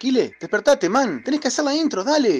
Kile, despertate, man. Tenés que hacer la intro, dale.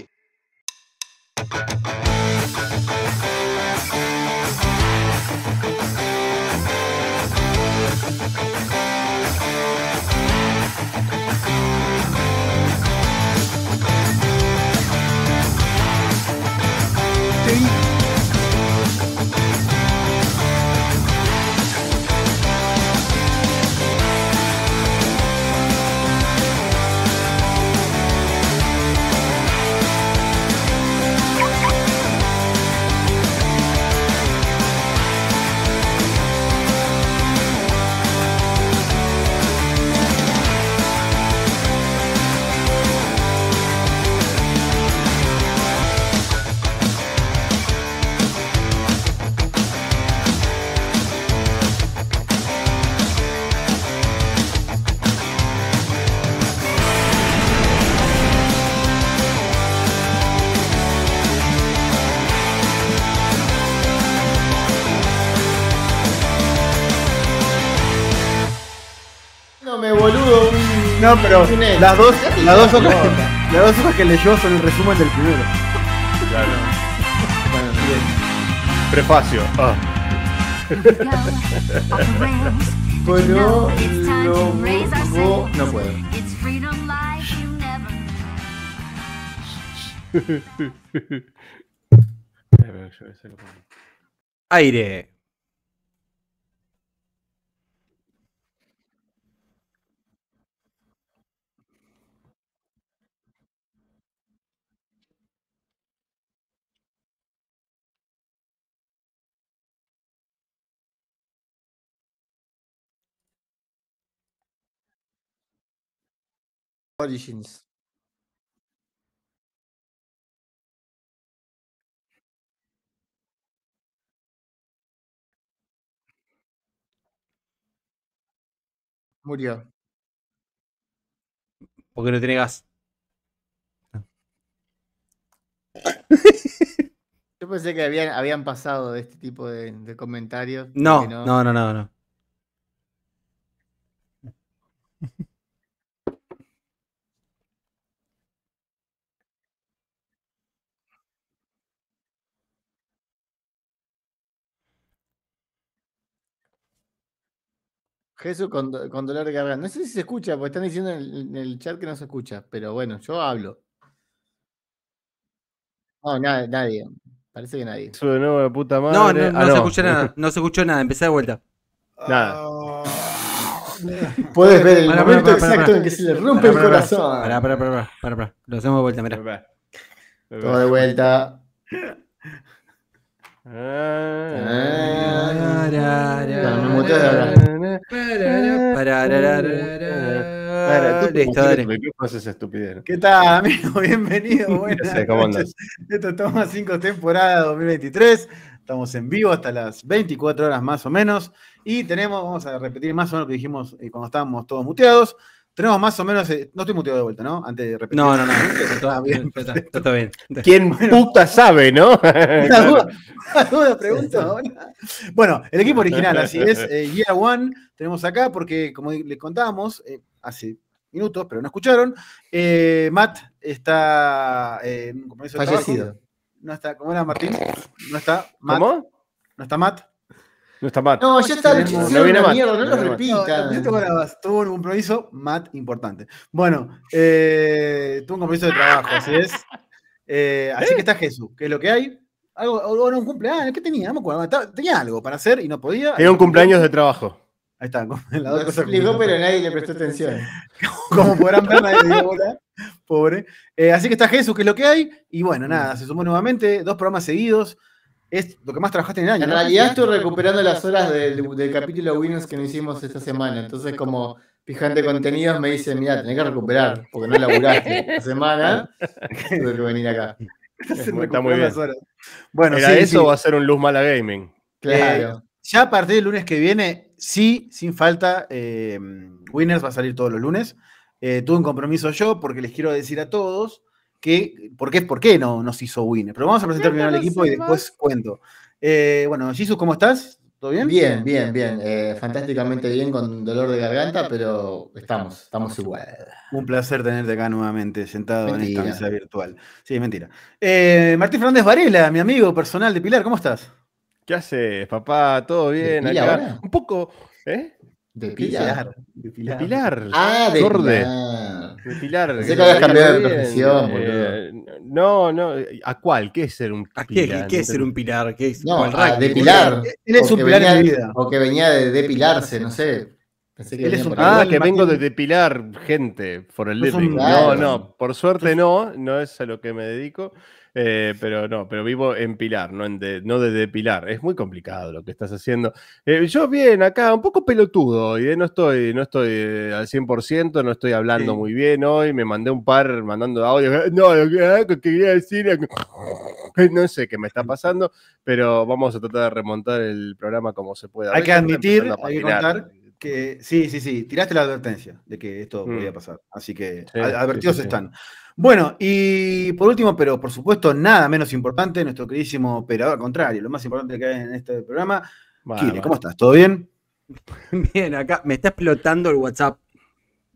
pero las dos, las hojas, las que leyó son el resumen del primero. Bueno, Prefacio. no puedo. Aire. Murió. Porque no tiene gas. Yo pensé que habían, habían pasado de este tipo de, comentarios. no, no, no, no. no. Jesús con, con, dolor de garganta. No sé si se escucha, porque están diciendo en el, chat que no se escucha, pero bueno, yo hablo. No, nadie. Parece que nadie. No, no, se escucha nada. No se escuchó nada. Empecé de vuelta. Nada. Puedes ver el momento exacto en que se le rompe el corazón. Pará, pará, pará, Lo hacemos de vuelta, mirá. Todo de vuelta. de vuelta ¿Qué tal, amigo? Bienvenido, bueno Esto toma cinco temporadas 2023. Estamos en vivo hasta las 24 horas más o menos. Y tenemos, vamos a repetir más o menos lo que dijimos eh, cuando estábamos todos muteados. Tenemos más o menos. Eh, no estoy muteado de vuelta, ¿no? Antes de repetir. No, no, no. Está bien. Está, bien. ¿Quién puta sabe, no? Una duda, una duda pregunto ahora. Bueno, el equipo original, así es. Eh, year One tenemos acá porque, como les contábamos eh, hace minutos, pero no escucharon, Matt está. Fallecido. no está. ¿Cómo era Martín? No está. Matt, ¿Cómo? No está Matt. No está Matt. No, ya está. No, no viene Mierda, no, lo repitan. tuvo un compromiso, Matt, importante. Bueno, eh, tuvo un compromiso de trabajo, así es. Eh, así que está Jesús, que es lo que hay. Algo, o, un cumpleaños, ¿qué tenía? tenía algo para hacer y no podía. Era un cumpleaños de trabajo. Ahí está, la dos cosas explicó, pero nadie le prestó atención. Como podrán ver, nadie le dio Pobre. Eh, así que está Jesús, que es lo que hay. Y bueno, mm. nada, se sumó nuevamente. Dos programas seguidos es lo que más trabajaste en el año. En realidad estoy recuperando las horas del, capítulo Winners que no hicimos esta semana. Entonces, como fijante contenidos, me dice, mira, tenés que recuperar, porque no laburaste la semana. que venir acá. Está muy bien. Bueno, Era eso va a ser un Luz Mala Gaming. Claro. Eh, ya a partir del lunes que viene, sí, sin falta, eh, Winners va a salir todos los lunes. Eh, tuve un compromiso yo porque les quiero decir a todos que, ¿por qué, por no nos hizo win Pero vamos a presentar primero al equipo y después cuento. Eh, bueno, Jesus, ¿cómo estás? ¿Todo bien? Bien, bien, bien. Eh, fantásticamente bien, con dolor de garganta, pero estamos, estamos igual. Un placer tenerte acá nuevamente, sentado en esta mesa virtual. Sí, mentira. Eh, Martín Fernández Varela, mi amigo personal de Pilar, ¿cómo estás? ¿Qué haces, papá? ¿Todo bien? Un poco, ¿eh? Depilar. Depilar. Ah, de Depilar. Se que de profesión, eh, boludo. no, no. ¿A cuál? ¿Qué es ser un ¿A qué, ¿Qué, es ser un pilar? ¿Qué es? No, el de Depilar. Él un pilar de vida. O que venía de depilarse, no sé. Él es un ah, que vengo de depilar gente por el no No, no, por suerte no, no es a lo que me dedico. Eh, pero no, pero vivo en Pilar, no, desde Pilar. Es muy complicado lo que estás haciendo. Eh, yo bien acá, un poco pelotudo, y eh, no estoy, no estoy al 100%, no estoy hablando muy bien hoy, me mandé un par mandando audio. No, lo que ah, quería decir no sé qué me está pasando, pero vamos a tratar de remontar el programa como se pueda. Hay que admitir, hay que contar que sí, sí, sí, tiraste la advertencia de que esto mm. podía pasar. Así que advertidos están. Bueno, y por último, pero por supuesto nada menos importante, nuestro queridísimo operador, al contrario, lo más importante que hay en este programa. ¿cómo estás? ¿Todo bien? Bien, acá me está explotando el WhatsApp.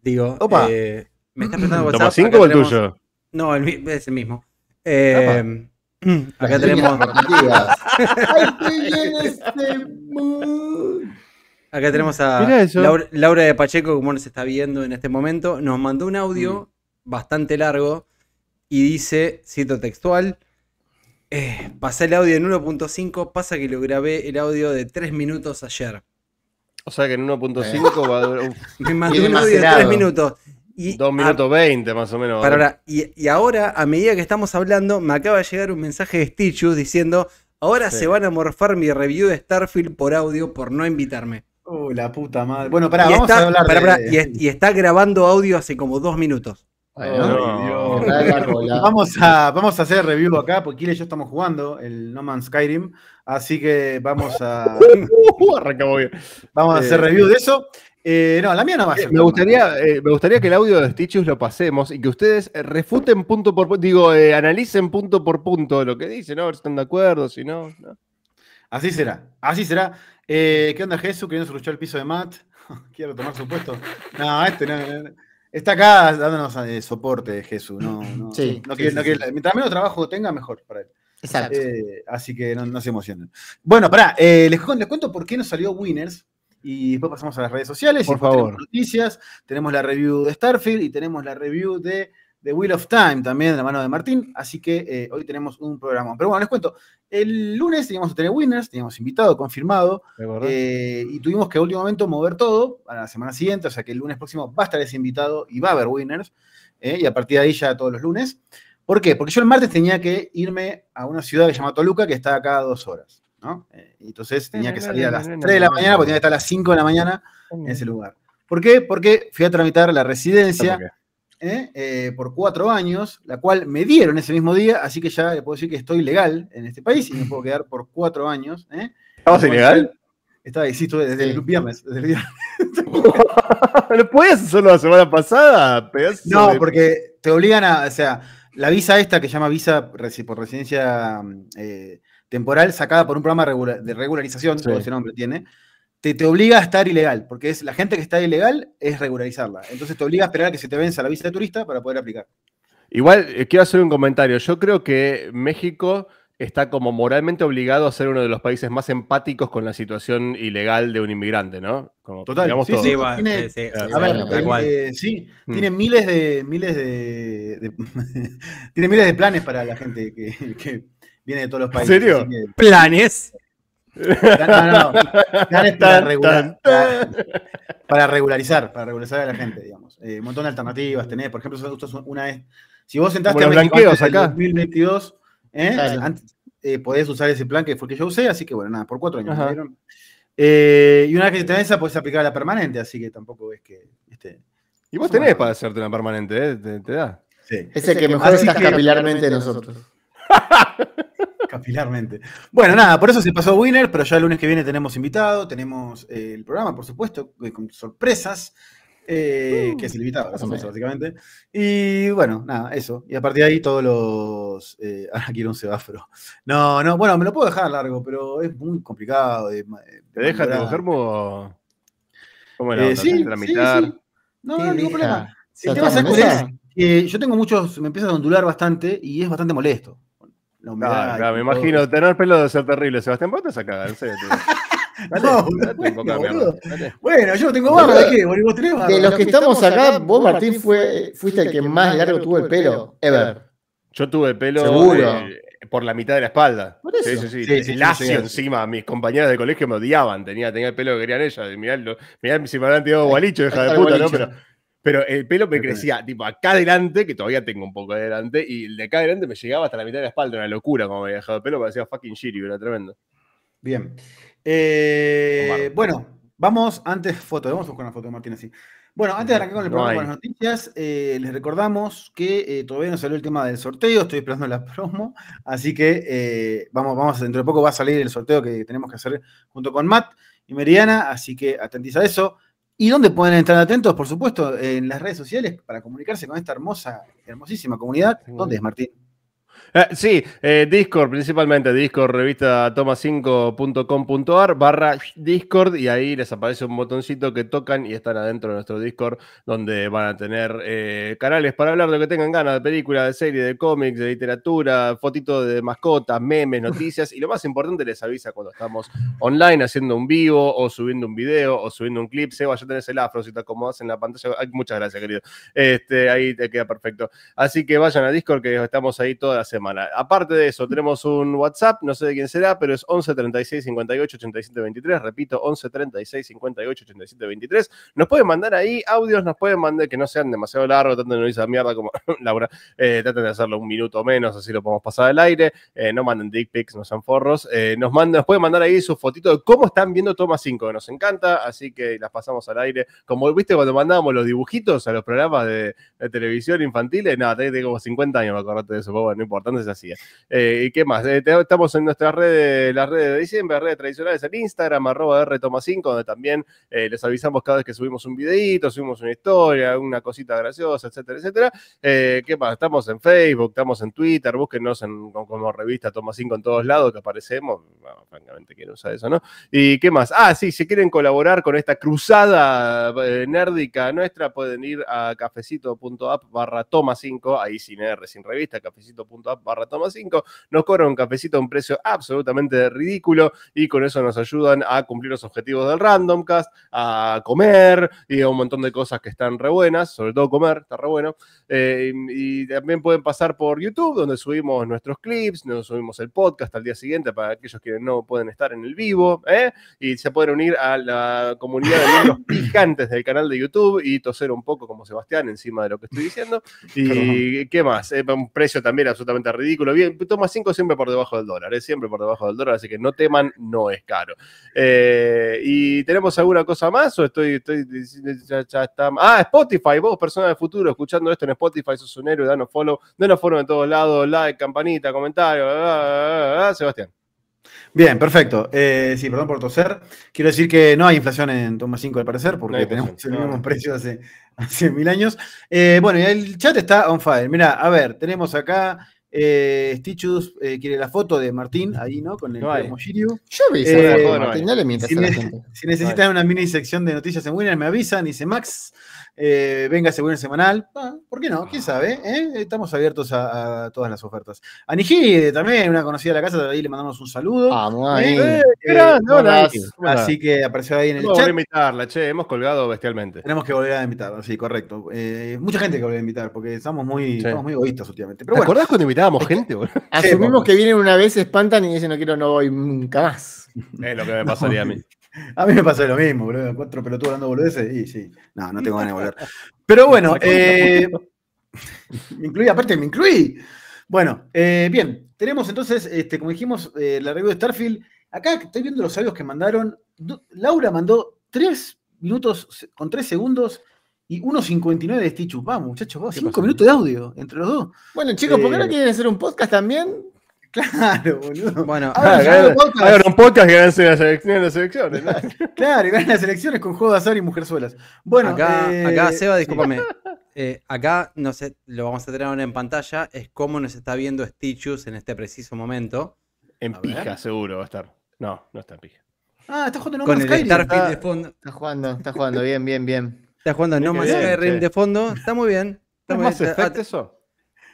Digo, Opa. Eh, me está explotando el WhatsApp. 5 o el tuyo? No, es el mismo. Em, acá tenemos. Este acá tenemos a Laura, de Pacheco, como nos está viendo en este momento. Nos mandó un audio. Mm bastante largo y dice, cito textual, eh, pasé el audio en 1.5, pasa que lo grabé el audio de 3 minutos ayer. O sea que en 1.5 eh. va a durar... Me mandó un audio de 3 minutos. Y 2 minutos 20 más o menos. y, ahora, a medida que estamos hablando, me acaba de llegar un mensaje de Stitchus diciendo, ahora se van a morfar mi review de Starfield por audio por no invitarme. Oh, la puta madre. Bueno, para y vamos está, a hablar y, y, está grabando audio hace como dos minutos. vamos, a, vamos a hacer review acá, porque Kile y yo estamos jugando el No Man's Skyrim, así que vamos a... Uh, vamos a hacer eh, review de eso. Eh, no, la mía no va Me gustaría, eh, me gustaría que el audio de Stitches lo pasemos y que ustedes refuten punto por punto, digo, analicen punto por punto lo que dicen, ¿no? ver si están de acuerdo, si no. Así será, así será. ¿Qué onda, Jesús? queriendo escuchar el piso de Matt. Quiero tomar su puesto. No, este no. Está acá dándonos eh, soporte, Jesús. Mientras menos trabajo tenga, mejor para él. Exacto. Eh, así que no, se emocionen. Bueno, pará, eh, les, cuento por qué nos salió Winners. Y después pasamos a las redes sociales. Por y favor. Tenemos noticias, tenemos la review de Starfield y tenemos la review de The Wheel of Time, también de la mano de Martín. Así que eh, hoy tenemos un programa. Pero bueno, les cuento. El lunes teníamos que tener winners, teníamos invitado, confirmado. Eh, y tuvimos que a último momento mover todo a la semana siguiente. O sea que el lunes próximo va a estar ese invitado y va a haber winners. Eh, y a partir de ahí ya todos los lunes. ¿Por qué? Porque yo el martes tenía que irme a una ciudad que se llama Toluca, que está acá a dos horas. ¿no? entonces tenía que salir a las 3 de la mañana, porque tenía que estar a las 5 de la mañana en ese lugar. ¿Por qué? Porque fui a tramitar la residencia. ¿eh? Eh, por cuatro años, la cual me dieron ese mismo día, así que ya le puedo decir que estoy legal en este país y me puedo quedar por cuatro años. ¿eh? ¿Estabas ilegal? Estaba, sí, desde el viernes. Desde el viernes. ¿Lo podías solo la semana pasada? no, porque te obligan a, o sea, la visa esta que se llama visa por residencia eh, temporal, sacada por un programa de regularización, todo ese nombre tiene, te, te, obliga a estar ilegal, porque es la gente que está ilegal es regularizarla. Entonces te obliga a esperar a que se te venza la visa de turista para poder aplicar. Igual eh, quiero hacer un comentario. Yo creo que México está como moralmente obligado a ser uno de los países más empáticos con la situación ilegal de un inmigrante, ¿no? Total, digamos sí, sí, tiene, a sí, eh, mm. tiene miles de miles de, tiene miles de planes para la gente que, viene de todos los países. ¿En serio? ¿Planes? para, regularizar, para regularizar a la gente, digamos. Eh, un montón de alternativas tenés. Por ejemplo, Si vos sentaste En 2022, ¿eh? podés usar ese plan que fue el que yo usé, así que bueno, nada, por cuatro años. Eh, y una vez que tenés esa, podés aplicar la permanente, así que tampoco es que. Este, y vos tenés para hacerte La permanente, ¿eh? te, da. Sí. Es el que, mejor estás capilarmente de nosotros. Capilarmente. Bueno, nada, por eso se pasó Winner, pero ya el lunes que viene tenemos invitado, tenemos eh, el programa, por supuesto, eh, con sorpresas. Eh, uh, que es el invitado, sorpresa, básicamente. Y bueno, nada, eso. Y a partir de ahí todos los. Eh, ahora quiero un semáforo No, no, bueno, me lo puedo dejar largo, pero es muy complicado. ¿Te deja ¿Cómo era? No, no, ningún problema. El tema es que yo tengo muchos. Me empieza a ondular bastante y es bastante molesto me imagino, tener pelo de ser terrible. Sebastián, vos te sacas? Bueno, yo tengo barba, ¿de qué? Vos tenés De los que, estamos acá, vos, Martín, fuiste el que más largo tuvo el pelo, ever. Yo tuve el pelo eh, por la mitad de la espalda. Sí, sí, sí. lacio encima. Mis compañeras de colegio me odiaban. Tenía, tenía el pelo que querían ellas. Mirá, si me habían tirado gualicho, hija de puta, ¿no? Pero pero el pelo me crecía, tipo, acá adelante, que todavía tengo un poco adelante, y el de acá adelante me llegaba hasta la mitad de la espalda, una locura como me había dejado el pelo, parecía fucking shiryu, era tremendo. Bien. Eh, bueno, vamos antes foto, vamos a buscar una foto de Martín así. Bueno, antes de arrancar con el programa las noticias, eh, les recordamos que eh, todavía no salió el tema del sorteo, estoy esperando la promo, así que vamos, vamos, dentro de poco va a salir el sorteo que tenemos que hacer junto con Matt y Mariana, así que atentís a eso. ¿Y dónde pueden estar atentos? Por supuesto, en las redes sociales para comunicarse con esta hermosa, hermosísima comunidad. ¿Dónde es, Martín? Eh, sí, eh, Discord, principalmente Discord, revista 5comar barra Discord y ahí les aparece un botoncito que tocan y están adentro de nuestro Discord donde van a tener eh, canales para hablar de lo que tengan ganas, de películas, de series, de cómics, de literatura, fotitos de mascotas, memes, noticias y lo más importante les avisa cuando estamos online haciendo un vivo o subiendo un video o subiendo un clip. se ya tenés el afro, si te acomodas en la pantalla. muchas gracias, querido. Este, ahí te queda perfecto. Así que vayan a Discord que estamos ahí toda la semana. Aparte de eso, tenemos un WhatsApp, no sé de quién será, pero es 11 36 58 87 23. Repito, 11 36 58 87 23. Nos pueden mandar ahí audios, nos pueden mandar que no sean demasiado largos, tanto de no mierda como Laura, eh, traten de hacerlo un minuto menos, así lo podemos pasar al aire. Eh, no manden dick pics, no sean forros. Eh, nos, pueden mandar ahí sus fotitos de cómo están viendo Toma 5, que nos encanta, así que las pasamos al aire. Como viste cuando mandábamos los dibujitos a los programas de, televisión infantiles, nada, no, tengo como 50 años, me de eso, no importa importante así. ¿eh? Eh, ¿Y qué más? Eh, estamos en nuestras redes, las redes de diciembre, redes tradicionales en Instagram, arroba 5 donde también les avisamos cada vez que subimos un videito, subimos una historia, una cosita graciosa, etcétera, etcétera. ¿Qué más? Estamos en Facebook, estamos en Twitter, búsquenos en, como, revista Toma 5 en todos lados que aparecemos. francamente, quién usa eso, ¿no? ¿Y qué más? Ah, sí, si quieren colaborar con esta cruzada nerdica nuestra, pueden ir a cafecito.app barra toma 5, ahí sin R, sin revista, cafecito.app barra toma 5, nos cobran un cafecito a un precio absolutamente ridículo y con eso nos ayudan a cumplir los objetivos del Randomcast, a comer y a un montón de cosas que están re buenas, sobre todo comer, está re bueno. Eh, y también pueden pasar por YouTube, donde subimos nuestros clips, nos subimos el podcast al día siguiente para aquellos que no pueden estar en el vivo, ¿eh? y se pueden unir a la comunidad de los picantes del canal de YouTube y toser un poco como Sebastián encima de lo que estoy diciendo. ¿Y qué más? Eh, un precio también absolutamente ridículo. Bien, toma 5 siempre por debajo del dólar, es ¿eh? siempre por debajo del dólar, así que no teman, no es caro. Eh, ¿Y tenemos alguna cosa más? ¿O estoy, estoy ya, está? Ah, Spotify, vos, persona de futuro, escuchando esto en Spotify, sos un héroe, danos follow, danos follow en todos lados, like, campanita, comentario, Sebastián. Bien, perfecto. Eh, sí, perdón por toser. Quiero decir que no hay inflación en Toma 5 al parecer, porque tenemos el precio hace, hace mil años. bueno, y el chat está on fire. Mira, a ver, tenemos acá eh, Stichus eh, quiere la foto de Martín, ahí, ¿no? Con el no Yo vi eh, Martín, dale mientras si, si necesitan una mini sección de noticias en Winner, me avisan, dice Max. Eh, venga venga el semanal. ¿Por qué no? ¿Quién ah. sabe? Eh? Estamos abiertos a, todas las ofertas. A Nijide, también, una conocida de la casa, ahí le mandamos un saludo. Ah, eh, así que apareció ahí en el chat. che, hemos colgado bestialmente. Tenemos que volver a invitarla, sí, correcto. mucha gente que volver a invitar, porque estamos muy, egoístas últimamente. Pero ¿Te acordás cuando invitábamos gente? Asumimos que vienen una vez, espantan y dicen no quiero, no voy nunca más. Es lo que me pasaría a mí. A mí me pasó lo mismo, boludo. Cuatro pelotudos hablando boludeces y sí. No, no tengo ganas de volver. Pero bueno, eh, me incluí, aparte me incluí. Bueno, eh, bien, tenemos entonces, este, como dijimos, eh, la review de Starfield. Acá estoy viendo los sabios que mandaron. Laura mandó 3 minutos con 3 segundos y 1.59 de Stitch Vamos, muchachos, vos, 5 minutos de audio entre los dos. Bueno, chicos, ¿por qué no quieren hacer un podcast también? Claro, boludo. Bueno, ahora, un podcast que ganan las elecciones, Claro, y ganan las elecciones con juego de azar y mujerzuelas. Bueno, acá, eh, Seba, discúlpame. Eh, acá no sé, lo vamos a tener ahora en pantalla, es cómo nos está viendo Stitchus en este preciso momento. En pija, seguro va a estar. No, no está en pija. Ah, está jugando No Con el Starfield de fondo. Está jugando, está jugando, bien, bien, bien. Está jugando No Man's Skyrim de fondo, está muy bien. Está muy bien. eso?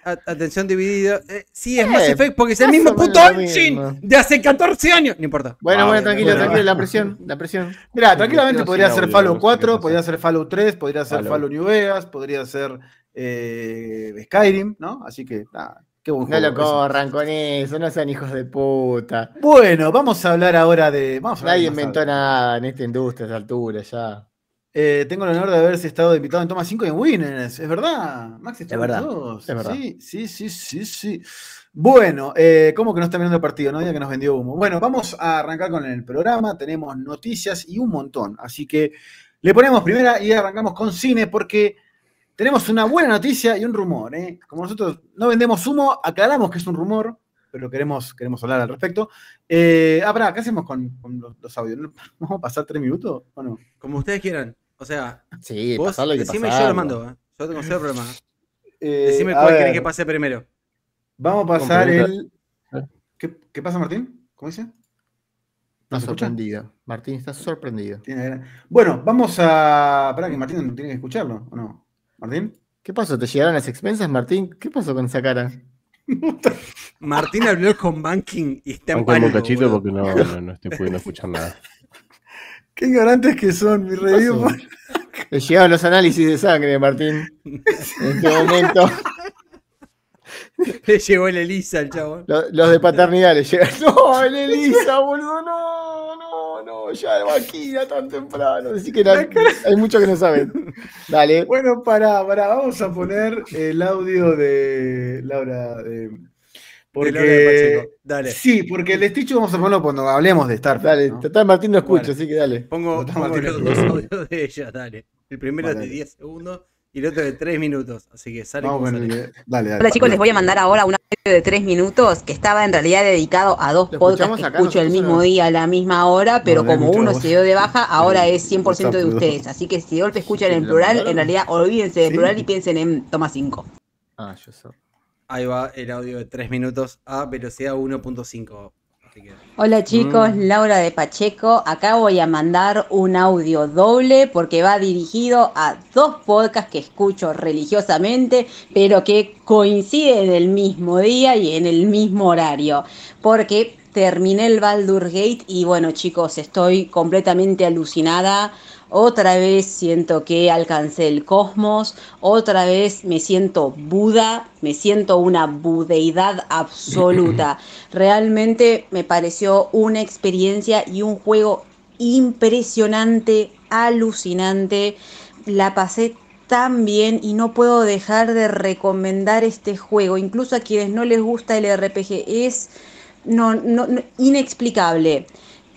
Atención dividida. Eh, sí, es más eh, Effect porque es el mismo puto de hace 14 años. No importa. Bueno, bueno, ah, tranquilo, tranquilo. La presión, la presión. Mira, tranquilamente podría ser Fallout 4, podría ser Fallout 3, podría ser Fallout New Vegas, podría ser eh, Skyrim, ¿no? Así que, nada. Qué no lo corran con eso, no sean hijos de puta. Bueno, vamos a hablar ahora de. Nadie inventó nada en esta industria a esta altura ya. Eh, tengo el honor de haberse estado invitado en Toma 5 y en Winners. Es verdad, Max está es verdad. Sí, sí, sí, sí, Bueno, eh, ¿cómo que no está viendo el partido? No diga que nos vendió humo. Bueno, vamos a arrancar con el programa. Tenemos noticias y un montón. Así que le ponemos primera y arrancamos con cine porque tenemos una buena noticia y un rumor. ¿eh? Como nosotros no vendemos humo, aclaramos que es un rumor pero queremos, queremos hablar al respecto. Eh, ah, pará, ¿qué hacemos con, los, audios? ¿Vamos a pasar tres minutos o no? Como ustedes quieran. O sea, sí, vos decime yo lo mando. ¿eh? Yo tengo cero problema. Eh, decime cuál querés que pase primero. Vamos a pasar el... ¿Qué, pasa, Martín? ¿Cómo dice? está sorprendido. Martín está sorprendido. Bueno, vamos a... Pará, que Martín no tiene que escucharlo, ¿o no? ¿Martín? ¿Qué pasó? ¿Te llegaron las expensas, Martín? ¿Qué pasó con esa cara? Martín habló con Banking y está en un cachito porque no, no, no, estoy pudiendo escuchar nada. Qué ignorantes que son, mi review. Le llegaron los análisis de sangre, Martín. En este momento. Le llegó el Elisa al el chabón. Los, de paternidad le llegaron. No, el Elisa, boludo, no ya de máquina tan temprano. Así que hay muchos que no saben. Dale. Bueno, para, para, vamos a poner el audio de Laura. De, porque, dale. Sí, porque el Stitch vamos a ponerlo cuando hablemos de Star Dale, ¿no? Martín lo escucha, así que dale. Pongo, dos audios de ella, dale. El primero de 10 segundos y el otro de 3 minutos. Así que sale. con Hola chicos, les voy a mandar ahora un audio de 3 minutos que estaba en realidad dedicado a dos podcasts que escucho el mismo día a la misma hora, pero como uno se dio de baja, ahora es 100% de ustedes. Así que si de golpe escuchan en plural, en realidad olvídense del plural y piensen en toma 5. Ah, yo sé. Ahí va el audio de 3 minutos a velocidad 1.5. Hola chicos, mm. Laura de Pacheco. Acá voy a mandar un audio doble porque va dirigido a dos podcasts que escucho religiosamente, pero que coinciden el mismo día y en el mismo horario. Porque terminé el Baldur Gate y bueno chicos, estoy completamente alucinada otra vez siento que alcancé el cosmos, otra vez me siento Buda, me siento una budeidad absoluta. Realmente me pareció una experiencia y un juego impresionante, alucinante. La pasé tan bien y no puedo dejar de recomendar este juego, incluso a quienes no les gusta el RPG, es inexplicable.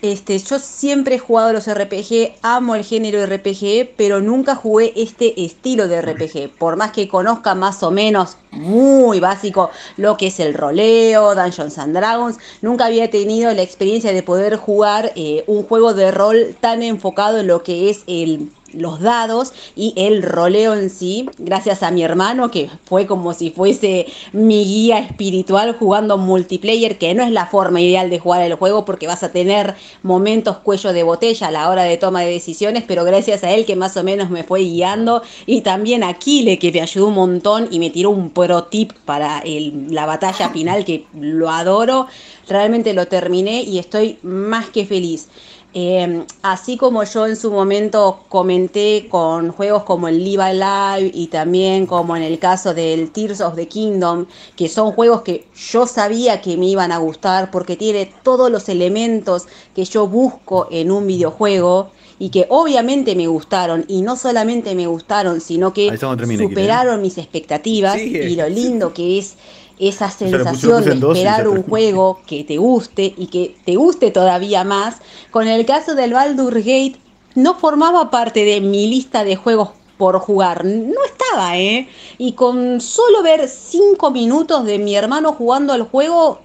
Este, yo siempre he jugado los RPG, amo el género RPG, pero nunca jugué este estilo de RPG. Por más que conozca más o menos, muy básico, lo que es el roleo, Dungeons and Dragons, nunca había tenido la experiencia de poder jugar eh, un juego de rol tan enfocado en lo que es el los dados y el roleo en sí, gracias a mi hermano que fue como si fuese mi guía espiritual jugando multiplayer, que no es la forma ideal de jugar el juego porque vas a tener momentos cuello de botella a la hora de toma de decisiones, pero gracias a él que más o menos me fue guiando y también a Kile que me ayudó un montón y me tiró un pro tip para la batalla final que lo adoro, realmente lo terminé y estoy más que feliz. Em, así como yo en su momento comenté con juegos como el Live Live y también como en el caso del Tears of the Kingdom, que son juegos que yo sabía que me iban a gustar porque tiene todos los elementos que yo busco en un videojuego y que obviamente me gustaron y no solamente me gustaron, sino que superaron ¿eh? mis expectativas y lo lindo que es esa sensación de esperar un juego que te guste y que te guste todavía más. Con el caso del Baldur Gate, no formaba parte de mi lista de juegos por jugar, no estaba, ¿eh? Y con solo ver cinco minutos de mi hermano jugando al juego,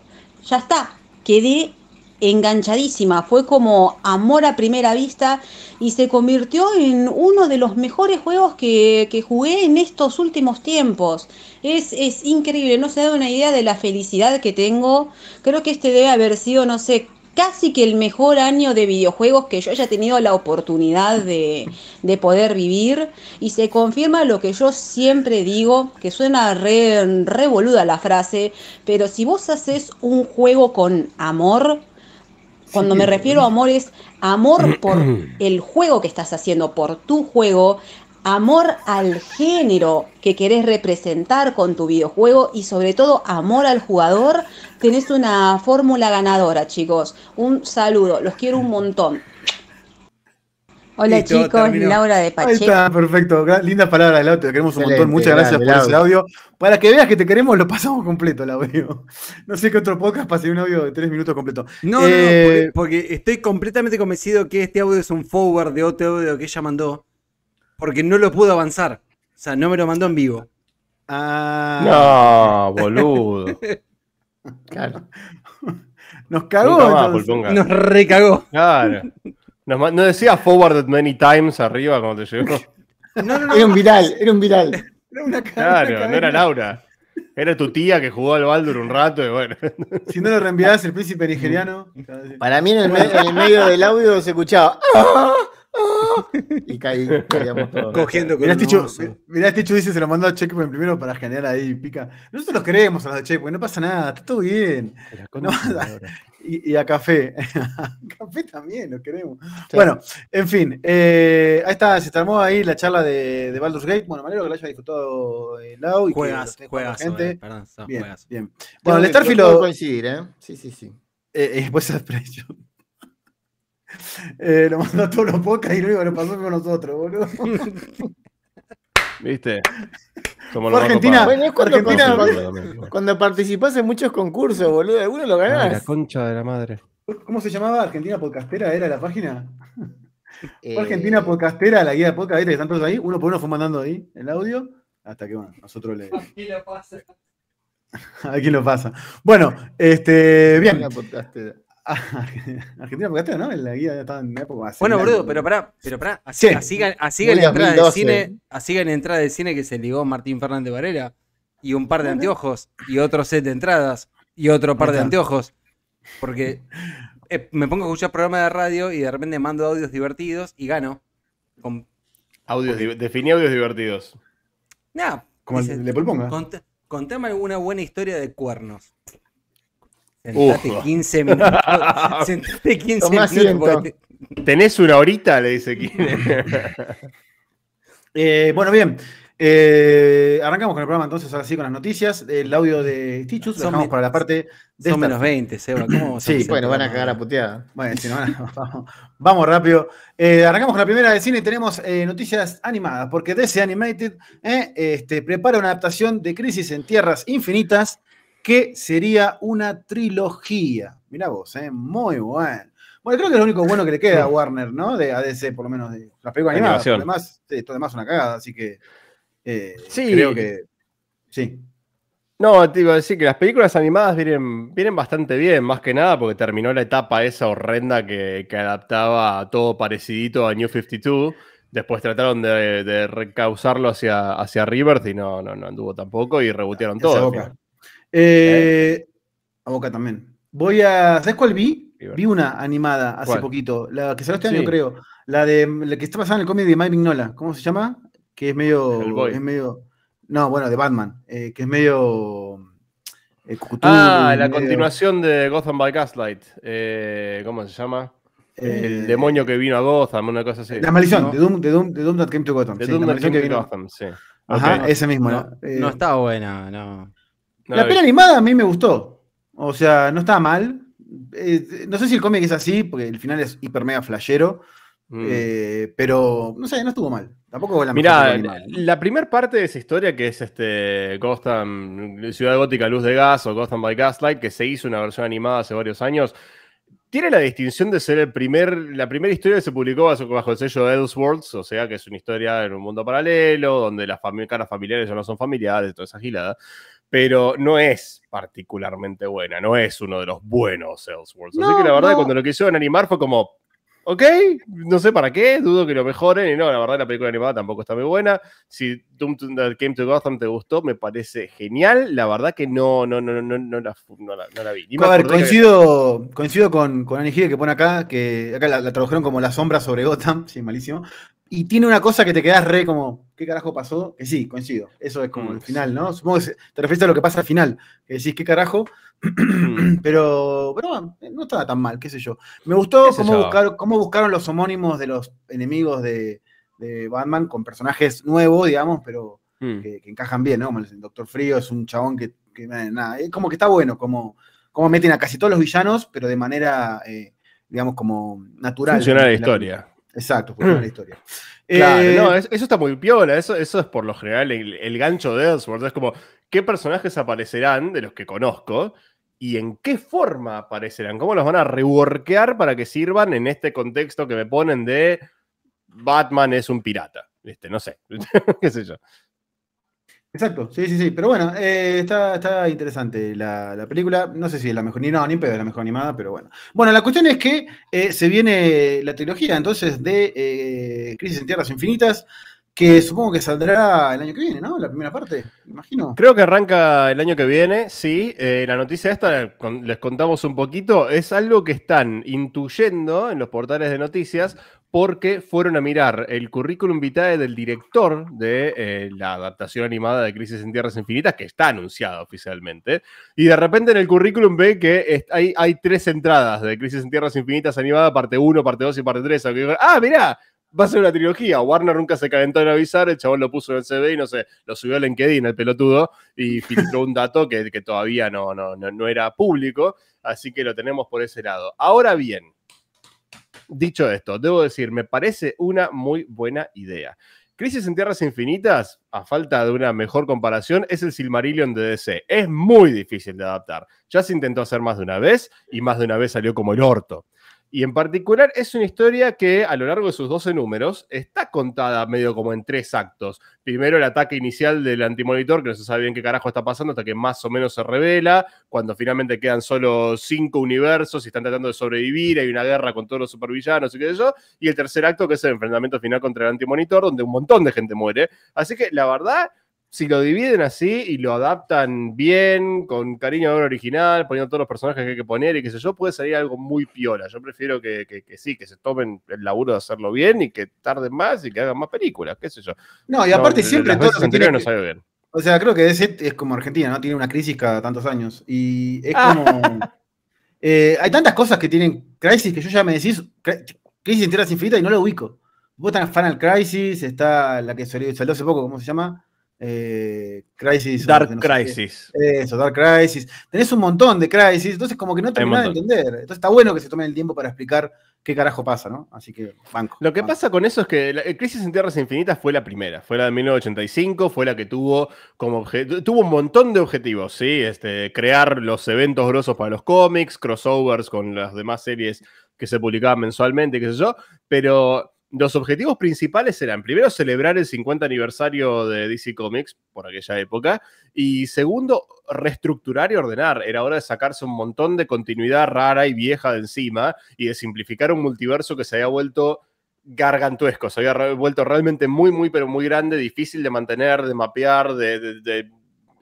ya está, quedé enganchadísima, fue como amor a primera vista y se convirtió en uno de los mejores juegos que, jugué en estos últimos tiempos. Es, es, increíble, no se da una idea de la felicidad que tengo. Creo que este debe haber sido, no sé, casi que el mejor año de videojuegos que yo haya tenido la oportunidad de, de poder vivir. Y se confirma lo que yo siempre digo, que suena re, re boluda la frase, pero si vos haces un juego con amor, cuando me refiero a amor es amor por el juego que estás haciendo, por tu juego, amor al género que querés representar con tu videojuego y sobre todo amor al jugador. Tenés una fórmula ganadora, chicos. Un saludo, los quiero un montón. Hola chicos, Laura de Pacheco. Ahí está, perfecto. Lindas palabras, Laura, te queremos un montón. Muchas gracias por ese audio. Para que veas que te queremos, lo pasamos completo el audio. No sé qué otro podcast pase un audio de tres minutos completo. No, no, eh, porque, estoy completamente convencido que este audio es un forward de otro audio que ella mandó, porque no lo pudo avanzar. O sea, no me lo mandó en vivo. Ah. No, boludo. claro. Nos cagó. Nos recagó. Claro. ¿No decía forwarded many times arriba cuando te llegó? No, no, no. Era un viral, era un viral. Era una claro, no era Laura. Era tu tía que jugó al Baldur un rato y bueno. Si no lo reenviabas el príncipe nigeriano. Mm. Para mí en el, medio, del audio se escuchaba. Ah, ah", y caí, caíamos todos. Cogiendo con mirá, este mirá, este dice, se lo mandó a Checkpoint primero para generar ahí pica. Nosotros los creemos a los de Checkpoint, no pasa nada, está todo bien. Y, a café. café también, lo queremos. Bueno, en fin, eh, ahí está, se armó ahí la charla de, de Baldur's Gate. Bueno, me alegro que la haya disfrutado el eh, Lau y juegas, juegas, gente. Eh, perdón, bien, bien. Bueno, el Starfield Puedo coincidir, ¿eh? Sí, sí, sí. Eh, eh, pues lo mandó a todos los pocas y luego lo pasó con nosotros, boludo. ¿Viste? como Argentina, cuando, Argentina participás en muchos concursos, boludo, alguno lo ganás. la concha de la madre. ¿Cómo se llamaba Argentina Podcastera? ¿Era la página? Eh, Argentina Podcastera, la guía de podcast, que están todos ahí, uno por uno fue mandando ahí el audio, hasta que bueno, nosotros le. Aquí lo pasa. Aquí lo pasa. Bueno, este, bien. Argentina porque ¿no? En la guía estaba en época Bueno, boludo, pero pará, pero pará, así, gané así, así entrada de cine, así en entrada de cine que se ligó Martín Fernández Varela y un par de anteojos y otro set de entradas y otro par de anteojos. Porque eh, me pongo a escuchar programas de radio y de repente mando audios divertidos y gano. Con, audios, definí audios divertidos. Nada. Como el contame alguna buena historia de cuernos. Sentate 15 minutos. sentate 15 minutos. Tenés una horita, le dice eh, bueno, bien. Eh, arrancamos con el programa entonces, así con las noticias. El audio de Tichut, lo para la parte de. Son menos 20, Seba. ¿Cómo sí, bueno, van a cagar a puteada. Bueno, si no, vamos, vamos rápido. Eh, arrancamos con la primera de cine y tenemos eh, noticias animadas, porque DC Animated este, prepara una adaptación de Crisis en Tierras Infinitas que sería una trilogía. Mirá vos, ¿eh? muy bueno. Bueno, creo que es lo único bueno que le queda a Warner, ¿no? De ADC, por lo menos, de las películas animadas. además, esto además es una cagada, así que eh, sí. creo que sí. No, te iba a decir que las películas animadas vienen, vienen bastante bien, más que nada porque terminó la etapa esa horrenda que, adaptaba a todo parecidito a New 52. Después trataron de, recausarlo hacia, hacia Rivers y no, no, no anduvo tampoco y rebotearon todo. Eh, eh, a Boca también. Voy a. ¿Sabes cuál vi? Vi una animada hace poquito, la que salió este año, creo. La de que está basada en el cómic de Mike Mignola. ¿Cómo se llama? Que es medio. Es medio. No, bueno, de Batman. Eh, que es medio. ah, la continuación de Gotham by Gaslight. ¿Cómo se llama? el demonio que vino a Gotham, una cosa así. La maldición, de Doom, Doom, That Came to Gotham. que la a Gotham, sí. Ajá, ese mismo, No, no está buena, no la, la animada a mí me gustó. O sea, no estaba mal. Eh, no sé si el cómic es así, porque el final es hiper mega flashero. Mm. Eh, pero no sé, no estuvo mal. Tampoco la Mirá, la primera parte de esa historia que es este Gotham, Ciudad Gótica Luz de Gas o Gotham by Gaslight, que se hizo una versión animada hace varios años, tiene la distinción de ser el primer, la primera historia que se publicó bajo el sello de worlds o sea que es una historia en un mundo paralelo, donde las caras familiares ya no son familiares, toda esa gilada pero no es particularmente buena, no es uno de los buenos Elseworlds. Así que la verdad, cuando lo en animar fue como, ok, no sé para qué, dudo que lo mejoren. Y no, la verdad, la película animada tampoco está muy buena. Si Doom uh, Came to Gotham te gustó, me parece genial. La verdad que no, no, no, no, no, la, no la, vi. a ver, coincido, coincido con, con Hide que pone acá, que acá la, tradujeron como La sombra sobre Gotham, sí, malísimo. Y tiene una cosa que te quedas re como, ¿qué carajo pasó? Que sí, coincido. Eso es como el mm. final, ¿no? Supongo que te refieres a lo que pasa al final. Que decís, ¿qué carajo? Mm. pero, eh, no estaba tan mal, qué sé yo. Me gustó cómo, buscaron los homónimos de los enemigos de, Batman con personajes nuevos, digamos, pero mm. que, encajan bien, ¿no? el Doctor Frío es un chabón que, eh, nada, es como que está bueno, como, como meten a casi todos los villanos, pero de manera, eh, digamos, como natural. Funciona la historia. exacto, funciona la historia. Claro, no, eh, eso está muy piola. Eso, eso es por lo general el, gancho de Ellsworth. Es como, ¿qué personajes aparecerán de los que conozco? ¿Y en qué forma aparecerán? ¿Cómo los van a reworkear para que sirvan en este contexto que me ponen de Batman es un pirata? Este, no sé, qué sé yo. Exacto, sí, sí, sí. Pero bueno, eh, está, interesante la, película. No sé si es la mejor, ni no, ni pedo la mejor animada, pero bueno. Bueno, la cuestión es que eh, se viene la trilogía entonces de eh, Crisis en Tierras Infinitas que supongo que saldrá el año que viene, ¿no? La primera parte, imagino. Creo que arranca el año que viene, sí. Eh, la noticia esta, les contamos un poquito, es algo que están intuyendo en los portales de noticias porque fueron a mirar el currículum vitae del director de eh, la adaptación animada de Crisis en Tierras Infinitas, que está anunciada oficialmente, y de repente en el currículum ve que hay, hay tres entradas de Crisis en Tierras Infinitas animada, parte 1, parte 2 y parte 3. Ah, mirá, va a ser una trilogía. Warner nunca se calentó en avisar, el chabón lo puso en el CB y no sé, lo subió a LinkedIn, el pelotudo, y filtró un dato que, todavía no, no, no, no era público, así que lo tenemos por ese lado. Ahora bien, dicho esto, debo decir, me parece una muy buena idea. Crisis en Tierras Infinitas, a falta de una mejor comparación, es el Silmarillion de DC. Es muy difícil de adaptar. Ya se intentó hacer más de una vez y más de una vez salió como el orto. Y en particular es una historia que a lo largo de sus 12 números está contada medio como en tres actos. Primero el ataque inicial del antimonitor, que no se sabe bien qué carajo está pasando hasta que más o menos se revela, cuando finalmente quedan solo cinco universos y están tratando de sobrevivir, hay una guerra con todos los supervillanos y qué sé yo. Y el tercer acto que es el enfrentamiento final contra el antimonitor, donde un montón de gente muere. Así que la verdad si lo dividen así y lo adaptan bien, con cariño a un original, poniendo todos los personajes que hay que poner y qué sé yo, puede salir algo muy piola. Yo prefiero que, sí, que se tomen el laburo de hacerlo bien y que tarden más y que hagan más películas, qué sé yo. No, y aparte siempre todo lo O sea, creo que es, es como Argentina, ¿no? Tiene una crisis cada tantos años y es ah. como... Eh, hay tantas cosas que tienen crisis que yo ya me decís, crisis en tierras infinitas y no lo ubico. Vos estás Final Crisis, está la que salió hace poco, ¿cómo se llama? Eh, Crisis. Dark Crisis. Eso, Dark Crisis. Tenés un montón de Crisis, entonces como que no terminás de entender. Entonces está bueno que se tomen el tiempo para explicar qué carajo pasa, ¿no? Así que, banco. Lo que pasa con eso es que la, Crisis en Tierras Infinitas fue la primera, fue la de 1985, fue la que tuvo como tuvo un montón de objetivos, ¿sí? Este, crear los eventos grosos para los cómics, crossovers con las demás series que se publicaban mensualmente, qué sé yo, pero los objetivos principales eran, primero, celebrar el 50 aniversario de DC Comics por aquella época, y segundo, reestructurar y ordenar. Era hora de sacarse un montón de continuidad rara y vieja de encima y de simplificar un multiverso que se había vuelto gargantuesco, se había vuelto realmente muy, muy, pero muy grande, difícil de mantener, de mapear, de,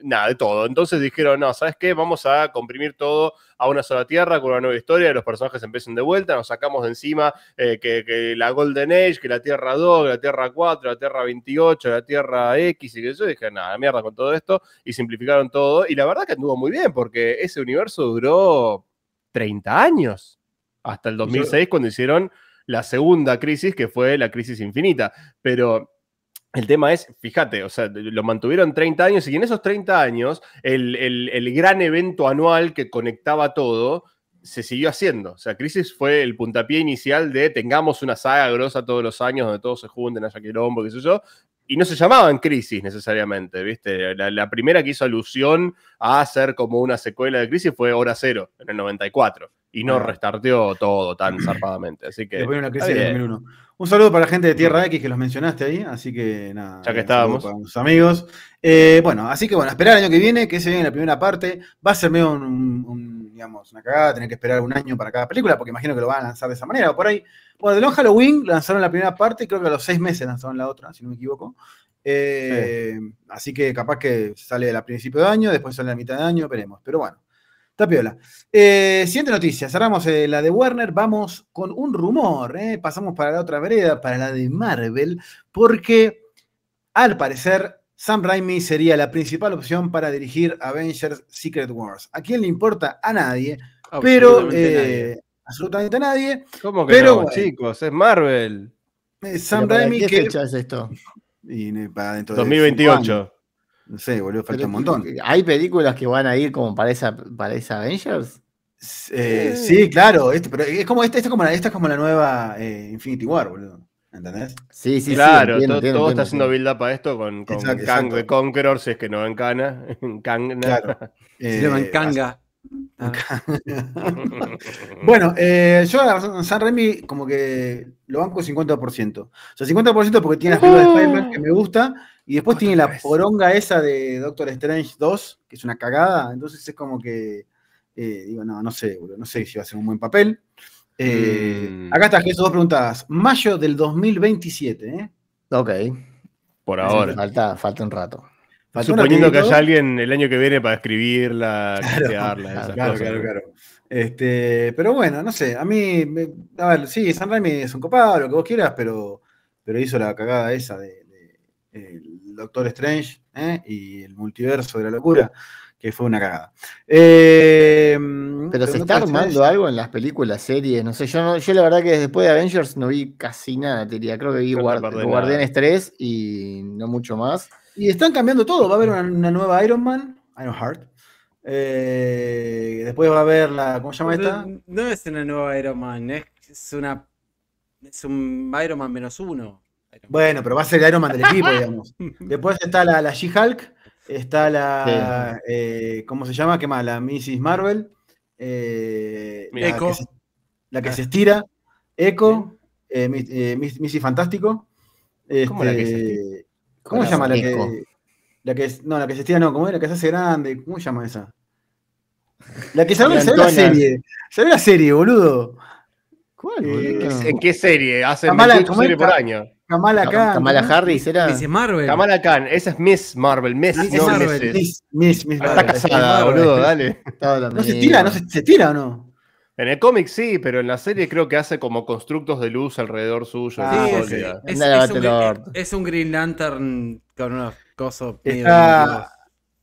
nada, de todo. Entonces dijeron, no, ¿sabes qué? Vamos a comprimir todo a una sola tierra con una nueva historia, los personajes empiezan de vuelta, nos sacamos de encima eh, que, la Golden Age, que la Tierra 2, que la Tierra 4, la Tierra 28, la Tierra X y que yo dije, nada, mierda con todo esto y simplificaron todo y la verdad que anduvo muy bien porque ese universo duró 30 años hasta el 2006 cuando hicieron la segunda crisis que fue la crisis infinita, pero el tema es, fíjate, o sea, lo mantuvieron 30 años y en esos 30 años el, gran evento anual que conectaba todo se siguió haciendo. O sea, Crisis fue el puntapié inicial de tengamos una saga grosa todos los años donde todos se junten, haya quilombo, qué sé yo. Y no se llamaban Crisis necesariamente, ¿viste? La, la primera que hizo alusión a hacer como una secuela de Crisis fue Hora Cero, en el 94 y no restarteó todo tan zarpadamente. Así que. Un saludo para la gente de Tierra X que los mencionaste ahí, así que nada. Ya que eh, estábamos. con sus amigos. Eh, bueno, así que bueno, esperar el año que viene, que se viene la primera parte. Va a ser medio un, digamos, una cagada, tener que esperar un año para cada película, porque imagino que lo van a lanzar de esa manera o por ahí. Bueno, de Long Halloween lanzaron la primera parte, creo que a los seis meses lanzaron la otra, si no me equivoco. Eh, así que capaz que sale a principio de año, después sale a mitad de año, veremos. Pero bueno. Tapiola. Eh, siguiente noticia. Cerramos eh, la de Warner. Vamos con un rumor. Eh, pasamos para la otra vereda, para la de Marvel, porque al parecer Sam Raimi sería la principal opción para dirigir Avengers Secret Wars. ¿A quién le importa? A nadie. pero. Nadie. Absolutamente nadie. ¿Cómo que pero, chicos? Es Marvel. ¿Qué fecha es esto? 2028. No sé, boludo, falta un montón. ¿Hay películas que van a ir como para esa, Avengers? Eh, sí, claro, pero es como esta, esta, como la, es como la nueva eh, Infinity War, boludo. ¿Entendés? Sí, sí, claro, sí, todo, está haciendo build up a esto con, con Conqueror, si es que no en Cana. En Kang, eh, Kanga. Ah. bueno, eh, yo a San Remy como que lo banco 50%. O sea, 50% porque tiene las de Spider-Man que me gusta, y después tiene la poronga esa de Doctor Strange 2, que es una cagada. Entonces es como que, eh, digo, no, no sé, no sé si va a ser un buen papel. Eh, mm. Acá está, Jesús, dos preguntadas Mayo del 2027, ¿eh? Ok. Por ahora. Falta, falta un rato. Suponiendo que haya alguien el año que viene para escribirla, claro, claro, claro, claro. Este, pero bueno, no sé, a mí, a ver, sí, San Raimi es un copado, lo que vos quieras, pero, pero hizo la cagada esa de, de Doctor Strange ¿eh? y el multiverso de la locura, que fue una cagada. Eh, pero se está armando algo en las películas, series, no sé, yo, la verdad que después de Avengers no vi casi nada, te diría, creo que vi Guardianes 3 y no mucho más. Y están cambiando todo, va a haber una, nueva Iron Man, Iron Heart. Eh, después va a haber la. ¿Cómo se llama esta? No, es una nueva Iron Man, es, una. Es un Iron Man menos uno. Bueno, pero va a ser el Iron Man del equipo, digamos. Después está la, la She-Hulk, está la. Eh, ¿Cómo se llama? ¿Qué más? La Mrs. Marvel. Eh, Echo. la que se estira. Echo. Eh, eh Fantástico. ¿Cómo la que se este, ¿Cómo se llama la que.? La que, no, la que se estira no, como es la que se hace grande, ¿cómo se llama esa? La que se salió la serie. Salió la serie, boludo. ¿Cuál? ¿En qué serie? hace una serie por año. Kamala Khan. Kamala Harris era. Dice Marvel. Kamala Khan, esa es Miss Marvel. Miss, no Marvel. Miss, Miss, Marvel. Está casada, boludo, dale. No se tira, no se, tira o no. En el cómic sí, pero en la serie creo que hace como constructos de luz alrededor suyo. Ah, sí, es, un, Green Lantern con unos cosas. Está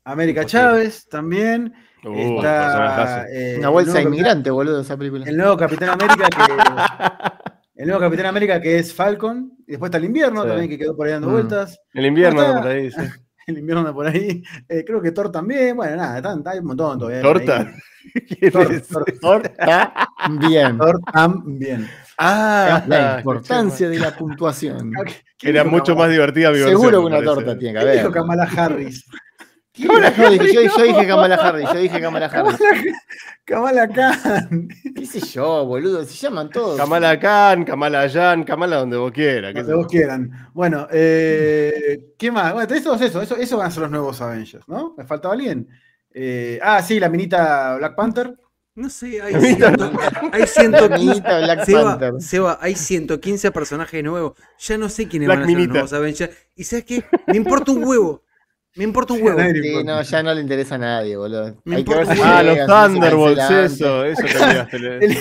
América Chávez también. Uh, está, eh, una bolsa inmigrante, boludo, esa película. El nuevo Capitán América que. El nuevo Capitán América que es Falcon. Y después está el invierno también que quedó por ahí dando vueltas. El invierno por ahí, El invierno por ahí. Eh, creo que Thor también. Bueno, nada, está, hay un montón todavía. ¿Torta? Thor, también. Ah. Thor también. Ah, la importancia de la puntuación. Era mucho más divertida mi Seguro que una torta tiene que haber. Dijo Kamala Harris yo, dije Kamala Harris, yo dije Kamala Harris. Kamala, Khan. ¿Qué sé yo, boludo? Se llaman todos. Kamala Khan, Kamala Jan, Kamala donde vos quieras. Donde vos quieran. Bueno, eh, ¿qué más? Bueno, eso, eso, eso, eso van a ser los nuevos Avengers, ¿no? Me faltaba alguien. Eh, ah, sí, la minita Black Panther. No sé, hay, ciento, hay 115. Black Seba, Seba, hay 115 personajes nuevos. Ya no sé quiénes van a ser los nuevos Avengers. Y sabes qué, me importa un huevo. Me importa un huevo. Sí, no, ya no le interesa a nadie, boludo. ah, los Thunderbolts, eso, eso también. el,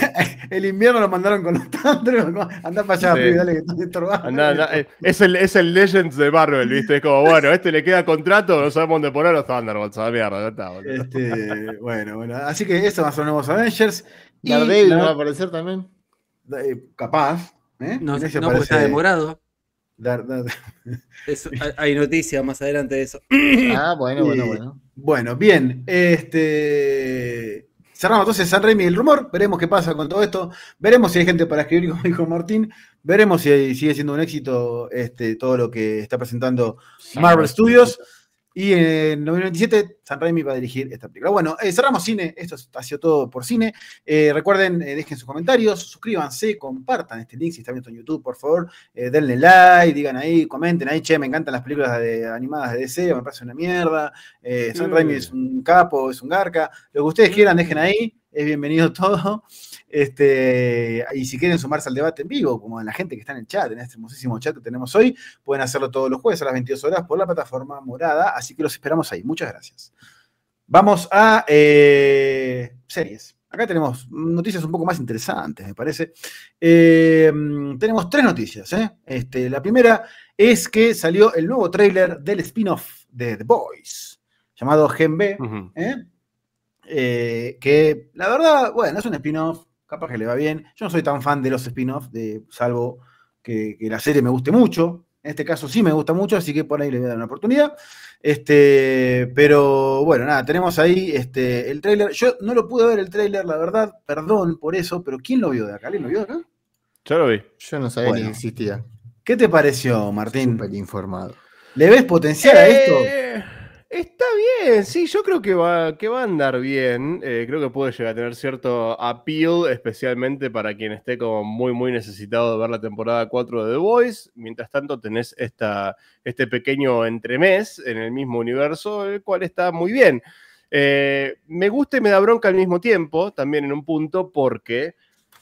el, invierno lo mandaron con los Thunderbolts. Andá para allá, dale, que te estorbando. Eh, es, el, es el Legends de Marvel, ¿viste? Es como, bueno, este le queda contrato, no sabemos dónde poner los Thunderbolts, a la mierda, está, boludo. Este, bueno, bueno. Así que eso va a ser nuevos Avengers. Daredevil no va a aparecer también. Eh, capaz. ¿eh? No, no porque está demorado hay noticias más adelante de eso. Ah, bueno, bueno, bueno. Bueno, bien. Este. Cerramos entonces San Remy el rumor, veremos qué pasa con todo esto, veremos si hay gente para escribir, como dijo Martín, veremos si sigue siendo un éxito este, todo lo que está presentando Marvel Studios. Y en 1997, San Raimi va a dirigir esta película. Bueno, eh, cerramos cine. Esto ha sido todo por cine. Eh, recuerden, eh, dejen sus comentarios, suscríbanse, compartan este link si está viendo en YouTube, por favor. denle like, digan ahí, comenten ahí, che, me encantan las películas de, animadas de DC, me parece una mierda. San Raimi es un capo, es un garca. Lo que ustedes quieran, dejen ahí es bienvenido todo. Este, y si quieren sumarse al debate en vivo, como en la gente que está en el chat, en este hermosísimo chat que tenemos hoy, pueden hacerlo todos los jueves a las 22 horas por la plataforma morada. Así que los esperamos ahí. Muchas gracias. Vamos a eh, series. Acá tenemos noticias un poco más interesantes, me parece. Eh, tenemos tres noticias. ¿eh? Este, la primera es que salió el nuevo trailer del spin-off de The Boys, llamado Gen B. Eh, que la verdad, bueno, es un spin-off, capaz que le va bien. Yo no soy tan fan de los spin-offs, salvo que, la serie me guste mucho. En este caso sí me gusta mucho, así que por ahí le voy a dar una oportunidad. Este, pero bueno, nada, tenemos ahí este, el tráiler. Yo no lo pude ver el tráiler, la verdad, perdón por eso, pero ¿quién lo vio de acá? ¿Alguien lo vio de Yo lo vi. Yo no sabía ni existía. ¿Qué te pareció, Martín? informado. ¿Le ves potencial a esto? Eh, Está bien, sí, yo creo que va, que va a andar bien. Eh, creo que puede llegar a tener cierto appeal, especialmente para quien esté como muy, muy necesitado de ver la temporada 4 de The Voice. Mientras tanto, tenés esta, este pequeño entremés en el mismo universo, el cual está muy bien. Eh, me gusta y me da bronca al mismo tiempo, también en un punto, porque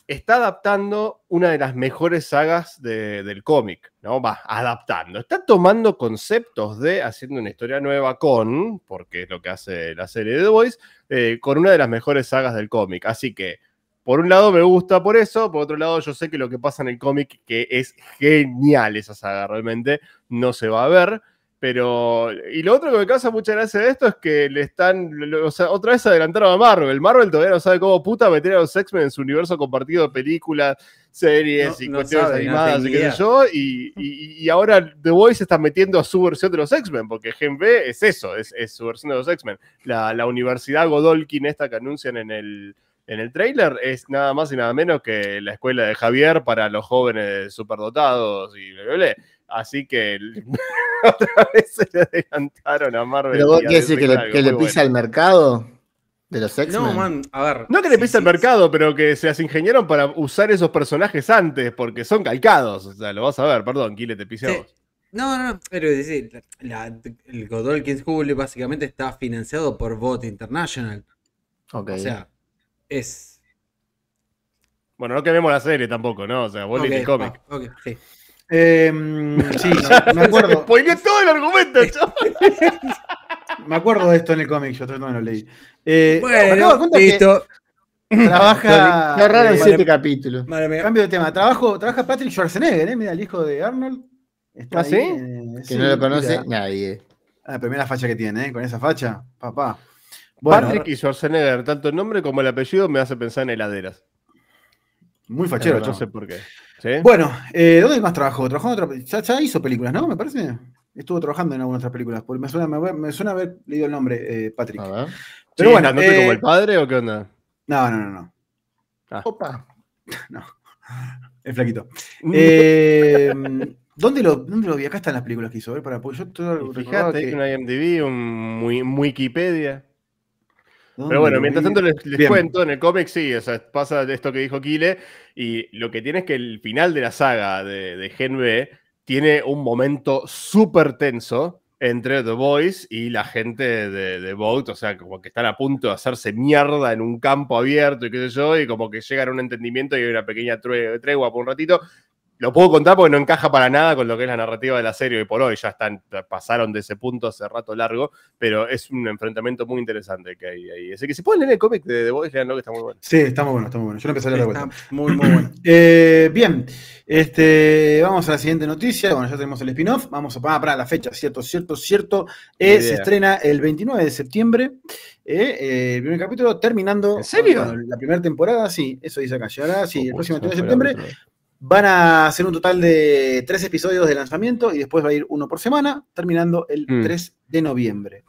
está adaptando una de las mejores sagas del cómic, ¿no? Va adaptando, está tomando conceptos de, haciendo una historia nueva con, porque es lo que hace la serie de The Voice, eh, con una de las mejores sagas del cómic. Así que, por un lado me gusta por eso, por otro lado yo sé que lo que pasa en el cómic, que es genial esa saga, realmente no se va a ver. Pero, y lo otro que me causa mucha gracia de esto es que le están, o sea, otra vez adelantaron a Marvel. Marvel todavía no sabe cómo puta meter a los X-Men en su universo compartido de películas, series y cuestiones animadas y qué sé yo. Y, ahora The Voice está metiendo a su versión de los X-Men, porque Gen B es eso, es, su versión de los X-Men. La, universidad Godolkin esta que anuncian en el, en el trailer es nada más y nada menos que la escuela de Javier para los jóvenes superdotados y bla, Así que otra vez se le adelantaron a Marvel. ¿Pero vos quieres decir que, le, pisa al el mercado? De los x No, man, a ver. No que le pisa al el mercado, pero que se las ingeniaron para usar esos personajes antes, porque son calcados. O sea, lo vas a ver, perdón, Kile, te pise a vos. No, no, pero es decir, la, el Godolkin School básicamente está financiado por Vote International. O sea, es. Bueno, no queremos la serie tampoco, ¿no? O sea, vos okay, el cómic. sí. Eh, sí, me acuerdo. todo el argumento, eh, Me acuerdo de esto en el cómic, yo no lo leí. Eh, bueno, listo. Trabaja. raro en eh, siete capítulos. Cambio de tema. trabaja Patrick Schwarzenegger, ¿eh? Mira, el hijo de Arnold. Está ¿Ah, sí? Eh, que no lo conoce nadie. Ah, la primera facha que tiene, ¿eh? Con esa facha, papá. Patrick y Schwarzenegger, tanto el nombre como el apellido me hace pensar en heladeras. Muy fachero, yo no sé por qué. Bueno, eh, ¿dónde más trabajó? ¿Trabajó otra, ya, hizo películas, ¿no? Me parece. Estuvo trabajando en algunas otras películas. me suena, me, haber leído el nombre, eh, Patrick. Pero bueno, ¿no eh, como el padre o qué onda? No, no, no, no. Ah. Opa. No. El flaquito. Mm. ¿dónde, lo, vi? Acá están las películas que hizo. A ver, para, yo todo Fíjate, IMDb, un, muy, Wikipedia. Pero bueno, mientras tanto les, cuento, en el cómic sí, o sea, pasa esto que dijo Kile, y lo que tiene es que el final de la saga de, Gen B tiene un momento súper tenso entre The Boys y la gente de, de o sea, como que están a punto de hacerse mierda en un campo abierto y qué sé yo, y como que llegan a un entendimiento y hay una pequeña tregua por un ratito, lo puedo contar porque no encaja para nada con lo que es la narrativa de la serie hoy por hoy. Ya están, pasaron de ese punto hace rato largo, pero es un enfrentamiento muy interesante que hay ahí. Así que si pueden leer el cómic de The Voice, leanlo que está muy bueno. Sí, está muy bueno, está muy bueno. Yo lo empecé a leer de vuelta. Muy, muy bueno. Eh, bien, este, vamos a la siguiente noticia. Bueno, ya tenemos el spin-off. Vamos a ah, para la fecha, cierto, cierto, cierto. Eh, se estrena el 29 de septiembre. Eh, el primer capítulo terminando. serio? la primera temporada, sí, eso dice acá. Llegará, sí, el próximo 29 de septiembre. Van a hacer un total de tres episodios de lanzamiento y después va a ir uno por semana, terminando el 3 mm. de noviembre.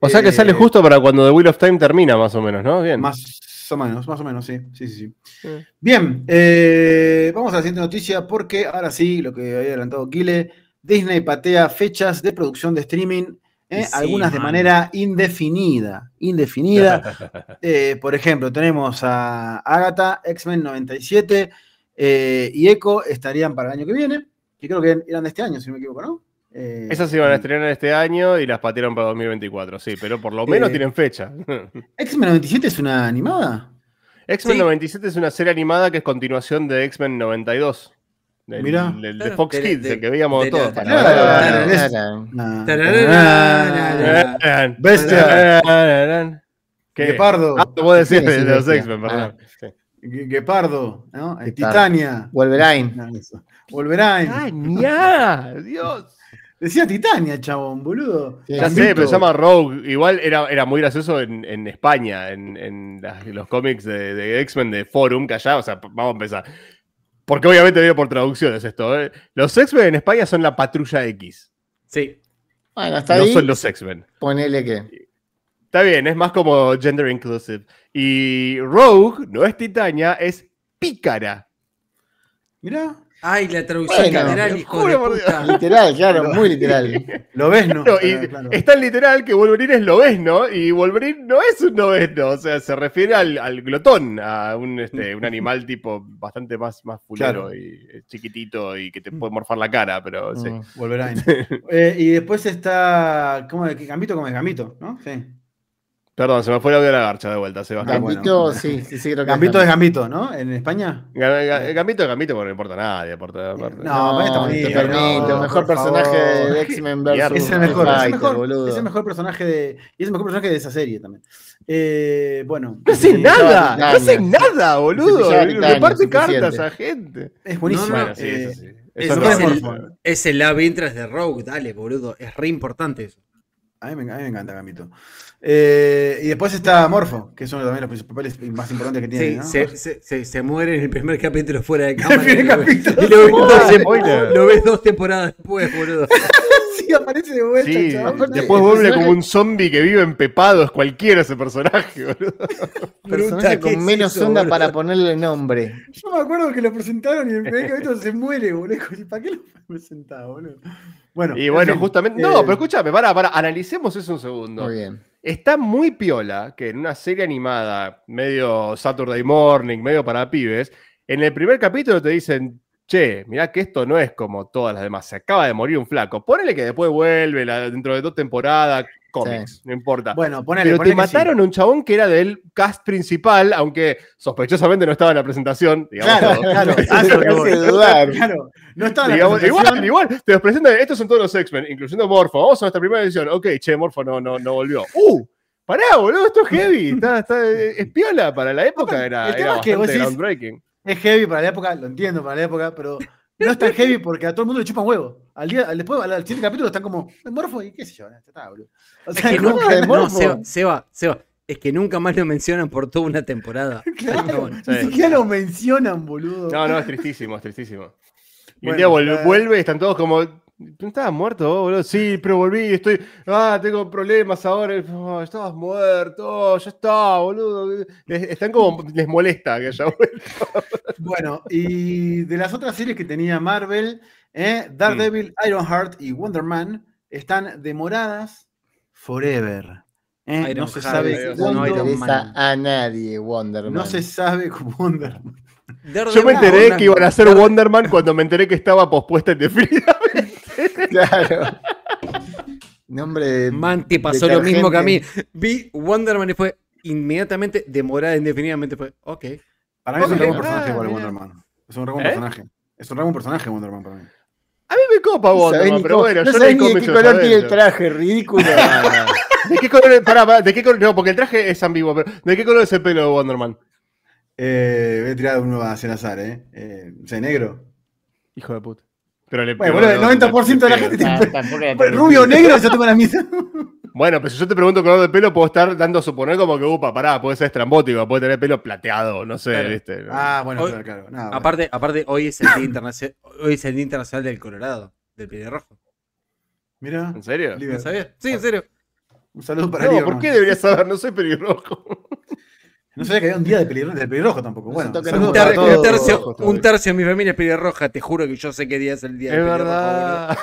O sea que eh, sale justo para cuando The Wheel of Time termina, más o menos, ¿no? Bien. Más o menos, más o menos, sí. sí, sí, mm. Bien, eh, vamos a la siguiente noticia porque ahora sí, lo que había adelantado Guile, Disney patea fechas de producción de streaming ¿eh? algunas de manera indefinida. Indefinida. por ejemplo, tenemos a Agatha, X-Men 97, eh, y Echo estarían para el año que viene, que creo que eran de este año, si no me equivoco, ¿no? Eh, Esas iban a eh, estrenar este año y las patearon para 2024, sí, pero por lo menos tienen fecha. ¿X-Men 97 es una animada? X-Men 97 es una serie animada que es continuación de X-Men 92. Del, de Fox Kids, el que veíamos todos. Bestia. pardo. Ah, puedo decir de los X-Men, perdón. Ah. Pardo, ¿no? Eh, Titania. Wolverine. Wolverine. ¡Titania! ¡Dios! Decía Titania, chabón, boludo. Sí, ya pero se llama Rogue. Igual era, era muy gracioso en, España, en, en, los cómics de, X-Men de Forum, que allá, o sea, vamos a empezar. Porque obviamente veo por traducciones esto. ¿eh? Los X-Men en España son la patrulla X. Sí. no son los X-Men. Ponele que. Está bien, es más como gender inclusive. Y Rogue no es Titania, es pícara. Mirá. Ay, la traducción literal, hijo Literal, claro, muy literal. Lo ves, ¿no? Es tan literal que Wolverine es lo ves, ¿no? Y Wolverine no es un ¿no? o sea, se refiere al, glotón, a un, este, animal tipo bastante más, más fulero y eh, chiquitito y que te puede morfar la cara, pero mm, sí. Wolverine. Eh, y después está, ¿cómo, Gambito como es Gambito, ¿no? Sí. Perdón, se me fue la de la garcha de vuelta, Sebastián. Gambito, sí, sí, sí, creo que Gambito es Gambito, ¿no? En España. Gambito es Gambito porque no importa a nadie. No, no, está bonito. Gambito, mejor personaje de X-Men versus es el mejor, es, mejor boludo. es el mejor personaje de. Y es el mejor personaje de esa serie también. Eh, bueno. No hacen nada, no hacen nada, boludo. Reparte cartas a gente. Es buenísimo. Eh, es, el, es interest de Rogue, dale, boludo. Es re importante eso. A mí, a mí me, encanta Gambito. Eh, y después está Morfo, que es uno también los papeles más importantes que tiene. se, muere en el primer capítulo fuera de cámara. y, lo ves, lo, ves dos, temporadas después, boludo. sí, aparece de vuelta. Sí, después vuelve como un zombie que vive empepado. Es cualquiera ese personaje, boludo. Personaje con menos onda para ponerle nombre. Yo me acuerdo que lo presentaron y en el primer capítulo se muere, boludo. ¿Para qué lo presentaba, boludo? y bueno, justamente. no, eh, pero escúchame, para, para, analicemos eso un segundo. Está muy piola que en una serie animada, medio Saturday morning, medio para pibes, en el primer capítulo te dicen, che, mirá que esto no es como todas las demás, se acaba de morir un flaco. Ponele que después vuelve dentro de dos temporadas, cómics, no importa. Bueno, Pero te mataron un chabón que era del cast principal, aunque sospechosamente no estaba en la presentación. Digamos, claro, claro. no, ah, claro. No estaba en la presentación. Igual, igual. Te los presento estos son todos los X-Men, incluyendo Morfo. Vamos a nuestra primera edición. Ok, che, Morfo no, no, no volvió. ¡Uh! Pará, boludo, esto es heavy. Está, está, eh, es piola para la época. Era, Es heavy para la época, lo entiendo para la época, pero no es tan heavy porque a todo el mundo le chupan huevo. Al día, después, al, siguiente capítulo están como, Morfo, y qué sé yo, está, boludo. O sea, es que nunca, no, Seba, es que nunca más lo mencionan por toda una temporada. ni siquiera lo mencionan, boludo. No, no, es tristísimo, es tristísimo. Y el día vuelve, vuelve y están todos como, Estabas muerto, boludo. Sí, pero volví, estoy. Ah, tengo problemas ahora. Ah, estabas muerto, ya está, boludo. están como. Les molesta que haya Bueno, y de las otras series que tenía Marvel, eh, Daredevil, mm. Ironheart y Wonder Man están demoradas forever. ¿eh? no se sabe no a nadie Wonder Man. No se sabe cómo Wonder Yo me enteré que iban a ser Wonder Man cuando me enteré que estaba pospuesta indefinidamente. Claro. Nombre. Manti pasó lo mismo que a mí. Vi Wonderman y fue inmediatamente demorada indefinidamente. Fue, ok. Para mí es un raro personaje igual ah, Wonderman. Es un raro ¿Eh? personaje. Es un raro personaje Wonderman para mí. A mí me copa vos, pero bueno, no yo sé ni qué color tiene el traje, ridículo. ¿De qué color? ¿de qué color? No, porque el traje es ambiguo, pero ¿de qué color es el pelo de Wonderman? Eh, voy a tirar uno a hacer azar, ¿eh? eh ¿Negro? Hijo de puta. Pero le bueno, el 90% de la gente tiene ah, rubio o negro, yo tengo la misa. Bueno, pero si yo te pregunto color de pelo, puedo estar dando a suponer como que, upa, pará, puede ser estrambótico, puede tener pelo plateado, no sé, ¿viste? Ah, bueno, claro, aparte, aparte, hoy es el Día Internacional, del Colorado, del rojo Mira. ¿En serio? Sí, en serio. Un saludo para no, ¿Por qué deberías saber? No soy pelirrojo. No sabía que había un día de, pelirrojo tampoco. bueno, un, tercio, de mi familia es pelirroja. Te juro que yo sé qué día es el día de pelirrojo. Verdad.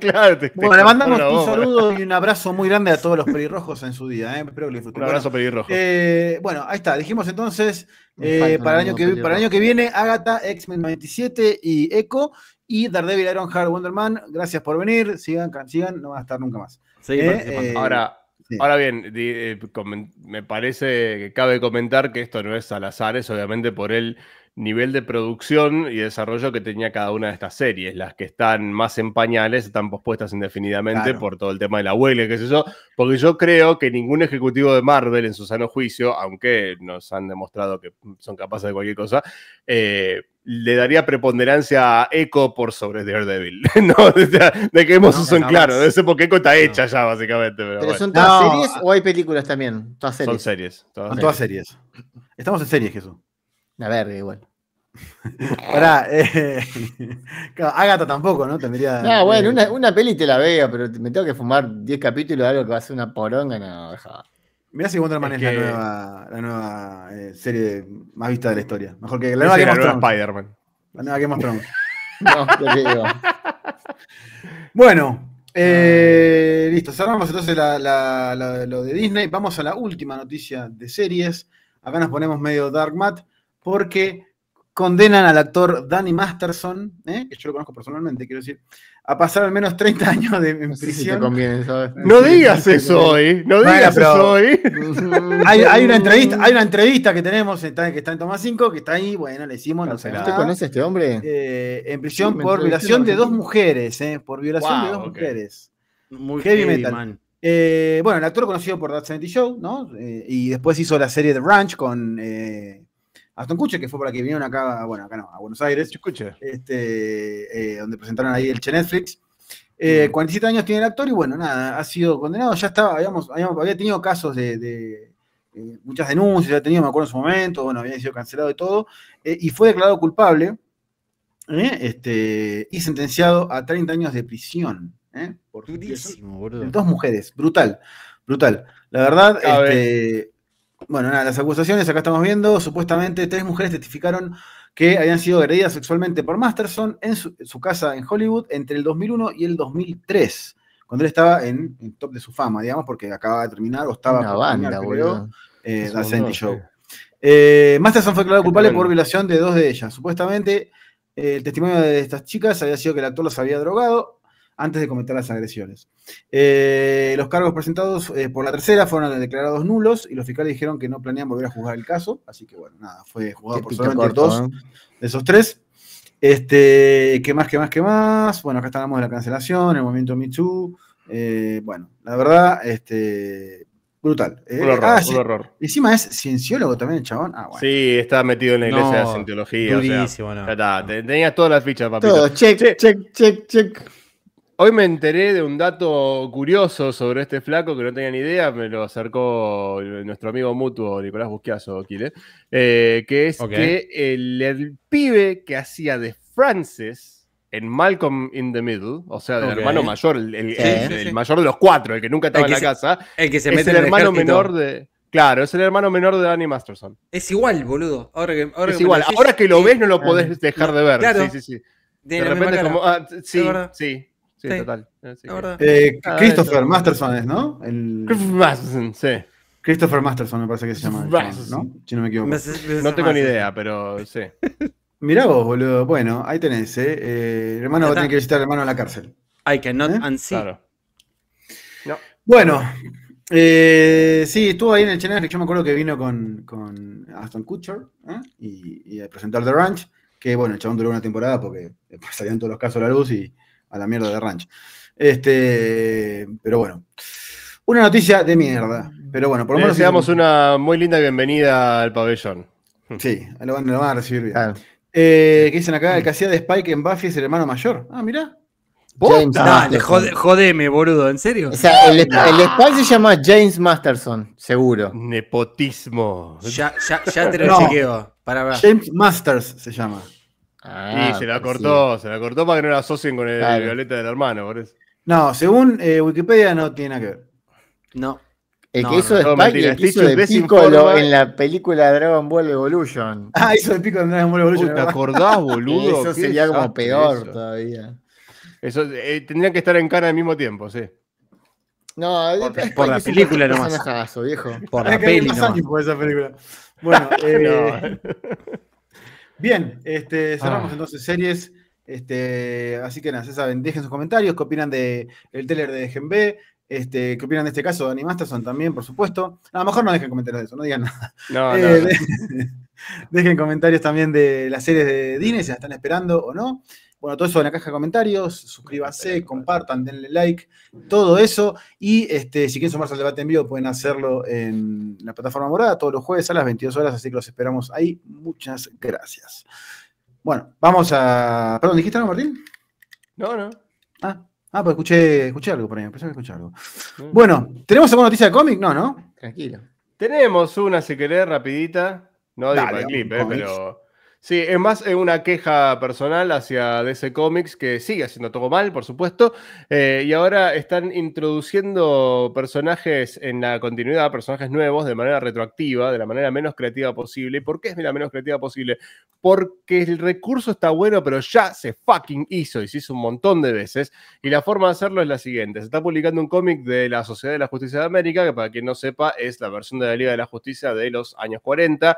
claro, te, bueno, le mandamos un saludo y un abrazo muy grande a todos los pelirrojos en su día. ¿eh? Espero que les Un abrazo bueno, pelirrojo. Eh, bueno, ahí está. Dijimos entonces, eh, para, el año que, para el año que viene, Agatha, X-Men 97 y Echo. Y Daredevil, Ironheart, Wonderman. Gracias por venir. Sigan, sigan. No van a estar nunca más. Ahora Ahora bien, eh, me parece que cabe comentar que esto no es al azar, es obviamente por el nivel de producción y desarrollo que tenía cada una de estas series. Las que están más en pañales están pospuestas indefinidamente por todo el tema de la huelga, qué sé yo, porque yo creo que ningún ejecutivo de Marvel en su sano juicio, aunque nos han demostrado que son capaces de cualquier cosa, eh, le daría preponderancia a Echo por sobre Daredevil. no, De que hemos en claro. No sé por Echo está hecha ya, básicamente. ¿Pero, son todas series o hay películas también? Todas series. Son series. Todas series. todas series. Estamos en series, Jesús. a verga, igual. Ahora eh, Agatha tampoco, ¿no? Tendría. No, bueno, eh. una, peli te la veo, pero me tengo que fumar 10 capítulos de algo que va a ser una poronga, no, deja. Mirá si Wonder es, la nueva, la nueva eh, serie más vista de la historia. Mejor que la nueva Game of Spider-Man. La nueva Game of no, que Bueno, eh, listo. Cerramos entonces lo de Disney. Vamos a la última noticia de series. Acá nos ponemos medio Dark Mat porque condenan al actor Danny Masterson, ¿eh? que yo lo conozco personalmente, quiero decir, a pasar al menos 30 años de, en prisión. No digas eso hoy, no digas eso hoy. Hay, una entrevista, hay una entrevista que tenemos que está en Tomás 5, que está ahí, bueno, le hicimos, no sé. ¿Usted conoce a este hombre? Eh, en prisión ¿eh? por violación de dos mujeres, por violación de dos mujeres. Muy heavy, metal. bueno, el actor conocido por That 70 Show, ¿no? y después hizo la serie The Ranch con Aston Kutcher, que fue para que vinieron acá, bueno, acá no, a Buenos Aires. Escucha. Este, eh, donde presentaron ahí el Che Netflix. 47 años tiene el actor y bueno, nada, ha sido condenado, ya estaba, habíamos, había tenido casos de, eh, muchas denuncias, ya tenido, me acuerdo en su momento, bueno, había sido cancelado y todo, eh, y fue declarado culpable este, y sentenciado a 30 años de prisión. Por Durísimo, boludo. Dos mujeres, brutal, brutal. La verdad, este, bueno, nada, las acusaciones acá estamos viendo. Supuestamente tres mujeres testificaron que habían sido agredidas sexualmente por Masterson en su, casa en Hollywood entre el 2001 y el 2003, cuando él estaba en, top de su fama, digamos, porque acababa de terminar o estaba en la banda, boludo. Eh, Show. Eh, Masterson fue declarado culpable por violación de dos de ellas. Supuestamente, eh, el testimonio de estas chicas había sido que el actor las había drogado antes de cometer las agresiones. Eh, los cargos presentados eh, por la tercera fueron declarados nulos y los fiscales dijeron que no planean volver a juzgar el caso, así que bueno, nada, fue juzgado por solamente dos ¿eh? de esos tres. Este, ¿Qué más, qué más, qué más? Bueno, acá estábamos de la cancelación, el movimiento Me Too. bueno, la verdad, este, brutal. un ah, un sí, Encima es cienciólogo también el chabón. Ah, Sí, está metido en la iglesia de la Durísimo, ya está, todas las fichas, papito. check, check, check. check. Hoy me enteré de un dato curioso sobre este flaco que no tenía ni idea, me lo acercó nuestro amigo mutuo Nicolás Busquiazo, Kile, eh, que es que el, pibe que hacía de Francis en Malcolm in the Middle, o sea, el hermano mayor, el, mayor de los cuatro, el que nunca estaba en la casa, el que se mete es el, hermano menor de... Claro, es el hermano menor de Danny Masterson. Es igual, boludo. Ahora que, igual. ahora que lo ves no lo ah, podés dejar de ver. Claro, de repente es como, sí, sí, Sí, total. Eh, ah, Christopher Masterson es, ¿no? El... Masterson, sí. Christopher Masterson me parece que se llama. ¿no? Si no me equivoco. No tengo ni idea, pero sí. Mirá vos, boludo. Bueno, ahí tenés, ¿eh? eh hermano va a tener que visitar al hermano en la cárcel. I cannot ¿Eh? unsee. Claro. No. Bueno, eh, sí, estuvo ahí en el Channel. Yo me acuerdo que vino con, con Aston Kutcher y, y, a presentar The Ranch. Que bueno, el chabón duró una temporada porque salían todos los casos a la luz y, a la mierda de ranch. Este, pero bueno. Una noticia de mierda. Pero bueno, por lo menos. Le damos una muy linda bienvenida al pabellón. Sí, lo van, lo van a recibir bien. Eh, ¿Qué dicen acá? El que de Spike en Buffy es el hermano mayor. Ah, mirá. James jodeme, boludo, ¿en serio? O sea, el, Spike se llama James Masterson, seguro. Nepotismo. Ya, ya, te lo chequeo. Para, para. James Masters se llama y ah, se la pues cortó, se la cortó para que no la asocien con el violeta del hermano, por No, según eh, Wikipedia no tiene nada que ver. No. El que hizo de Spike el en la película Dragon Ball Evolution. Ah, hizo de pico en Dragon Ball Evolution ¿Te acordás, boludo? eso sería como peor todavía. Eso, eh, tendrían que estar en cara al mismo tiempo, sí. No, por, por la película nomás. Por la, peli nomás. Por esa película. Bueno, eh, Bien, este, cerramos ah. entonces series. Este, así que nada, ya saben, dejen sus comentarios, qué opinan del el de Genbe, este, qué opinan de este caso de Animasterson también, por supuesto. A lo mejor no dejen comentarios de eso, no digan nada. Eh, dejen comentarios también de las series de Disney si las están esperando o no. Bueno, todo eso en la caja de comentarios, Suscríbase, compartan, denle like, todo eso. Y este, si quieren sumarse al debate en vivo, pueden hacerlo en la plataforma morada todos los jueves a las 22 horas, así que los esperamos ahí. Muchas gracias. Bueno, vamos a. Perdón, ¿dijiste algo, Martín? No, no. Ah, ah pues escuché, escuché algo por ahí, empecé a escuchar algo. Mm. Bueno, ¿tenemos alguna noticia de cómic? No, ¿no? Tranquilo. Tenemos una, si querés, rapidita. No el clip, eh, pero Sí, es más una queja personal hacia DC Comics, que sigue haciendo todo mal, por supuesto, eh, y ahora están introduciendo personajes en la continuidad, personajes nuevos, de manera retroactiva, de la manera menos creativa posible. por qué es la menos creativa posible? Porque el recurso está bueno, pero ya se fucking hizo y se hizo un montón de veces. Y la forma de hacerlo es la siguiente. Se está publicando un cómic de la Sociedad de la Justicia de América, que para quien no sepa es la versión de la Liga de la Justicia de los años 40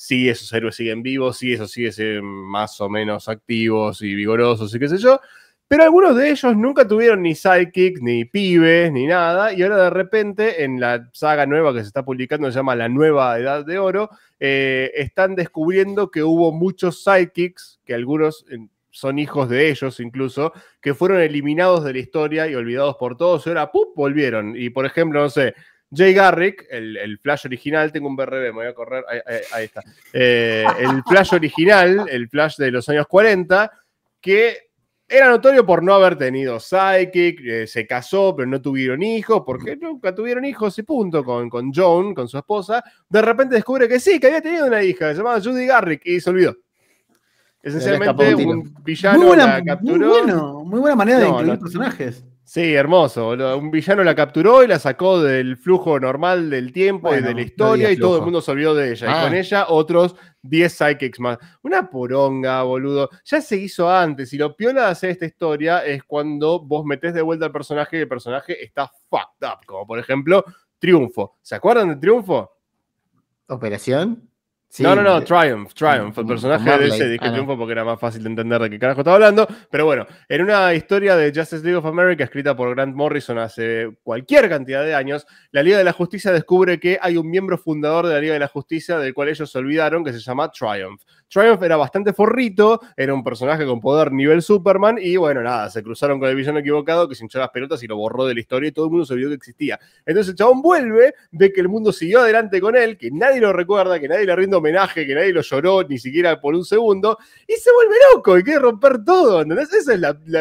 Sí, esos héroes siguen vivos, si esos siguen más o menos activos y vigorosos y qué sé yo. Pero algunos de ellos nunca tuvieron ni sidekick, ni pibes, ni nada. Y ahora de repente, en la saga nueva que se está publicando, se llama La Nueva Edad de Oro, eh, están descubriendo que hubo muchos sidekicks, que algunos son hijos de ellos incluso, que fueron eliminados de la historia y olvidados por todos. Y ahora, ¡pup!, volvieron. Y por ejemplo, no sé, Jay Garrick, el, flash original, tengo un BRB, me voy a correr, ahí, está. Eh, el flash original, el flash de los años 40, que era notorio por no haber tenido psychic, eh, se casó, pero no tuvieron hijos, porque nunca tuvieron hijos y punto con, con Joan, con su esposa. De repente descubre que sí, que había tenido una hija se llamaba Judy Garrick y se olvidó. Esencialmente un, villano muy la capturó. Muy, buena manera de incluir personajes. Sí, hermoso. Un villano la capturó y la sacó del flujo normal del tiempo y de la historia y todo el mundo se olvidó de ella. Y con ah. ella otros 10 psychics más. Una poronga, boludo. Ya se hizo antes y lo piola de hacer esta historia es cuando vos metés de vuelta al personaje y el personaje está fucked up. Como por ejemplo, Triunfo. ¿Se acuerdan de Triunfo? ¿Operación? no, no, no, eh, Triumph, Triumph, el personaje de ese disco triunfo porque era más fácil de entender de qué carajo estaba hablando. Pero bueno, en una historia de Justice League of America escrita por Grant Morrison hace cualquier cantidad de años, la Liga de la Justicia descubre que hay un miembro fundador de la Liga de la Justicia del cual ellos se olvidaron que se llama Triumph. Triumph era bastante forrito, era un personaje con poder nivel Superman y bueno, nada, se cruzaron con el villano equivocado que se hinchó las pelotas y lo borró de la historia y todo el mundo se olvidó que existía. Entonces el chabón vuelve, ve que el mundo siguió adelante con él, que nadie lo recuerda, que nadie le rinde homenaje, que nadie lo lloró ni siquiera por un segundo y se vuelve loco y quiere romper todo, Esa es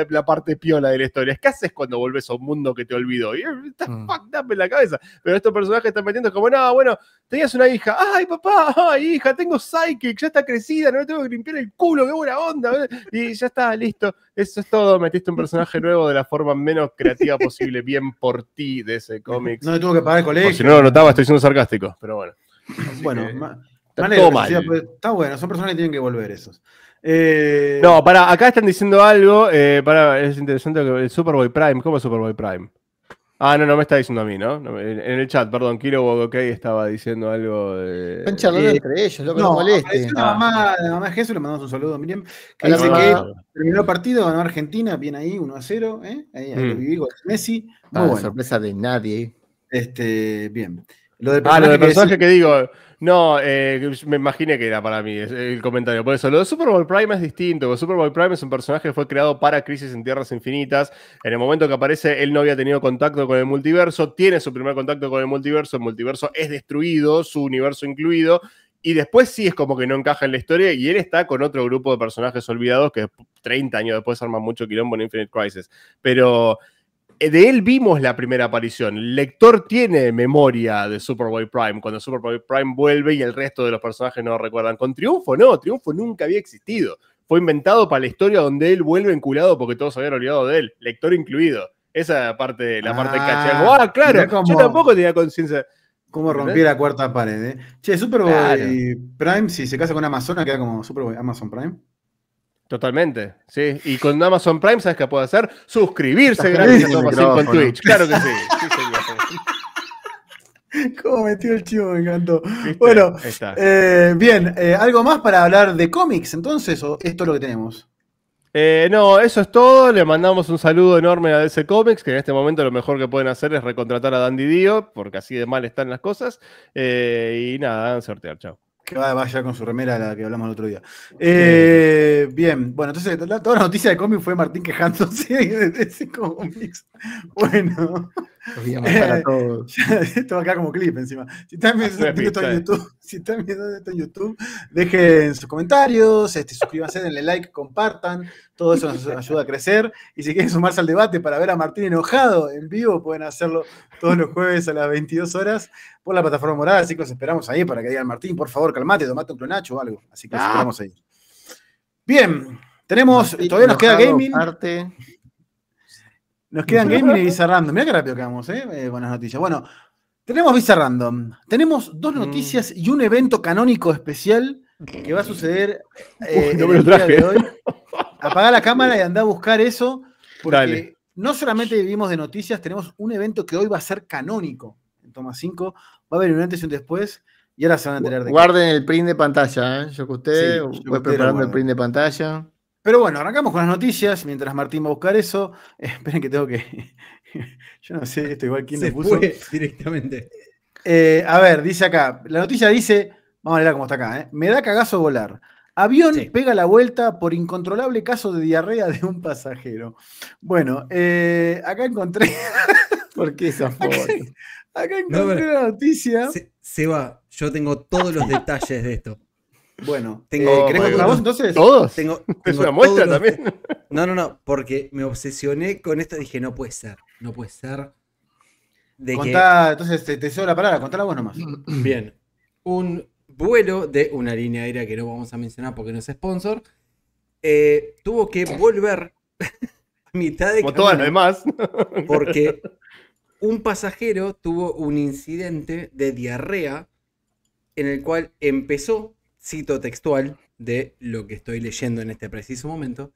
la, parte piola de la historia. Es que haces cuando volvés a un mundo que te olvidó? Y eh, está mm. fucked up en la cabeza. Pero estos personajes están metiendo como, no, bueno, tenías una hija, ay papá, ay hija, tengo psychic, ya está creciendo no me tengo que limpiar el culo, qué buena onda. Y ya está, listo. Eso es todo. Metiste un personaje nuevo de la forma menos creativa posible, bien por ti de ese cómic. No le tuvo que pagar el colegio. si no lo notaba, estoy siendo sarcástico, pero bueno. bueno, está, bueno, son personas que tienen que volver esos. Eh, no, para, acá están diciendo algo. Eh, para, es interesante el Superboy Prime, ¿cómo es Superboy Prime? Ah, no, no me está diciendo a mí, ¿no? en el chat, perdón, Kiro OK estaba diciendo algo de. Están charlando entre ellos, lo que no, moleste. La ah. mamá, mamá de Jesús le mandamos un saludo, Miriam. Que dice que terminó el partido, ganó Argentina, bien ahí, 1 a 0, ¿eh? Ahí, ahí mm. Messi. Ah, Muy sorpresa de nadie. Este, bien. Lo del personaje ah, lo personaje que digo, no, eh, me imaginé que era para mí el comentario. Por eso, lo de Super Bowl Prime es distinto. Porque Super Bowl Prime es un personaje que fue creado para Crisis en Tierras Infinitas. En el momento que aparece, él no había tenido contacto con el multiverso. Tiene su primer contacto con el multiverso. El multiverso es destruido, su universo incluido. Y después sí es como que no encaja en la historia y él está con otro grupo de personajes olvidados que 30 años después arman mucho quilombo en Infinite Crisis. Pero eh, de él vimos la primera aparición. lector tiene memoria de Superboy Prime, cuando Superboy Prime vuelve y el resto de los personajes no recuerdan. Con Triunfo no, Triunfo nunca había existido. Fue inventado para la historia donde él vuelve enculado porque todos se habían olvidado de él, lector incluido. Esa parte, la parte que Ah, ah claro, yo tampoco tenía conciencia. Cómo rompí la cuarta pared, ¿eh? Che, Superboy Prime, si se casa con Amazon, queda como Superboy Amazon Prime. Totalmente, sí. Y con Amazon Prime, ¿sabes qué puedo hacer? Suscribirse gratis a con Twitch. Claro que sí. sí ¿Cómo metió el chivo? Me encantó. Bueno, eh, bien, eh, ¿algo más para hablar de cómics entonces? ¿O esto es lo que tenemos? Eh, no, eso es todo. Le mandamos un saludo enorme a DC Comics, que en este momento lo mejor que pueden hacer es recontratar a Dandy Dio, porque así de mal están las cosas. y nada, dan sortear, chao. Que va vaya con su remera, la que hablamos el otro día. Eh, bien, bueno, entonces toda la noticia de cómic fue Martín quejándose de ese cómics. bueno. esto va a como clip encima. Si están viendo, esto en eh. YouTube, si en YouTube, dejen sus comentarios, este, suscríbanse, denle like, compartan. Todo eso nos ayuda a crecer. Y si quieren sumarse al debate para ver a Martín enojado en vivo, pueden hacerlo todos los jueves a las 22 horas por la plataforma morada. Así que los esperamos ahí para que digan Martín, por favor, calmate, tomate un clonacho o algo. Así que los ah. esperamos ahí. Bien, tenemos, todavía nos queda gaming. Nos quedan gaming y Visa Random. Mira qué rápido quedamos, ¿eh? ¿eh? Buenas noticias. Bueno, tenemos Visa Random. Tenemos dos mm. noticias y un evento canónico especial que va a suceder. Eh, Hoy. Apaga la cámara y anda a buscar eso. Porque no solamente vivimos de noticias, tenemos un evento que hoy va a ser canónico. En Toma 5 va a haber un antes y un después. Y ahora se van a enterar de Guarden el print de pantalla, ¿eh? Yo que usted, voy preparando el print de pantalla. Pero bueno, arrancamos con las noticias. Mientras Martín va a buscar eso, esperen que tengo que. Yo no sé, esto igual quién Se puso. directamente. Eh, a ver, dice acá. La noticia dice. Vamos a ver cómo está acá. Eh, Me da cagazo volar. Avión pega la vuelta por incontrolable caso de diarrea de un pasajero. Bueno, eh, acá encontré. ¿Por qué esa foto? Acá, encontré la noticia. se, va, yo tengo todos los detalles de esto. Bueno, tengo. Eh, que entonces? Todos. es una muestra también. No, no, no, porque me obsesioné con esto. Dije, no puede ser, no puede ser. De Contá, entonces te, cedo la palabra, la vos nomás. Bien. Un vuelo de una línea aérea que no vamos a mencionar porque no es sponsor. Eh, tuvo que volver a mitad de Como todas más. porque un pasajero tuvo un incidente de diarrea en el cual empezó cito textual de lo que estoy leyendo en este preciso momento,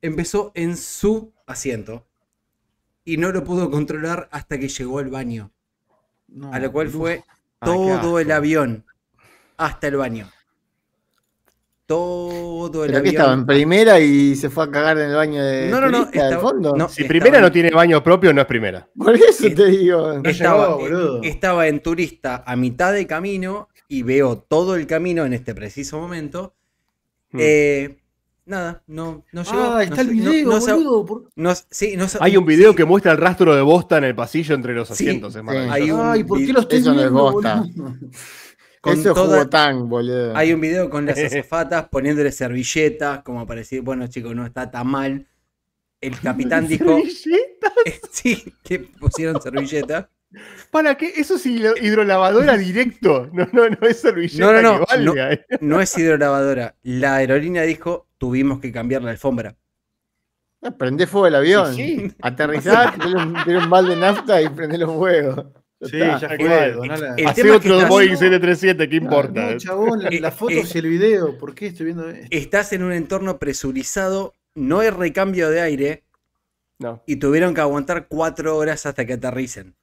empezó en su asiento y no lo pudo controlar hasta que llegó al baño. a lo cual fue ah, todo el avión hasta el baño. Todo el avión. estaba en primera y se fue a cagar en el baño de no, no, no, No, si primera no tiene baño propio, no es primera. Por eso te digo. Estaba, estaba en turista a mitad de camino y veo todo el camino en este preciso momento. Hmm. Eh, nada, no, no llegó. Ah, está el video, Hay un video que muestra el rastro de Bosta en el pasillo entre los asientos. Sí, Hay Ay, ¿por qué los estoy Bosta. Con tan, boludo. Hay un video con las azafatas poniéndole servilletas, como para decir, bueno, chicos, no está tan mal. El capitán dijo. sí, que pusieron servilletas. ¿Para qué? Eso es hidrolavadora directo. No, no, no es servilleta no, no, no, eh. no, es hidrolavadora. La aerolínea dijo, tuvimos que cambiar la alfombra. Ah, prende fuego el avión. Sí, Aterrizar, un, balde de nafta y prende los fuegos. Sí, ya fue. Hacé otro Boeing 737, ¿qué importa? fotos eh, y el eh, video, ¿por qué estoy viendo esto? Estás en un entorno presurizado, no hay recambio de aire. No. Y tuvieron que aguantar cuatro horas hasta que aterricen.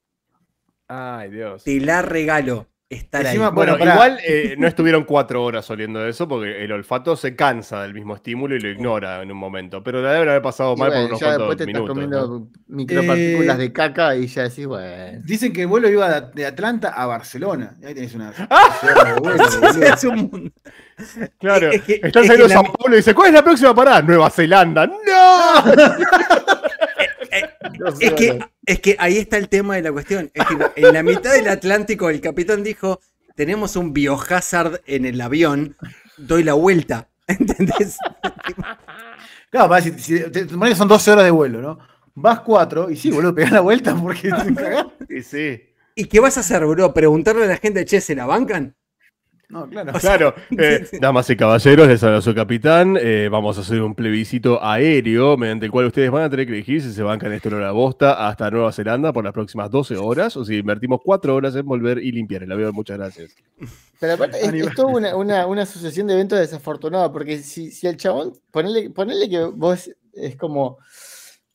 Ay, Dios. Te la regalo. Estar ahí. Bueno, igual eh, no estuvieron cuatro horas oliendo de eso porque el olfato se cansa del mismo estímulo y lo ignora en un momento. Pero la deben haber pasado mal por unos ya cuantos después te estás comiendo micropartículas eh, de caca y ya decís, bueno. Dicen que el vuelo iba de Atlanta a Barcelona. Ahí tenés una. ¡Ah! Claro. estás en San Pablo y dice, ¿cuál es la próxima parada? Nueva Zelanda. ¡No! Eh, es, que, es que ahí está el tema de la cuestión. en la mitad del Atlántico el capitán dijo, tenemos un biohazard en el avión, doy la vuelta. ¿Entendés? Claro, son 12 horas de vuelo, ¿no? Vas cuatro y sí, boludo, pegás la vuelta porque te ¿Y qué vas a hacer, bro? ¿Preguntarle a la gente, che, ¿se la bancan? No, claro. claro. Eh, damas y caballeros, les habla su capitán. Eh, vamos a hacer un plebiscito aéreo mediante el cual ustedes van a tener que elegir si se bancan esto en la bosta hasta Nueva Zelanda por las próximas 12 horas o si invertimos 4 horas en volver y limpiar el avión. Muchas gracias. Pero aparte, es, una, una, sucesión de eventos desafortunados porque si, si el chabón, ponele, que vos es como.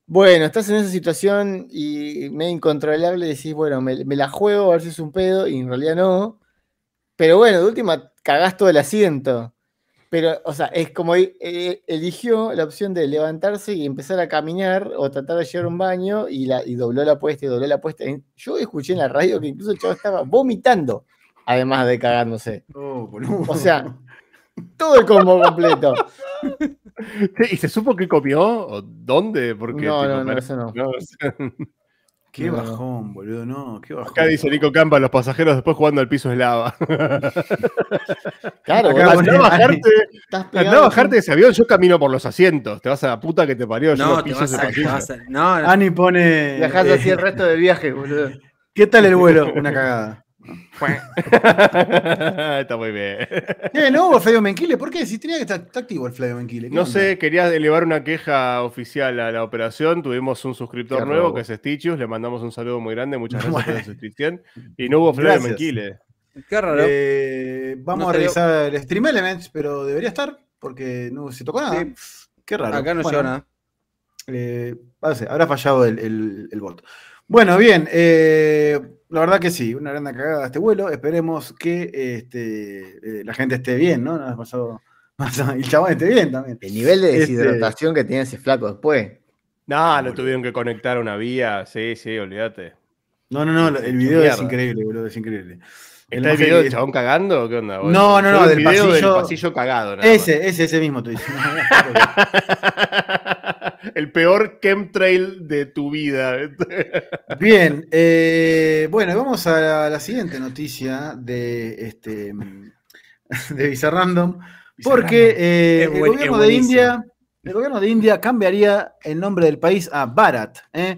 Bueno, estás en esa situación y medio incontrolable, decís, bueno, me, me la juego a ver si es un pedo, y en realidad no. Pero bueno, de última cagás todo el asiento. Pero, o sea, es como e, e, eligió la opción de levantarse y empezar a caminar o tratar de llegar a un baño y, dobló la puesta y dobló la apuesta. Yo escuché en la radio que incluso el chavo estaba vomitando, además de cagándose. o sea, todo el combo completo. ¿Y se supo que copió? dónde? Porque, no, no, no, eso no. Qué bajón, boludo, no, qué bajón. Acá dice Nico Campa, los pasajeros después jugando al piso es lava. claro, no bajarte, no bajarte de ese avión, yo camino por los asientos, te vas a la puta que te parió, yo no, los pisos te vas a, no, Ani pone... Dejás así eh, el resto del viaje, boludo. ¿Qué tal el vuelo? Una cagada. Está muy bien. No eh, no Flavio Menquile? ¿Por qué? Si tenía que estar activo el Flavio Menquile. No sé, quería elevar una queja oficial a la operación. Tuvimos un suscriptor nuevo que es Stitchius Le mandamos un saludo muy grande. Muchas gracias por la suscripción. Y no hubo Flavio Menquile. Qué raro. Eh, vamos a revisar el Stream Elements, pero debería estar porque no se tocó nada. Qué raro. Acá no llegó nada. Eh, habrá fallado el, el, el bot. Bueno, bien. Eh, la verdad que sí, una gran cagada este vuelo. Esperemos que este, eh, la gente esté bien, ¿no? Nos pasado, el chabón esté bien también. El nivel de este deshidratación que tiene ese flaco después. No, lo tuvieron que conectar una vía. Sí, sí, olvídate. No, no, no, el video es increíble, boludo, es increíble. ¿Está el video del chabón cagando qué onda? No, no, no, del, pasillo... pasillo... cagado. Ese, ese, ese mismo tú el peor chemtrail de tu vida. Bien, eh, bueno, vamos a la, siguiente noticia de, este, de porque eh, el, gobierno de India, el gobierno de India cambiaría el nombre del país a Bharat. Eh,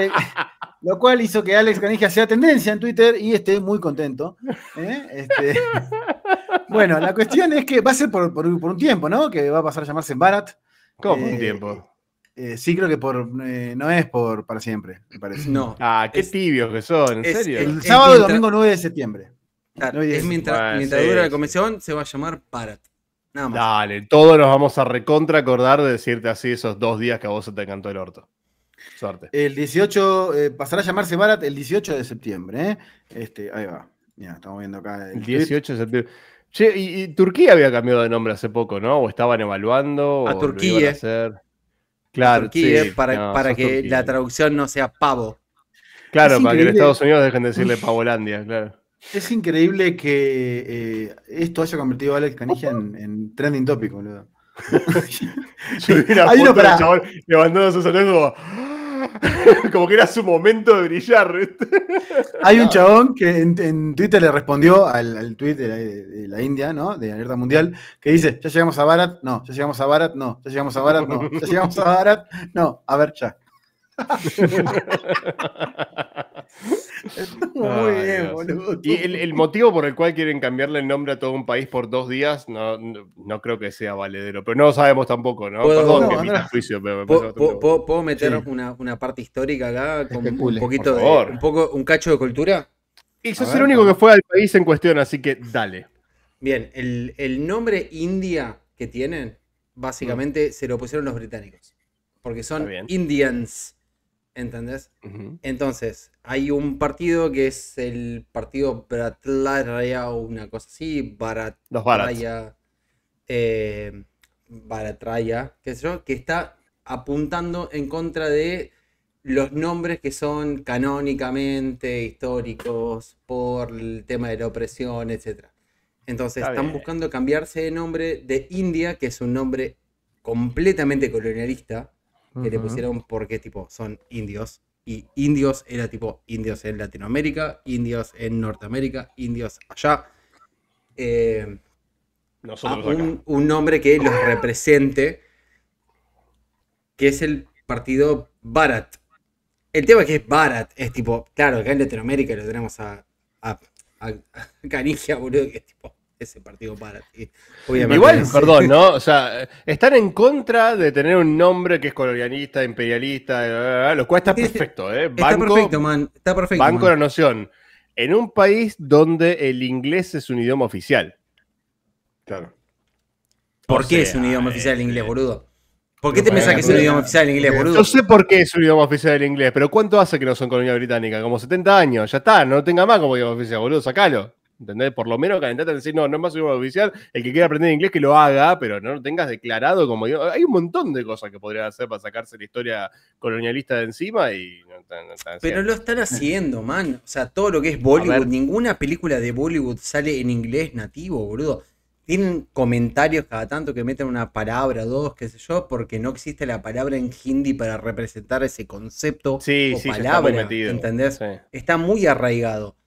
eh Lo cual hizo que Alex Canigia sea tendencia en Twitter y esté muy contento. ¿eh? Este, bueno, la cuestión es que va a ser por, un tiempo, ¿no? Que va a pasar a llamarse Barat. ¿Cómo? Eh, un tiempo. Eh, sí, creo que por no es por para siempre, me parece. No. Ah, qué tibios que son, en serio. El, sábado domingo 9 de septiembre. es mientras, dura la comisión, se va a llamar Barat. Nada más. Dale, todos nos vamos a recontra acordar de decirte así esos dos días que a vos te encantó el orto. Suerte. El 18, eh, pasará a llamarse Barat el 18 de septiembre. ¿eh? Este, ahí va. estamos viendo acá. El, 18 de septiembre. Che, y, Turquía había cambiado de nombre hace poco, ¿no? O estaban evaluando. A Turquía. Claro, Turquía, para, que la traducción no sea pavo. Claro, para que en Estados Unidos dejen de decirle Pavolandia, claro. Es increíble que eh, esto haya convertido a Alex Canigia en, trending topic, boludo. Yo vi chabón Como que era su momento de brillar. Hay un chabón que en, Twitter le respondió al, tweet de la, de la, India, ¿no? De alerta mundial, que dice: Ya llegamos a Barat, no, ya llegamos a Barat, no, ya llegamos a Barat, no, ya llegamos a Barat, no, a ver, ya. Muy bien, Y el, motivo por el cual quieren cambiarle el nombre a todo un país por dos días, no, creo que sea valedero, pero no lo sabemos tampoco, ¿no? ¿Puedo, Perdón que juicio, me ¿puedo, meter una, parte histórica acá un poquito de, un poco, un cacho de cultura? Y sos el único que fue al país en cuestión, así que dale. Bien, el, nombre India que tienen, mm. básicamente se lo pusieron los británicos. Porque son Indians. ¿entendés? Entonces, hay un partido que es el partido Bratlaria o una cosa así, Baratraya, eh, que está apuntando en contra de los nombres que son canónicamente históricos por el tema de la opresión, etc. Entonces, están buscando cambiarse de nombre de India, que es un nombre completamente colonialista, que le pusieron porque tipo son indios. Y indios era tipo indios en Latinoamérica, indios en Norteamérica, indios allá. Eh, un, nombre que los represente, que es el partido Barat. El tema que es Barat, es tipo, claro, acá en Latinoamérica lo tenemos a, a, boludo, que es tipo ese partido para ti. Igual, perdón, ¿no? O sea, están en contra de tener un nombre que es colonialista, imperialista, lo cual está perfecto, ¿eh? está perfecto, man. Está perfecto. Banco la noción. En un país donde el inglés es un idioma oficial. Claro. ¿Por qué es un idioma oficial el inglés, eh, boludo? ¿Por qué te pensás eh, que es un idioma oficial el inglés, boludo? Yo sé por qué es un idioma oficial el inglés, pero ¿cuánto hace que no son colonia británica? Como 70 años, ya está, no lo tenga más como idioma oficial, boludo, sacalo. ¿Entendés? Por lo menos calentate a decir, no, no es más un oficial, el que quiera aprender inglés que lo haga, pero no lo tengas declarado como yo. Hay un montón de cosas que podrían hacer para sacarse la historia colonialista de encima y no, Pero lo están haciendo, man. O sea, todo lo que es Bollywood, ninguna película de Bollywood sale en inglés nativo, boludo. Tienen comentarios cada tanto que meten una palabra, dos, qué sé yo, porque no existe la palabra en hindi para representar ese concepto sí, palabra. Está ¿Entendés? Está muy arraigado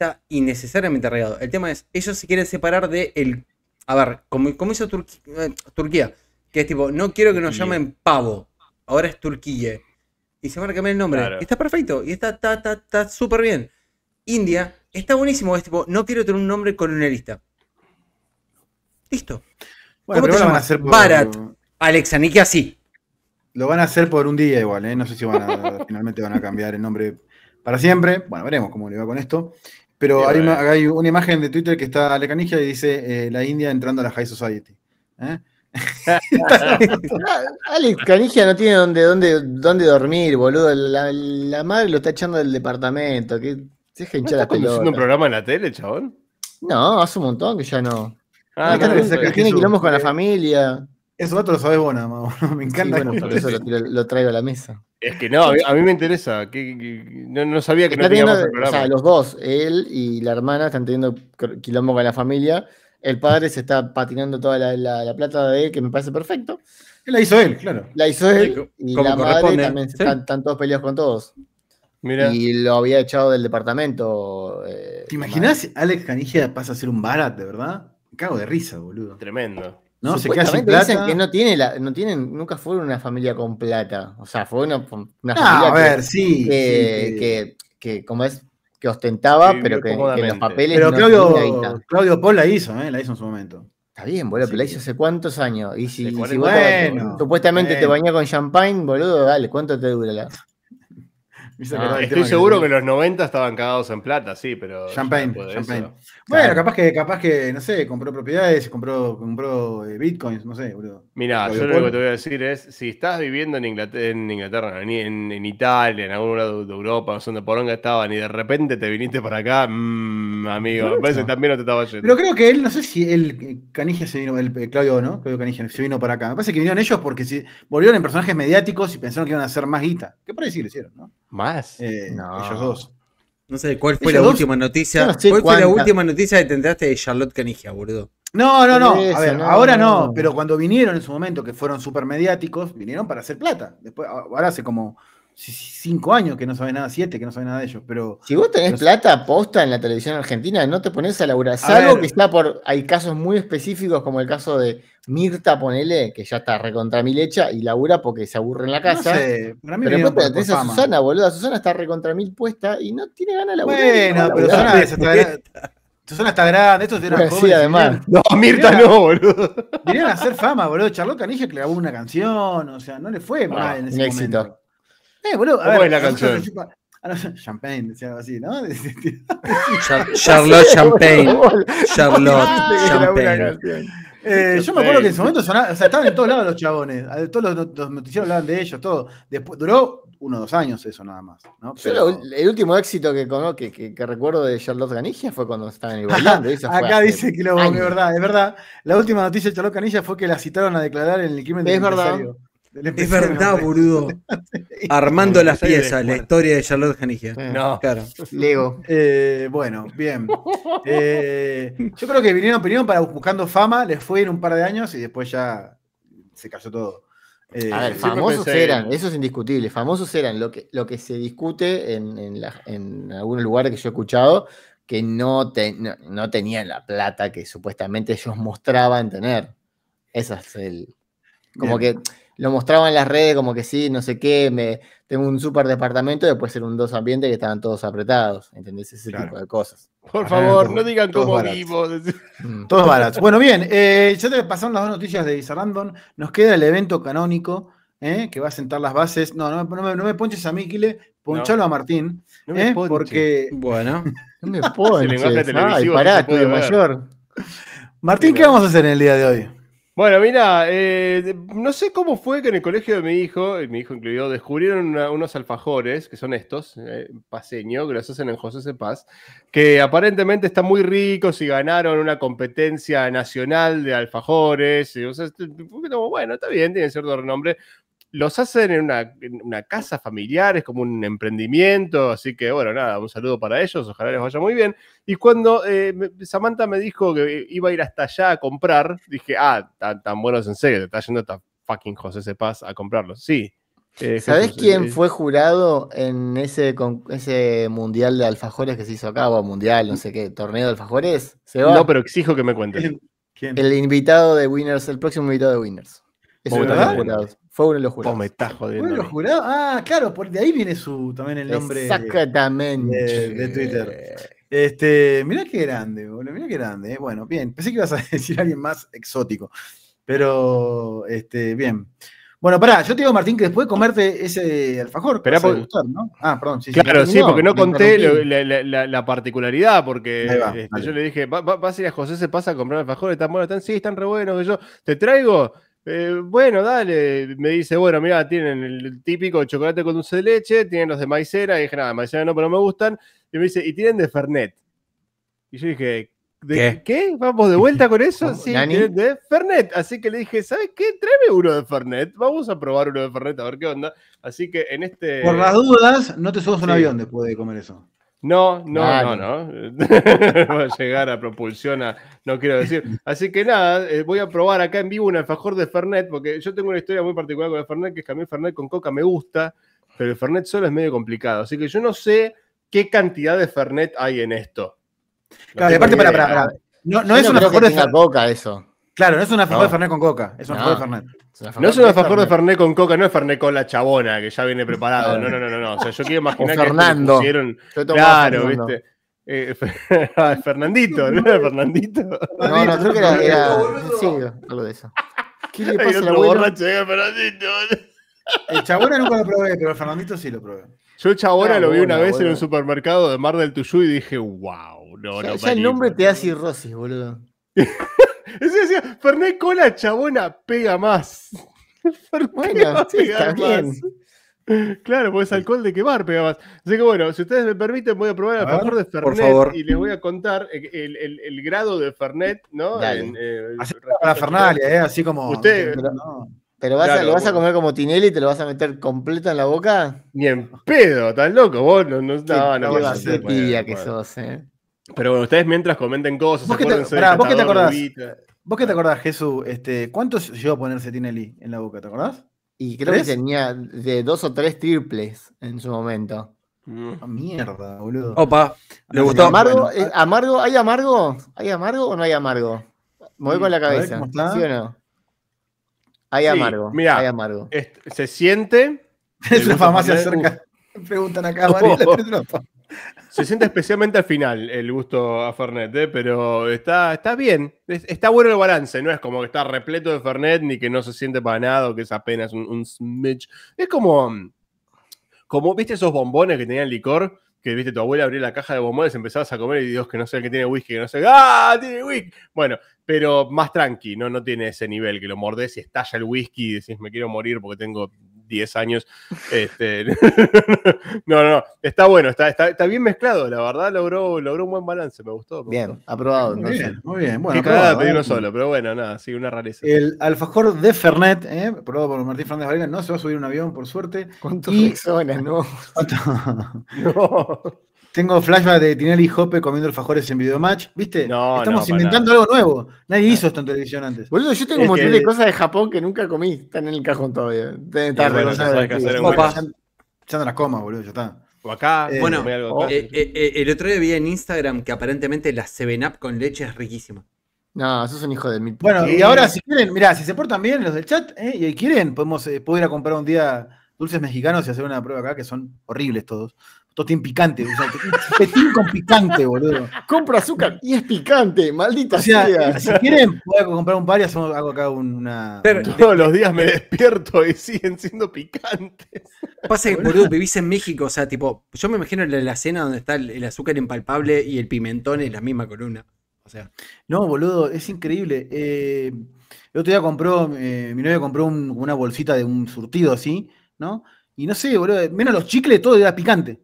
está innecesariamente arraigado. El tema es, ellos se quieren separar de el... A ver, como, como hizo eh, Turquía, que es tipo, no quiero que nos llamen pavo, ahora es Turquía. Y se van a cambiar el nombre. Está perfecto, y está súper está, está, bien. India, está buenísimo, es tipo, no quiero tener un nombre colonialista. Listo. Bueno, ¿Cómo Van a hacer por... Barat, que así. Lo van a hacer por un día igual, ¿eh? No sé si van finalmente van a cambiar el nombre para siempre. Bueno, veremos cómo le va con esto. Pero hay, una, imagen de Twitter que está Ale Canigia y dice eh, la India entrando a la High Society. ¿eh? Ale Canigia no tiene dónde, dónde, dónde dormir, boludo. La, madre lo está echando del departamento. Que un programa en la tele, chabón? No, hace un montón que ya no. tiene con la familia. Eso otro lo sabes vos me encanta. eso lo, traigo a la mesa. Es que no, a mí, me interesa. Que, no, sabía que no teníamos el programa. O sea, los dos, él y la hermana, están teniendo quilombo con la familia. El padre se está patinando toda la, plata de él, que me parece perfecto. La hizo él, claro. La hizo él y la madre también. Están, todos peleados con todos. Mira Y lo había echado del departamento. Eh, ¿Te imaginas Alex Canigia pasa a ser un barate, de verdad? Me cago de risa, boludo. Tremendo. No, se dicen que no, tiene no tienen, nunca fueron una familia con plata. O sea, fue una, familia que, que, como es, que ostentaba, pero que, en los papeles. Pero Claudio, Claudio Paul la hizo, ¿eh? la hizo en su momento. Está bien, boludo, pero la hizo hace cuántos años. Y si, vos, supuestamente te bañás con champagne, boludo, dale, ¿cuánto te dura la? Ah, estoy seguro que, los 90 estaban cagados en plata, sí, pero. Champagne, Bueno, capaz que, capaz que, no sé, compró propiedades, compró, compró eh, bitcoins, no sé, boludo. Mira, yo lo que te voy a decir es, si estás viviendo en Inglaterra, en, en, Italia, en algún lado de Europa, no sé dónde poronga estaban, y de repente te viniste para acá, mmm, amigo, me parece que también no te estaba yendo. Pero creo que él, no sé si él, eh, Canigia se vino, el, eh, Claudio, ¿no? Claudio Canigia se vino para acá. Me parece que vinieron ellos porque si, volvieron en personajes mediáticos y pensaron que iban a hacer más guita. ¿Qué por decir hicieron, no? ¿Más? Eh, ellos dos. No sé cuál fue la última noticia. ¿Cuál fue la última noticia que te enteraste de Charlotte Canigia, boludo? No, no, no. ahora no, pero cuando vinieron en su momento, que fueron súper mediáticos, vinieron para hacer plata. Después, ahora hace como cinco años que no sabe nada, siete que no sabe nada de ellos, pero... Si vos tenés plata posta en la televisión argentina, no te pones a laburar, salvo que está por... Hay casos muy específicos como el caso de Mirta, ponele, que ya está recontra mil hecha y labura porque se aburre en la casa. No pero después a Susana, boludo. Susana está recontra mil puesta y no tiene ganas de laburar. Bueno, pero Susana está grande. Susana está grande, esto además. No, Mirta no, boludo. a hacer fama, boludo. Charlotte le grabó una canción, o sea, no le fue mal en ese un éxito. Momento. Eh, boludo, la canción? champagne, decía algo así, ¿no? Charlotte Champagne. Charlotte Champagne. Eh, yo me acuerdo que en ese momento estaban en todos lados los chabones, todos los, noticieros hablaban de ellos, todo. Después, duró uno o dos años eso nada más. el último éxito que, que, recuerdo de Charlotte Canilla fue cuando estaban en Acá dice que lo, es verdad, es verdad. La última noticia de Charlotte Canilla fue que la citaron a declarar en el crimen de Es verdad. Es verdad, boludo. Armando las piezas, la historia de Charlotte Hanigia. No. Claro. Lego. Eh, bueno, bien. Eh, yo creo que vinieron opinión para buscando fama, les fue en un par de años y después ya se cayó todo. Eh, a ver, famosos eran, eso es indiscutible, famosos eran lo que, lo que se discute en, en, algunos lugares que yo he escuchado, que no, no, tenían la plata que supuestamente ellos mostraban tener. Eso es el... Como que lo mostraba en las redes como que sí, no sé qué, me, tengo un super departamento y después era un dos ambiente que estaban todos apretados, ¿entendés? Ese tipo de cosas. Por ah, favor, no digan cómo vivo. Mm. todos baratos. bueno, bien, eh, ya te pasaron las dos noticias de Isarandon. Nos queda el evento canónico eh, que va a sentar las bases. No, no, me, ponches a Miquile ponchalo a Martín. Eh, porque. Bueno, no me mayor. Martín, ¿qué vamos a hacer en el día de hoy? Bueno, mira, eh, no sé cómo fue que en el colegio de mi hijo, y eh, mi hijo incluido, descubrieron unos alfajores, que son estos, eh, paseño, que los hacen en José C. Paz, que aparentemente están muy ricos y ganaron una competencia nacional de alfajores. o sea, este, bueno, está bien, tienen cierto renombre, los hacen en una, casa familiar, es como un emprendimiento, así que bueno, nada, un saludo para ellos, ojalá les vaya muy bien. Y cuando eh, Samantha me dijo que iba a ir hasta allá a comprar, dije, ah, tan, buenos en serio, te está yendo hasta fucking José Sepas a comprarlos. Sí. Eh, sabes ¿Sabés quién eh. fue jurado en ese, ese mundial de alfajores que se hizo acá? O mundial, no sé qué, torneo de alfajores. No, pero exijo que me cuentes. El invitado de Winners, el próximo invitado de Winners. Es fue uno de los jurados. Uno de los jurados. Ah, claro, por de ahí viene su también el nombre. Exactamente. De, Twitter. Este, mirá qué grande, boludo. Mirá qué grande. Eh. Bueno, bien. Pensé que ibas a decir a alguien más exótico. Pero, este, bien. Bueno, pará, yo te digo, Martín, que después de comerte ese alfajor, Esperá por... gustar, ¿no? Ah, perdón. Sí, claro, sí, porque no conté la, particularidad, porque este, yo le dije, vas va, a ir a José, se pasa a comprar alfajores, están buenos, están, sí, están re buenos, que yo, ¿te traigo? Eh, bueno, dale. Me dice, bueno, mira, tienen el típico chocolate con dulce de leche, tienen los de maicera, Y dije, nada, maicena no, pero no me gustan. Y me dice, y tienen de Fernet. Y yo dije, ¿De ¿Qué? ¿Vamos de vuelta con eso? Sí, de, de Fernet. Así que le dije, ¿sabes qué? Tráeme uno de Fernet. Vamos a probar uno de Fernet a ver qué onda. Así que en este. Por las dudas, no te subas un avión después de comer eso. No, no, no, no. Va a llegar a propulsión, a, no quiero decir. Así que nada, eh, voy a probar acá en vivo un alfajor de Fernet, porque yo tengo una historia muy particular con el Fernet, que es que a mí el Fernet con coca me gusta, pero el Fernet solo es medio complicado. Así que yo no sé qué cantidad de Fernet hay en esto. No claro, de parte para, para, para, No, es un alfajor de coca eso. Claro, no es un alfajor de Fernet con coca, es un no. de Fernet. No es un alfajor de Fernet con coca, no es Fernet con la chabona, que ya viene preparado. No, no, no, no. O sea, yo quiero imaginar que Fernando. Claro, viste. Eh, ah, Fernandito, ¿no era Fernandito? No, no, creo que era, era... sí, algo de eso. ¿Qué le pasa la borracho de Fernandito? El chabona nunca lo probé, pero el Fernandito sí lo probé. Yo el chabona lo vi una vez en un supermercado de Mar del Tuyú y dije, wow, no, no. Ya el nombre te hace irrosis, boludo. Eso decía, Fernet Cola chabona pega más. sí, Claro, pues alcohol de quemar pega más. Así que bueno, si ustedes me permiten, voy a probar el mejor de Fernet y les voy a contar el, grado de Fernet, ¿no? En, eh, eh, Así como. Usted, pero, vas lo vas a comer como Tinelli y te lo vas a meter completo en la boca? Ni en pedo, tan loco, vos no, no, no, no a que sos, eh. Pero bueno, ustedes mientras comenten cosas, ¿Vos que Te, qué te acordás, ¿Vos que te acordás, Jesús? Este, ¿Cuántos llegó a ponerse Tinelli en la boca? ¿Te acordás? Y creo que tenía de dos o tres triples en su momento. Mm. Ah, mierda, boludo. Opa, ah, le gustó. Amargo, eh, eh, amargo, ¿hay amargo? ¿Hay amargo o no hay amargo? Me voy con la cabeza. ¿Sí o no? Hay amargo. Mira, hay amargo. se siente. Es una se cerca. Preguntan acá, oh. Se siente especialmente al final el gusto a Fernet, ¿eh? pero está, está bien. está bueno el balance, no es como que está repleto de Fernet ni que no se siente para nada que es apenas un, smidge. Es como, como, ¿viste esos bombones que tenían licor? Que viste, tu abuela abrió la caja de bombones, empezabas a comer y Dios, que no sé que tiene whisky, que no sé, ¡ah! ¡Tiene whisky! Bueno, pero más tranqui, ¿no? No tiene ese nivel que lo mordés y estalla el whisky y decís, me quiero morir porque tengo 10 años. Este, no, no, no, está bueno, está, está, está, bien mezclado, la verdad logró, logró un buen balance, me gustó. bien, aprobado. Muy bien, muy bien. Bueno, aprobado, uno ¿eh? solo, pero bueno, nada, sí, una rareza. El alfajor de Fernet, ¿eh? aprobado por Martín Fernández Valera, no se va a subir un avión, por suerte. ¿Cuántos y... no? no. Tengo flashback de Tinelli y Hoppe comiendo fajores en videomatch, ¿viste? No, Estamos inventando algo nuevo. Nadie hizo esto en televisión antes. Boludo, yo tengo un montón de cosas de Japón que nunca comí. Están en el cajón todavía. Están bueno, las comas, boludo, ya está. O acá, eh, bueno, eh, eh, el otro día vi en Instagram que aparentemente la 7-Up con leche es riquísima. No, eso es un hijo de mil. Bueno, y ahora si quieren, mirá, si se portan bien los del chat, y quieren, podemos ir a comprar un día dulces mexicanos y hacer una prueba acá, que son horribles todos. Totín picante, o sea, petín con picante, boludo. Compro azúcar y es picante, maldita sea, Si quieren, voy a comprar un par y hago acá una. Todos los días me despierto y siguen siendo picantes. Pasa que, boludo, vivís en México, o sea, tipo, yo me imagino la, escena cena donde está el, azúcar impalpable y el pimentón en la misma columna. O sea. No, boludo, es increíble. Eh, el otro día compró, eh, mi novia compró una bolsita de un surtido así, ¿no? Y no sé, boludo, menos los chicles, todo era picante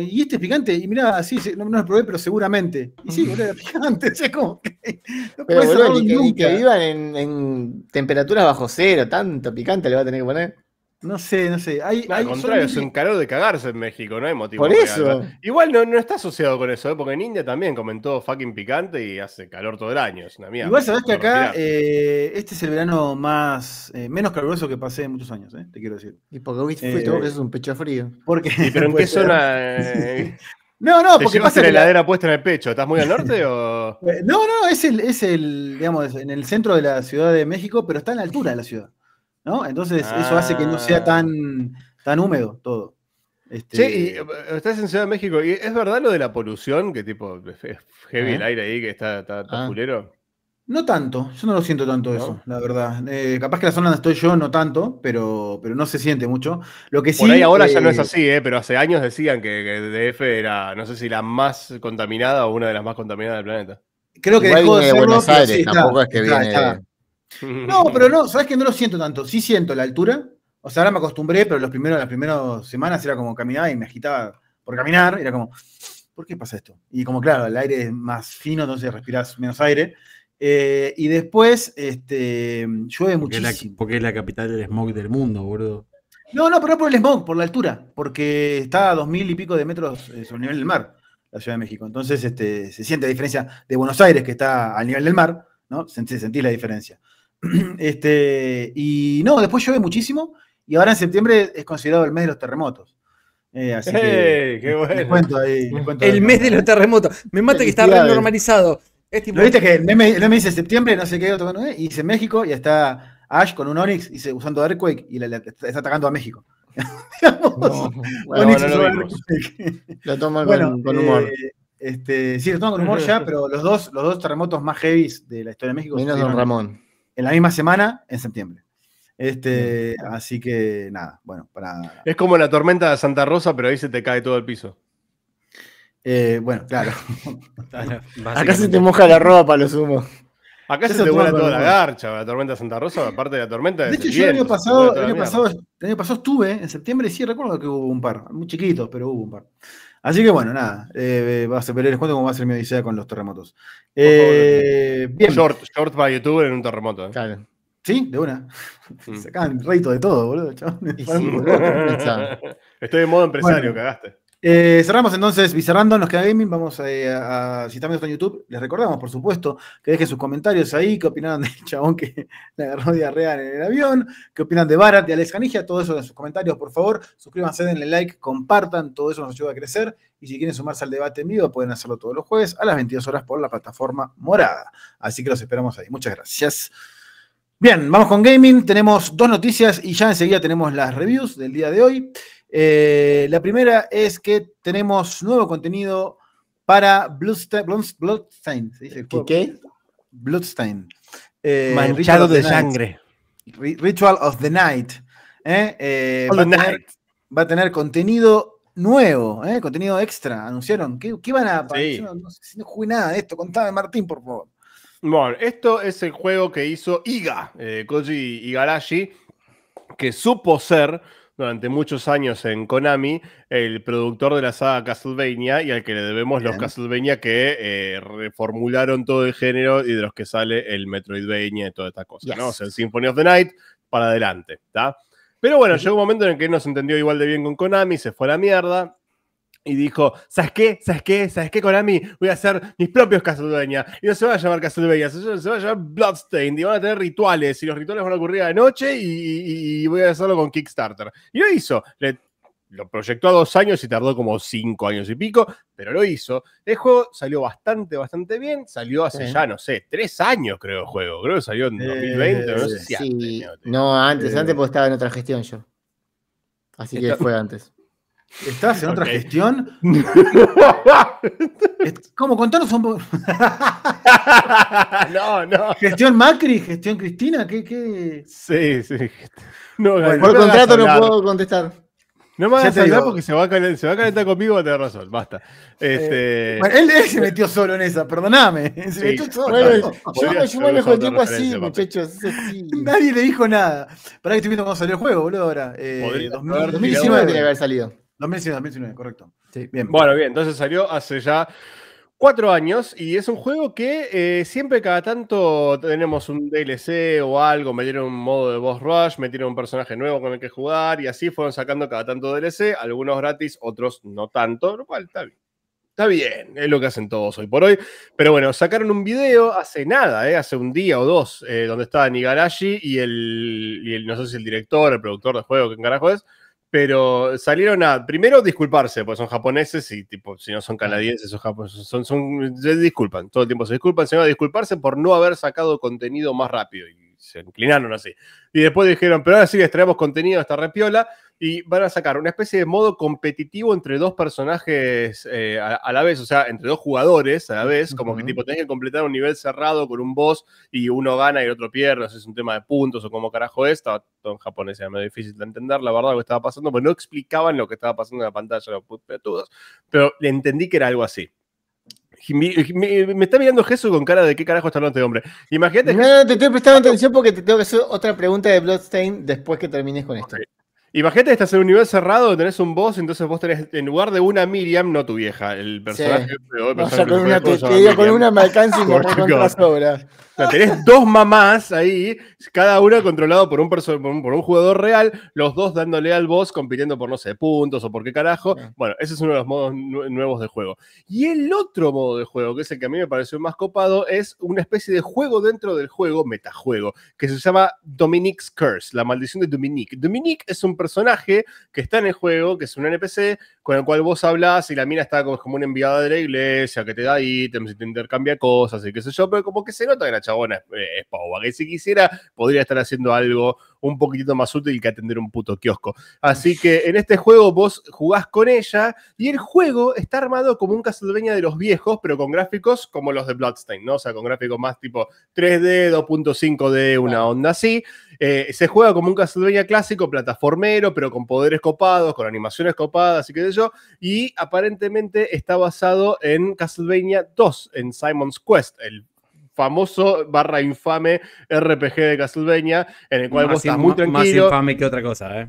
y este es picante, y mirá, así, no, lo probé, pero seguramente. Y sí, boludo, era picante, o sea, como que. No pero boludo, vivan en, en temperaturas bajo cero, tanto picante le va a tener que poner. No sé, no sé. al contrario, es un calor de cagarse en México, no hay motivo. eso. Igual no, está asociado con eso, ¿eh? porque en India también comentó fucking picante y hace calor todo el año, una mierda. Igual sabes que acá eh, este es el verano más eh, menos caluroso que pasé en muchos años, eh? te quiero decir. Y porque es un pecho frío. Porque, pero en qué zona? no, no, porque pasa la heladera puesta en el pecho. ¿Estás muy al norte o...? No, no, es el, es el, digamos, en el centro de la Ciudad de México, pero está en la altura de la ciudad. ¿no? Entonces eso hace que no sea ah. tan, tan húmedo todo. Este, sí, y eh, estás en Ciudad de México. ¿Y ¿Es verdad lo de la polución? Que tipo, es heavy ¿Eh? el aire ahí que está, está, culero. Ah. No tanto, yo no lo siento tanto eso, la verdad. Eh, capaz que la zona donde estoy yo no tanto, pero, pero no se siente mucho. Lo que sí, Por ahí ahora ya no es así, pero hace años decían que, DF era, no sé si la más contaminada o una de las más contaminadas del planeta. Creo que dejó de, Buenos tampoco es que viene... No, pero no, sabes que no lo siento tanto. Sí siento la altura. O sea, ahora me acostumbré, pero los primeros, las primeras semanas era como caminaba y me agitaba por caminar. Era como, ¿por qué pasa esto? Y como, claro, el aire es más fino, entonces respiras menos aire. Eh, y después, este, llueve mucho. muchísimo. porque es la capital del smog del mundo, boludo. No, no, pero no por el smog, por la altura, porque está a dos mil y pico de metros eh, sobre el nivel del mar, la Ciudad de México. Entonces, este, se siente la diferencia de Buenos Aires, que está al nivel del mar, ¿no? se sentís la diferencia. Este, y no, después llueve muchísimo y ahora en septiembre es considerado el mes de los terremotos. Eh, así que, ¡Eh, qué bueno. cuento ahí, el mes de los terremotos. Me mata que está re normalizado. ¿Lo viste que el dice septiembre, no sé qué otro, ¿no? y dice México y está Ash con un Onix y se, usando Earthquake y le, está atacando a México. lo, tomo toma con, humor. Eh, este, sí, lo toma con humor ya, pero los dos, los dos terremotos más heavy de la historia de México. Menos Don Ramón en la misma semana, en septiembre. Este, así que nada, bueno, para. Es como la tormenta de Santa Rosa, pero ahí se te cae todo el piso. Eh, bueno, claro. Acá se te moja la ropa, lo sumo. Acá se te vuela toda la garcha, la tormenta de Santa Rosa, aparte de la tormenta. De hecho, yo el año, pasado, el, año pasado, el año pasado estuve en septiembre y sí recuerdo que hubo un par, muy chiquitos, pero hubo un par. Así que bueno, nada, eh, vas a pelear el cuento cómo va a ser mi odisea con los terremotos. Eh, Short, short para YouTube en un terremoto. ¿eh? Claro. Sí, de una. Sacan rey reito de todo, boludo. Chabón. Sí. Estoy en modo empresario, cagaste. Eh, cerramos entonces Bizarrando nos queda gaming. Vamos eh, a, si están en YouTube, les recordamos, por supuesto, que dejen sus comentarios ahí, qué opinan del chabón que le agarró diarrea en el avión, qué opinan de Barat, de Alex Canigia, todo eso en sus comentarios, por favor, suscríbanse, denle like, compartan, todo eso nos ayuda a crecer. Y si quieren sumarse al debate en vivo, pueden hacerlo todos los jueves a las 22 horas por la plataforma morada. Así que los esperamos ahí. Muchas gracias. Bien, vamos con gaming. Tenemos dos noticias y ya enseguida tenemos las reviews del día de hoy. Eh, la primera es que tenemos nuevo contenido para Bloodstein. Bloodstein ¿Qué, Bloodstein. Eh, Manchado de sangre. Ritual of the ¿eh? Night. va, a tener, contenido nuevo, contenido extra. Anunciaron. ¿Qué, van a.? No, sé si no jugué nada de esto. Contame, Martín, por favor. Bueno, esto es el juego que hizo Iga, eh, Koji Igarashi, que supo ser durante muchos años en Konami, el productor de la saga Castlevania y al que le debemos los Castlevania que eh, reformularon todo el género y de los que sale el Metroidvania y toda esta cosa, ¿no? O sea, el Symphony of the Night para adelante, ¿está? Pero bueno, llegó un momento en el que no se entendió igual de bien con Konami, se fue a la mierda, y dijo, ¿sabes qué? ¿Sabes qué? ¿Sabes qué, Con mí, Voy a hacer mis propios Castlevania. Y no se va a llamar Castlevania, se va a llamar Bloodstained. Y van a tener rituales. Y los rituales van a ocurrir de noche y, voy a hacerlo con Kickstarter. Y lo hizo. lo proyectó a dos años y tardó como cinco años y pico, pero lo hizo. El juego salió bastante, bastante bien. Salió hace ya, no sé, tres años creo el juego. Creo que salió en 2020, eh, no antes. No, eh. antes, antes porque estaba en otra gestión yo. Así que fue antes. ¿Estás en otra gestión? ¿Cómo? Contanos un poco. no, no. ¿Gestión Macri? ¿Gestión Cristina? ¿Qué? qué? Sí, sí. No, por contrato no puedo contestar. No me a hablar porque se va, a calentar, se va a calentar conmigo, razón, basta. Este... Eh, bueno, él, se metió solo en esa, perdoname. Se metió solo. yo, me llevo el tiempo así, muchachos. Nadie le dijo nada. para que estoy viendo cómo salió el juego, boludo, ahora. Eh, 2019 tiene que haber salido. 2019, 2019, correcto. Bien. Bueno, bien, entonces salió hace ya cuatro años y es un juego que eh, siempre cada tanto tenemos un DLC o algo, metieron un modo de boss rush, metieron un personaje nuevo con el que jugar y así fueron sacando cada tanto DLC, algunos gratis, otros no tanto, lo cual está bien. Está bien, es lo que hacen todos hoy por hoy. Pero bueno, sacaron un video hace nada, eh, hace un día o dos, eh, donde estaba Nigarashi y el, no sé si el director, el productor de juego, qué carajo es, pero salieron a, primero, disculparse, porque son japoneses y tipo, si no son canadienses, son japoneses, son, se disculpan, todo el tiempo se disculpan, se a disculparse por no haber sacado contenido más rápido y se inclinaron así. Y después dijeron, pero ahora sí que traemos contenido hasta repiola y van a sacar una especie de modo competitivo entre dos personajes eh, a, la vez, o sea, entre dos jugadores a la vez, como que tipo tenés que completar un nivel cerrado con un boss y uno gana y el otro pierde, o es un tema de puntos o cómo carajo es, estaba todo en japonés, era medio difícil de entender, la verdad, lo que estaba pasando, pero pues no explicaban lo que estaba pasando en la pantalla, los putos, pero entendí que era algo así. Me, está mirando Jesús con cara de qué carajo está hablando este hombre. Imagínate. No, no, te estoy prestando atención porque te tengo que hacer otra pregunta de Bloodstain después que termines con esto. Imagínate que estás en un nivel cerrado, tenés un boss, entonces vos tenés, en lugar de una Miriam, no tu vieja, el personaje o sea con, una, me alcanza y me O sea, tenés dos mamás ahí, cada una controlado por un, por por un jugador real, los dos dándole al boss, compitiendo por no sé, puntos o por qué carajo. Bueno, ese es uno de los modos nuevos de juego. Y el otro modo de juego, que es el que a mí me pareció más copado, es una especie de juego dentro del juego, metajuego, que se llama Dominique's Curse, la maldición de Dominique. Dominique es un personaje que está en el juego, que es un NPC, con el cual vos hablás y la mina está como, como una enviada de la iglesia que te da ítems y te intercambia cosas y qué sé yo, pero como que se nota que la chabona es, eh, es que si quisiera podría estar haciendo algo un poquitito más útil que atender un puto kiosco. Así que en este juego vos jugás con ella y el juego está armado como un Castlevania de los viejos, pero con gráficos como los de Bloodstain, ¿no? O sea, con gráficos más tipo 3D, 2.5D, una onda así. Eh, se juega como un Castlevania clásico, plataformero, pero con poderes copados, con animaciones copadas y qué sé y aparentemente está basado en Castlevania 2, en Simon's Quest, el famoso barra infame RPG de Castlevania, en el cual vos estás muy tranquilo. Más infame que otra cosa, ¿eh?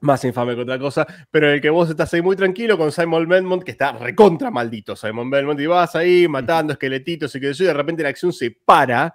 Más infame que otra cosa, pero en el que vos estás ahí muy tranquilo con Simon Belmont, que está recontra maldito Simon Belmont, y vas ahí matando esqueletitos y que de repente la acción se para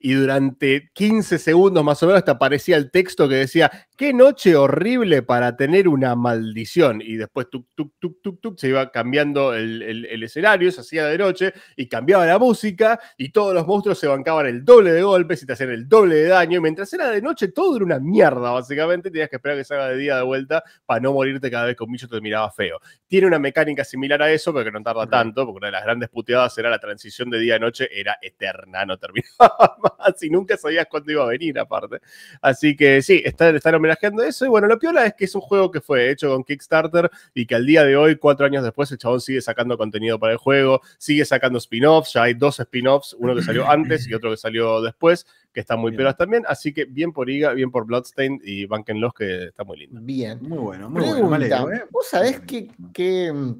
y durante 15 segundos más o menos te aparecía el texto que decía, qué noche horrible para tener una maldición. Y después tuk, tuk, tuk, tuk, tuk, se iba cambiando el, el escenario, se hacía de noche y cambiaba la música y todos los monstruos se bancaban el doble de golpes y te hacían el doble de daño. Y mientras era de noche todo era una mierda, básicamente. Tenías que esperar que salga de día de vuelta para no morirte cada vez que un bicho te miraba feo. Tiene una mecánica similar a eso, pero que no tarda tanto, porque una de las grandes puteadas era la transición de día a noche, era eterna, no terminaba así nunca sabías cuándo iba a venir aparte. Así que sí, están, homenajeando eso y bueno, lo piola es que es un juego que fue hecho con Kickstarter y que al día de hoy, cuatro años después, el chabón sigue sacando contenido para el juego, sigue sacando spin-offs, ya hay dos spin-offs, uno que salió antes y otro que salió después, que están muy pelos también, así que bien por Iga, bien por Bloodstain y Bankenlos que está muy lindo. Bien. Muy bueno, muy Pregunta, bueno. ¿eh? ¿Vos sabés qué, mm,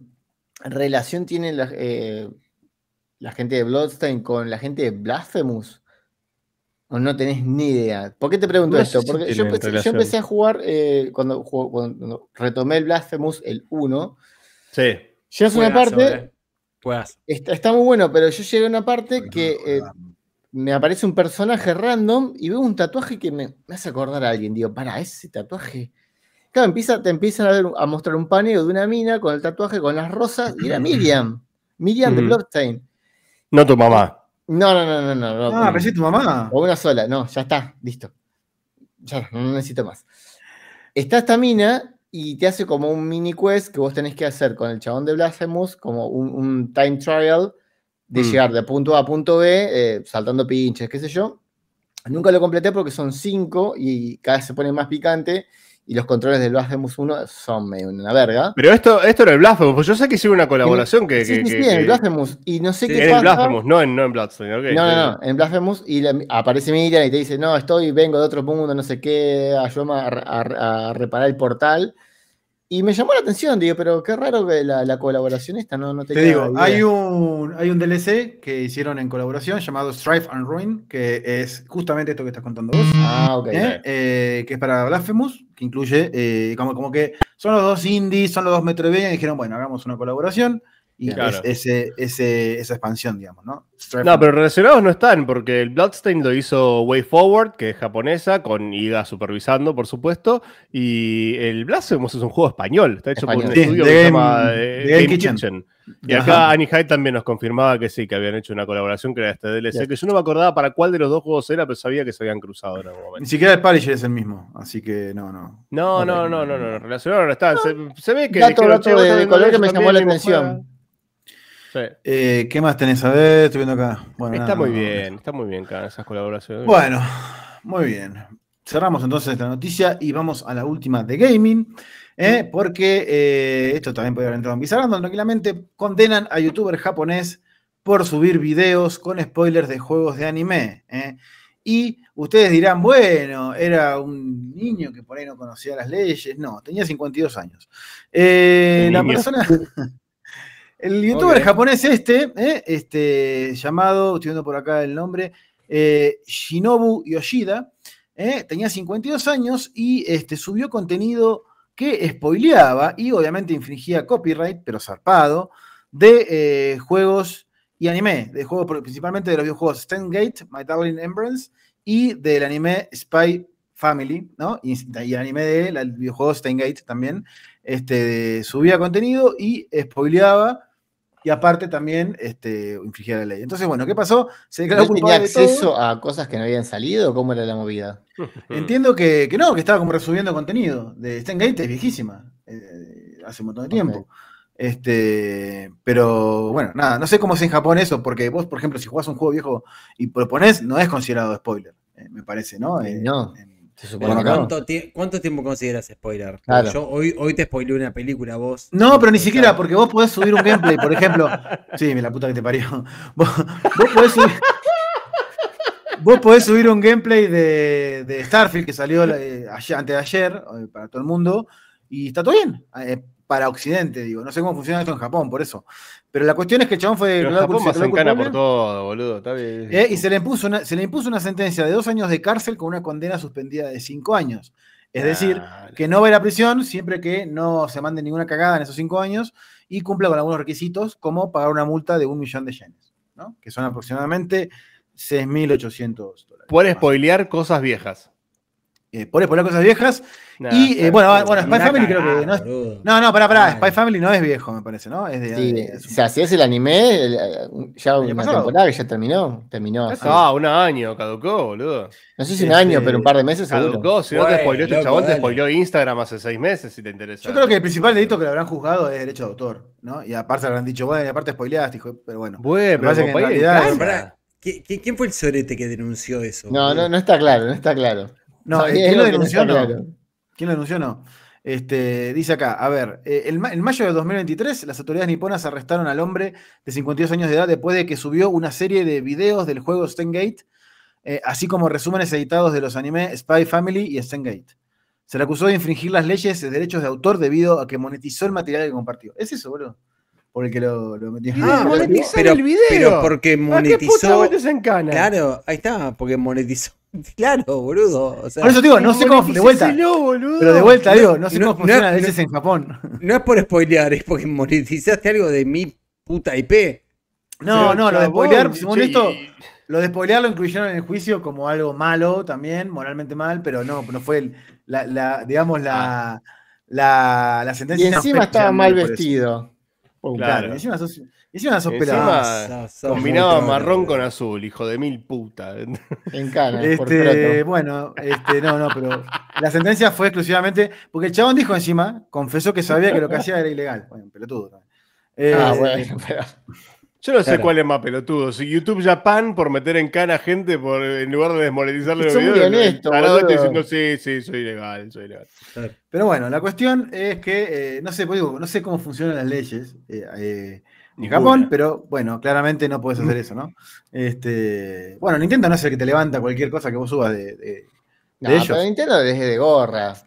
relación tiene la, eh, la gente de Bloodstain con la gente de Blasphemous? O no tenés ni idea. ¿Por qué te pregunto esto? Porque yo empecé, a jugar eh, cuando, retomé el Blasphemous, el 1. Sí. Llegas a una parte. Eh. Está, está, muy bueno, pero yo llegué a una parte que eh, me aparece un personaje random y veo un tatuaje que me, hace acordar a alguien. Digo, para, ese tatuaje. Claro, empieza, te empiezan a, mostrar un paneo de una mina con el tatuaje, con las rosas, y era Miriam. Miriam de Blockchain. No tu mamá. No, no, no, no, no. Ah, pero tu mamá. O una sola, no, ya está, listo. Ya, no necesito más. Está esta mina y te hace como un mini quest que vos tenés que hacer con el chabón de Blasphemous, como un, time trial de mm. llegar de punto A a punto B, eh, saltando pinches, qué sé yo. Nunca lo completé porque son cinco y cada vez se pone más picante y los controles del Blasphemous 1 son medio una verga. Pero esto, esto era el Blasphemous, pues yo sé que hicieron una colaboración que... Sí, sí, sí, en Blasphemous, y no sé qué en pasa. En Blasphemous, no en, no en No, no, no, en Blasphemous, y le, aparece Miriam y te dice, no, estoy, vengo de otro mundo, no sé qué, ayúdame a reparar el portal, y me llamó la atención, digo, pero qué raro que la, la colaboración esta, no, no te, te digo, hay un, hay un DLC que hicieron en colaboración llamado Strife and Ruin, que es justamente esto que estás contando vos. Ah, okay, ¿eh? Eh, que es para Blasphemous, que incluye, eh, como, como que son los dos indies, son los dos Metroidvania, y dijeron, bueno, hagamos una colaboración y ese, esa expansión, digamos, ¿no? No, pero relacionados no están, porque el Bloodstain lo hizo Way Forward, que es japonesa, con IGA supervisando, por supuesto, y el Bloodstained es un juego español, está hecho por un estudio que game, se eh, Kitchen. Y acá Annie también nos confirmaba que sí, que habían hecho una colaboración que era este DLC, que yo no me acordaba para cuál de los dos juegos era, pero sabía que se habían cruzado en algún momento. Ni siquiera el Punisher es el mismo, así que no, no. No, no, no, no, no, relacionados no están. Se, ve que... Dato, otro color que me llamó la atención. Eh, ¿Qué más tenés? A ver, estoy viendo acá. está muy bien, está muy bien acá esas colaboraciones. Bueno, muy bien. Cerramos entonces esta noticia y vamos a la última de gaming. ¿eh? porque eh, esto también podría haber entrado en Bizarrando tranquilamente. Condenan a youtuber japonés por subir videos con spoilers de juegos de anime. Y ustedes dirán, bueno, era un niño que por ahí no conocía las leyes. No, tenía 52 años. la persona. El youtuber japonés este, ¿eh? este llamado, estoy viendo por acá el nombre, eh, Shinobu Yoshida, ¿eh? tenía 52 años y este, subió contenido que spoileaba y obviamente infringía copyright, pero zarpado, de juegos y anime, de juegos principalmente de los videojuegos Gate, My Darling Embrace y del anime Spy Family, ¿no? Y, el anime de los el videojuego también. Este, subía contenido y spoileaba y aparte también este, infringía la ley. Entonces, bueno, ¿qué pasó? Se declaró acceso a cosas que no habían salido? ¿Cómo era la movida? Entiendo que, no, que estaba como resubiendo contenido. De Gate es viejísima, eh, eh, hace un montón de tiempo. Este, pero bueno, nada, no sé cómo es en Japón eso, porque vos, por ejemplo, si jugás un juego viejo y propones, no es considerado spoiler, eh, me parece, ¿no? no. ¿cuánto, tiempo consideras spoiler? Yo hoy, hoy te spoilé una película, vos. No, pero ni siquiera, porque vos podés subir un gameplay, por ejemplo. Sí, la puta que te parió. Vos, podés subir. un gameplay de, Starfield que salió eh, antes de ayer eh, para todo el mundo y está todo bien eh, para Occidente, digo. No sé cómo funciona esto en Japón, por eso. Pero la cuestión es que el chabón fue Pero Japón en cana por todo, boludo. Eh, y se le, impuso una, se le impuso una sentencia de dos años de cárcel con una condena suspendida de cinco años. Es decir, que no va a ir a prisión siempre que no se mande ninguna cagada en esos cinco años y cumpla con algunos requisitos, como pagar una multa de un millón de yenes, ¿no? que son aproximadamente 6.800 dólares. Por spoilear cosas viejas. Eh, por las cosas viejas. y eh, bueno, bueno, Spy Family creo que. No, es, no, no, pará, pará. Spy Family no es viejo, me parece, ¿no? Es sí, es O sea, si es el anime, eh, ya una temporada que ya terminó. terminó Ah, un año, caducó, boludo. No sé si un año, pero un par de meses. Caducó, si no te spoileó este chabón, te spoileó Instagram hace seis meses, si te interesa. Yo creo que el principal delito que le habrán juzgado es derecho de autor, ¿no? Y aparte habrán dicho, bueno, y aparte spoileaste, hijo, pero bueno. Bueno, pero, ¿Quién fue el sorete que denunció eso? No, no, no está claro, no está claro. No, eh, ¿quién lo denunció? ¿Quién lo denunció? No. Este, dice acá, a ver, eh, en mayo de 2023 las autoridades niponas arrestaron al hombre de 52 años de edad después de que subió una serie de videos del juego Stengate, eh, así como resúmenes editados de los animes Spy Family y Stengate. Se le acusó de infringir las leyes de derechos de autor debido a que monetizó el material que compartió. ¿Es eso, boludo? Por el que lo, lo metió. Ah, monetizó el video. Pero porque monetizó. ¿A qué en cana? Claro, ahí está, porque monetizó Claro, boludo. por eso digo, no sé cómo. De vuelta. boludo. Pero de vuelta, digo, no sé cómo funciona a veces en Japón. No es por spoilear, es porque monetizaste algo de mi puta IP. No, no, lo de spoilear, esto, lo de spoilear lo incluyeron en el juicio como algo malo también, moralmente mal, pero no, no fue el, la, digamos, la, ah. la, la sentencia. Y encima estaba mal vestido. claro. claro. Encima sos, Hicieron Combinaba marrón con azul, hijo de mil puta. En cana. Este, bueno, este, no, no, pero la sentencia fue exclusivamente. Porque el chabón dijo encima, confesó que sabía que lo que hacía era ilegal. Bueno, pelotudo. Ah, eh, bueno, eh, Yo no sé cuál es más pelotudo. Si YouTube Japan por meter en cana gente por, en lugar de desmonetizarle los videos. sí, sí, soy ilegal, Pero bueno, la cuestión es que eh, no, sé, pues no sé cómo funcionan las leyes ni Japón, pero bueno, claramente no puedes hacer eso, ¿no? Este, bueno, Nintendo no es el que te levanta cualquier cosa que vos subas de, de, ellos. Pero Nintendo desde de gorras.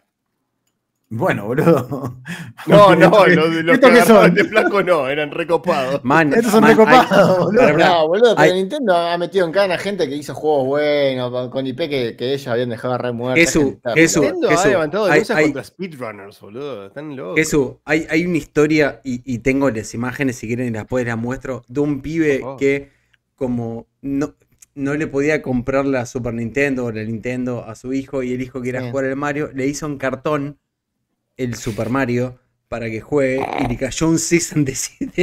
Bueno, boludo. No, no, los, los de flaco no, eran recopados. Estos son recopados, boludo. No, boludo, pero Nintendo ha metido en cana gente que hizo juegos buenos, con IP que, que ellos habían dejado re muerta. Eso, eso. Nintendo ha levantado hay, contra speedrunners, boludo. Están locos. Eso, hay, hay una historia, y, y, tengo las imágenes, si quieren las puedes las muestro, de un pibe que como no, no le podía comprar la Super Nintendo o la Nintendo a su hijo y el hijo quería jugar al Mario, le hizo un cartón el Super Mario para que juegue y le cayó un season de,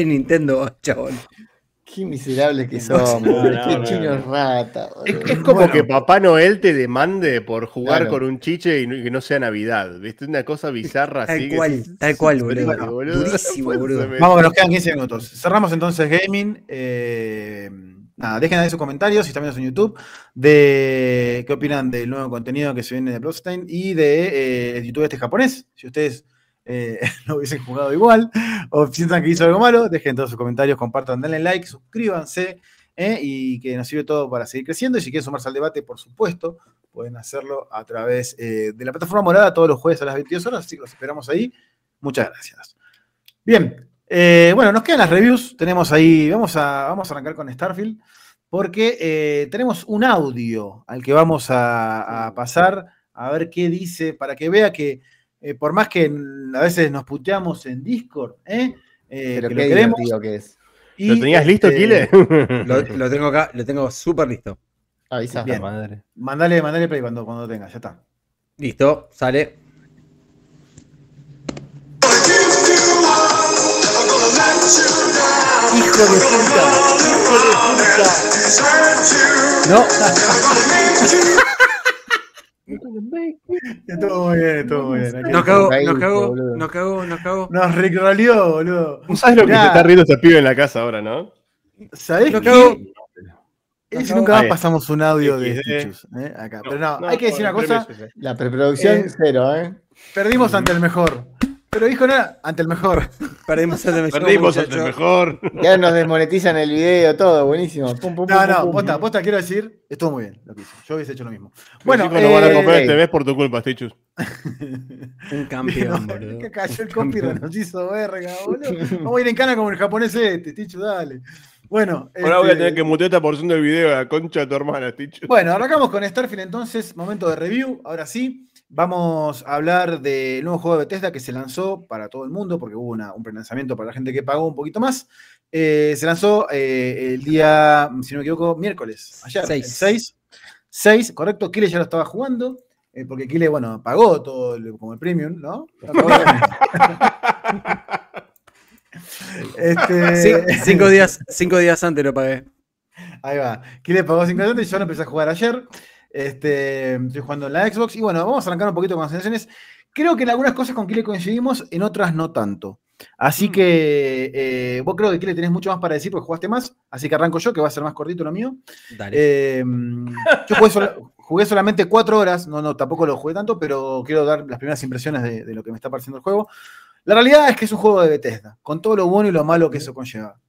Nintendo, chabón. Qué miserable que somos, no, qué chinos rata. Es, como que Papá Noel te demande por jugar con un chiche y que no sea Navidad. es Una cosa bizarra tal Cual, tal cual, Durísimo, boludo. Vamos, nos quedan 15 minutos. Cerramos entonces gaming. Eh dejen ahí sus comentarios, si están viendo en YouTube, de qué opinan del nuevo contenido que se viene de Blockstein y de eh, YouTube este japonés. Si ustedes eh, lo no hubiesen jugado igual o piensan que hizo algo malo, dejen todos sus comentarios, compartan, denle like, suscríbanse eh, y que nos sirve todo para seguir creciendo. Y si quieren sumarse al debate, por supuesto, pueden hacerlo a través de la plataforma morada todos los jueves a las 22 horas. Así que los esperamos ahí. Muchas gracias. Bien, eh, bueno, nos quedan las reviews. Tenemos ahí, vamos a, vamos a arrancar con Starfield, porque eh, tenemos un audio al que vamos a, pasar a ver qué dice, para que vea que eh, por más que a veces nos puteamos en Discord, Pero qué lo Que es. ¿Lo tenías listo, este, Chile? Lo, tengo acá, lo tengo súper listo. Avisa, mandale. Mandale, mandale play cuando, cuando tengas, ya está. Listo, sale. Hijo de puta. Hijo de puta. No. Estuvo muy bien, estuvo muy bien. Nos cago, nos cago, nos cago, nos cago. Nos recrolió, boludo. sabes lo que se está riendo ese pibe en la casa ahora, no? ¿Sabés lo qué? Es, nunca más pasamos un audio de Stitches ¿eh? acá. Pero no, hay que decir una cosa. Eh. La preproducción eh, cero, ¿eh? Perdimos mm. ante el mejor. Pero dijo nada, ante el mejor. Perdimos ante el mejor. Ya nos desmonetizan el video, todo, buenísimo. Pum, pum, no, pum, no, posta, posta, quiero decir, estuvo muy bien lo que hizo. Yo hubiese hecho lo mismo. bueno, chicos eh, no van a eh, comprar este ves por tu culpa, Stichus. Un campeón, boludo. Que cayó el copyright, nos hizo verga, boludo. Vamos a ir en cana como el japonés este, Stichus, dale. Bueno, ahora voy a este- tener que mutear esta porción del video a la concha de tu hermana, Stichus. Bueno, arrancamos con Starfield entonces, momento de review, ahora sí. Vamos a hablar del nuevo juego de Bethesda que se lanzó para todo el mundo, porque hubo un prelanzamiento para la gente que pagó un poquito más. Eh, se lanzó eh, el día, si no me equivoco, miércoles, ayer. 6. 6, correcto. Kile ya lo estaba jugando, eh, porque Kile, bueno, pagó todo como el premium, ¿no? Este, cinco, días, cinco días antes lo pagué. Ahí va. Kile pagó cinco días antes y yo no empecé a jugar ayer. Este, estoy jugando en la Xbox. Y bueno, vamos a arrancar un poquito con las sensaciones. Creo que en algunas cosas con Kile coincidimos, en otras no tanto. Así mm. que eh, vos creo que Kile tenés mucho más para decir porque jugaste más. Así que arranco yo, que va a ser más cortito lo mío. Em, yo jugué, solamente cuatro horas. No, no, tampoco lo jugué tanto, pero quiero dar las primeras impresiones de, lo que me está pareciendo el juego. La realidad es que es un juego de Bethesda, con todo lo bueno y lo malo que eso conlleva.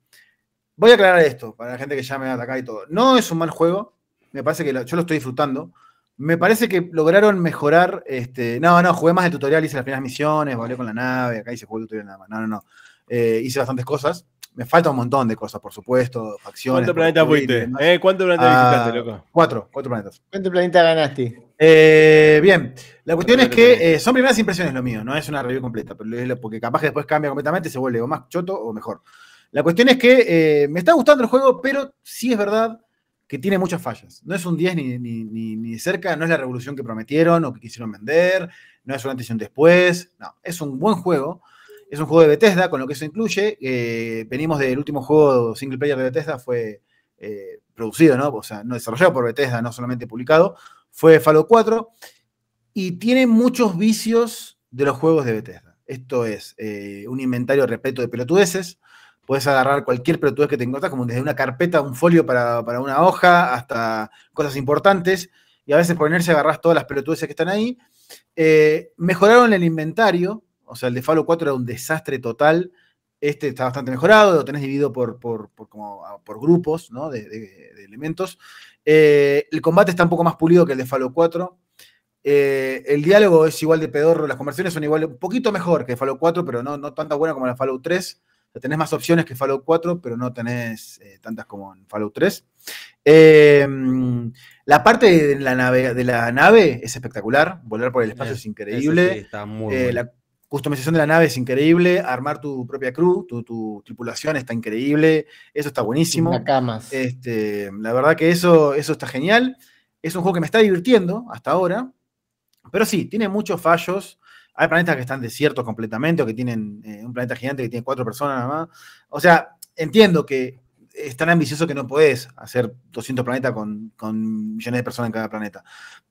Voy a aclarar esto para la gente que ya me ataca y todo. No es un mal juego, me parece que yo lo estoy disfrutando. Me parece que lograron mejorar. Este, no, no, jugué más el tutorial, hice las primeras misiones, volé con la nave, acá hice juego el tutorial nada más. No, no, no. Eh, hice bastantes cosas. Me falta un montón de cosas, por supuesto, facciones. ¿Cuántos planetas fuiste? ¿Eh? ¿Cuántos planetas ah, loco? Cuatro, cuatro planetas. ¿Cuántos planetas ganaste? Eh, bien, la cuestión es que eh, son primeras impresiones lo mío, no es una review completa, pero porque capaz que después cambia completamente, se vuelve o más choto o mejor. La cuestión es que me está gustando el juego, pero sí es verdad que tiene muchas fallas. No es un 10 ni, ni, cerca, no es la revolución que prometieron o que quisieron vender, no es una antes un después, no, es un buen juego. Es un juego de Bethesda, con lo que eso incluye. Eh, venimos del último juego single player de Bethesda, fue eh, producido, ¿no? O sea, no desarrollado por Bethesda, no solamente publicado. Fue Fallout 4. Y tiene muchos vicios de los juegos de Bethesda. Esto es eh, un inventario repleto de pelotudeces. Puedes agarrar cualquier pelotudez que tengas como desde una carpeta, un folio para, una hoja, hasta cosas importantes. Y a veces por agarras todas las pelotudeces que están ahí. Eh, mejoraron el inventario. O sea, el de Fallout 4 era un desastre total. Este está bastante mejorado, lo tenés dividido por, por, ah, grupos ¿no? de, elementos. Eh, el combate está un poco más pulido que el de Fallout 4. Eh, el diálogo es igual de pedorro, las conversiones son igual, un poquito mejor que Fallout 4, pero no, no tan buena como la Fallout 3 tenés más opciones que Fallout 4, pero no tenés eh, tantas como en Fallout 3. Em, la parte de la, nave, de la nave es espectacular, volar por el espacio es, increíble. Eh, la customización de la nave es increíble, armar tu propia crew, tu, tripulación está increíble, eso está buenísimo. Este, la verdad que eso, eso está genial. Es un juego que me está divirtiendo hasta ahora, pero sí, tiene muchos fallos. Hay planetas que están desiertos completamente o que tienen eh, un planeta gigante que tiene cuatro personas nada más. O sea, entiendo que es tan ambicioso que no puedes hacer 200 planetas con, millones de personas en cada planeta.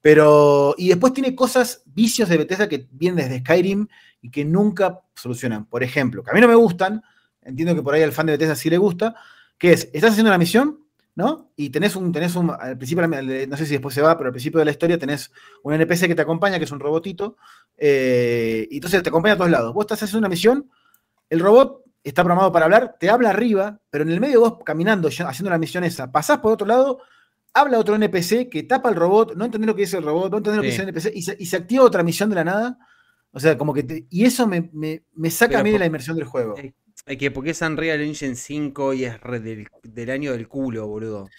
Pero, y después tiene cosas, vicios de Bethesda que vienen desde Skyrim y que nunca solucionan. Por ejemplo, que a mí no me gustan, entiendo que por ahí al fan de Bethesda sí le gusta, que es, estás haciendo una misión, ¿no? Y tenés un, tenés un, al principio, no sé si después se va, pero al principio de la historia tenés un NPC que te acompaña, que es un robotito, eh, y entonces te acompaña a todos lados. Vos estás haciendo una misión, el robot está programado para hablar, te habla arriba, pero en el medio vos caminando, haciendo la misión esa, pasás por otro lado, habla otro NPC que tapa al robot, no entendés lo que dice el robot, no entendés lo que dice el NPC, y se, activa otra misión de la nada. O sea, como que. y eso me, me, saca a mí de la inmersión del juego que porque es Unreal Engine 5 y es del, año del culo, boludo.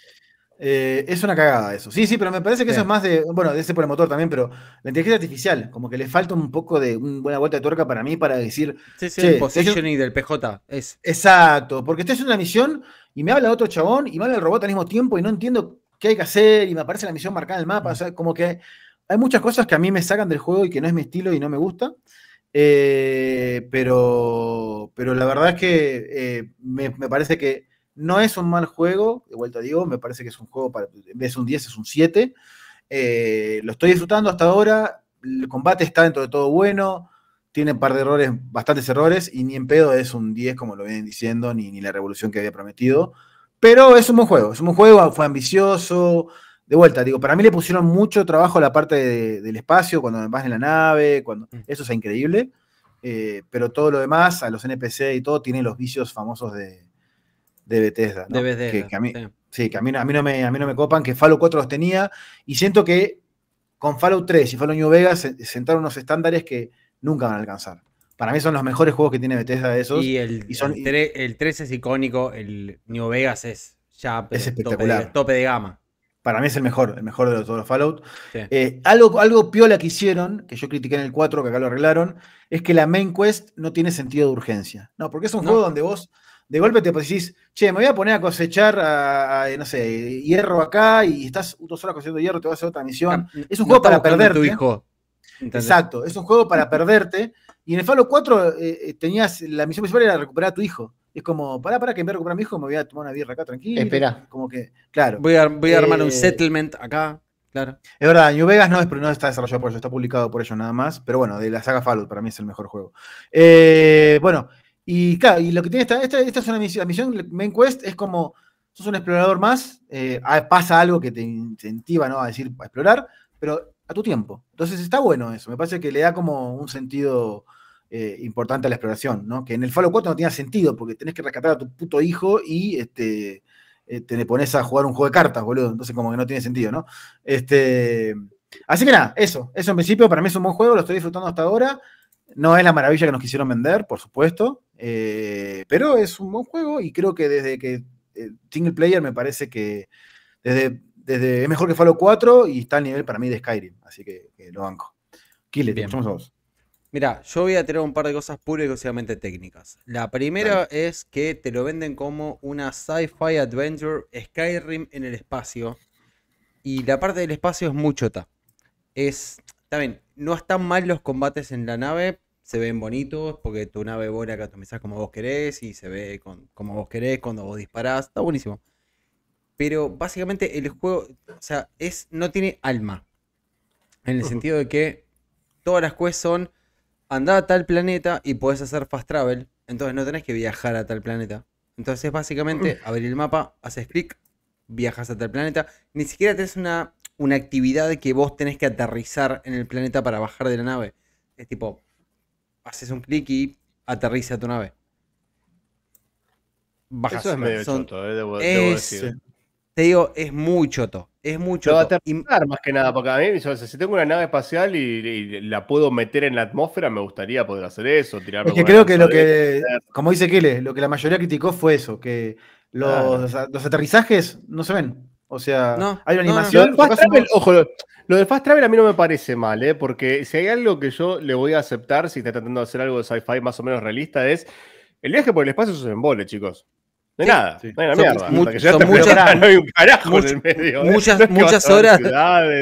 Eh, es una cagada eso. Sí, sí, pero me parece que eso es más de. Bueno, de ese por el motor también, pero la inteligencia artificial, como que le falta un poco de una buena vuelta de tuerca para mí para decir. Sí, sí, el positioning del PJ. Es. Exacto, porque estoy haciendo una misión y me habla otro chabón y me habla el robot al mismo tiempo y no entiendo qué hay que hacer y me aparece la misión marcada en el mapa. O sea, como que hay muchas cosas que a mí me sacan del juego y que no es mi estilo y no me gusta. Eh, pero, pero la verdad es que eh, me, parece que no es un mal juego, de vuelta digo, me parece que es un juego para, en vez de un 10 es un 7. Eh, lo estoy disfrutando hasta ahora, el combate está dentro de todo bueno, tiene un par de errores, bastantes errores, y ni en pedo es un 10 como lo vienen diciendo, ni, ni la revolución que había prometido. Pero es un buen juego, es un buen juego, fue ambicioso, de vuelta, digo, para mí le pusieron mucho trabajo a la parte del espacio, cuando vas en la nave, cuando mm. eso es increíble, eh, pero todo lo demás, a los NPC y todo, tiene los vicios famosos de, de Bethesda. De Bethesda, que, a mí, sí. que a mí, a mí, no me, a mí no me copan, que Fallout 4 los tenía, y siento que con Fallout 3 y Fallout New Vegas sentaron unos estándares que nunca van a alcanzar. Para mí son los mejores juegos que tiene Bethesda de esos. Y el, son, el, 3, es icónico, el New Vegas es ya es espectacular. tope de gama para mí es el mejor, el mejor de todos los Fallout. Eh, algo, algo piola que hicieron, que yo critiqué en el 4, que acá lo arreglaron, es que la main quest no tiene sentido de urgencia. No, porque es un juego donde vos de golpe te decís, che, me voy a poner a cosechar, a, eh, no sé, hierro acá y estás dos horas cosechando hierro, te vas a hacer otra misión. es un juego para perderte. Tu hijo. Exacto, es un juego para perderte. Y en el Fallout 4 eh, tenías, la misión principal era recuperar a tu hijo. Es como, pará, pará, que en vez de recuperar a mi hijo me voy a tomar una birra acá tranquilo. Espera. Como que, claro. Voy a, voy a armar un eh, settlement acá. Claro. Es verdad, New Vegas no, es, no está desarrollado por ellos, está publicado por ellos nada más. Pero bueno, de la saga Fallout para mí es el mejor juego. Eh, bueno, y claro, y lo que tiene esta, esta, es una misión, la misión Main Quest es como, sos un explorador más, eh, ah, pasa algo que te incentiva ¿no? a decir, a explorar, pero a tu tiempo. Entonces está bueno eso, me parece que le da como un sentido eh, importante a la exploración, ¿no? Que en el Fallout 4 no tenía sentido, porque tenés que rescatar a tu puto hijo y este, eh, te le pones a jugar un juego de cartas, boludo. Entonces, como que no tiene sentido, ¿no? Este, así que nada, eso. Eso en principio para mí es un buen juego, lo estoy disfrutando hasta ahora. No es la maravilla que nos quisieron vender, por supuesto, eh, pero es un buen juego y creo que desde que single player me parece que desde, desde es mejor que Fallout 4 y está al nivel para mí de Skyrim, así que, lo banco. Kile, te a vos. Mira, yo voy a tener un par de cosas puramente y técnicas. La primera es que te lo venden como una sci-fi adventure Skyrim en el espacio. Y la parte del espacio es muy chota. Es, también, no están mal los combates en la nave, se ven bonitos porque tu nave vuela catamizas como vos querés y se ve como vos querés cuando vos disparás, está buenísimo. Pero básicamente el juego, o sea, es, no tiene alma. En el sentido de que todas las quests son andá a tal planeta y puedes hacer fast travel, entonces no tenés que viajar a tal planeta. Entonces, básicamente, abrir el mapa, haces clic, viajas a tal planeta. Ni siquiera tenés una, una actividad que vos tenés que aterrizar en el planeta para bajar de la nave. Es tipo, haces un clic y aterriza tu nave. Bajas. Eso es medio choto, eh, decir. Te digo, es muy choto. Es mucho. más que nada, porque a mí, si tengo una nave espacial y, la puedo meter en la atmósfera, me gustaría poder hacer eso, tirarme. Es que creo que lo que, como dice Kele, lo que la mayoría criticó fue eso, que los, aterrizajes no se ven. O sea, hay una animación. lo, de Fast Travel a mí no me parece mal, ¿eh? porque si hay algo que yo le voy a aceptar si está tratando de hacer algo de sci-fi más o menos realista es el viaje por el espacio es un embole, chicos. No nada, muchas, Muchas, horas,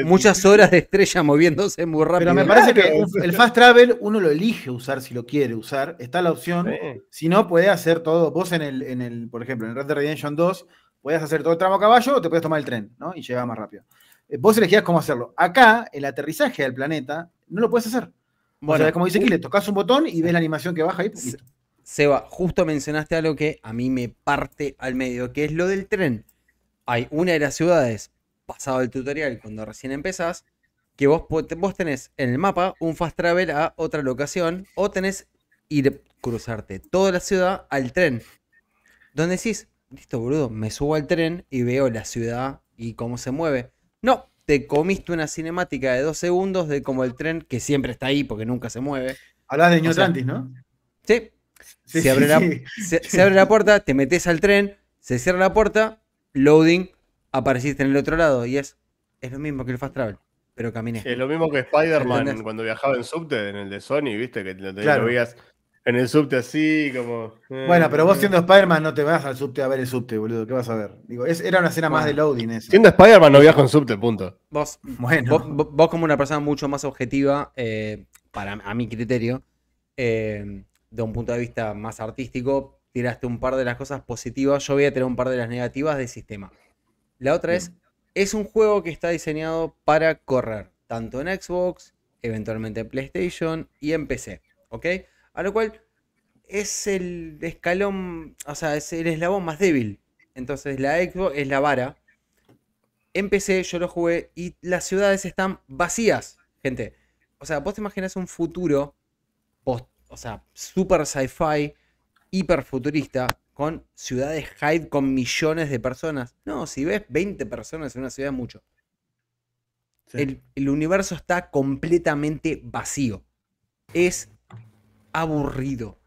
muchas horas de estrella moviéndose muy rápido. Pero me parece que el fast travel uno lo elige usar si lo quiere usar. Está la opción. Si no, puede hacer todo. Vos en el, en el, por ejemplo, en Red Dead Redemption 2, podías hacer todo el tramo a caballo o te podés tomar el tren, ¿no? Y llegar más rápido. Eh, vos elegías cómo hacerlo. Acá, el aterrizaje del planeta, no lo puedes hacer. Bueno, como dice le tocas un botón y ves la animación que baja ahí. Poquito. Pues, Seba, justo mencionaste algo que a mí me parte al medio, que es lo del tren. Hay una de las ciudades, pasado el tutorial, cuando recién empezás, que vos, vos tenés en el mapa un fast travel a otra locación o tenés ir cruzarte toda la ciudad al tren. Donde decís, listo, boludo, me subo al tren y veo la ciudad y cómo se mueve. No, te comiste una cinemática de dos segundos de cómo el tren, que siempre está ahí porque nunca se mueve. Hablas de New Atlantis, ¿no? Sí, se, abre la, puerta, te metes al tren, se cierra la puerta, loading, apareciste en el otro lado y es, es lo mismo que el Fast Travel, pero caminé. es lo mismo que Spider-Man cuando viajaba en subte, en el de Sony, viste, que lo, veías en el subte así, como. Eh, bueno, pero vos eh. siendo Spider-Man no te vas al subte a ver el subte, boludo. ¿Qué vas a ver? Digo, es, era una escena más de loading Siendo Spider-Man no viajo en subte, punto. Vos, vos, como una persona mucho más objetiva, eh, para a mi criterio, eh, de un punto de vista más artístico, tiraste un par de las cosas positivas, yo voy a tener un par de las negativas del sistema. La otra es, es un juego que está diseñado para correr, tanto en Xbox, eventualmente PlayStation y en PC, ¿ok? A lo cual es el escalón, o sea, es el eslabón más débil. Entonces la Xbox es la vara. En PC yo lo jugué y las ciudades están vacías, gente. O sea, vos te imaginas un futuro post o sea, super sci-fi, hiper futurista, con ciudades hype con millones de personas. No, si ves 20 personas en una ciudad, mucho. El, universo está completamente vacío. Es aburrido.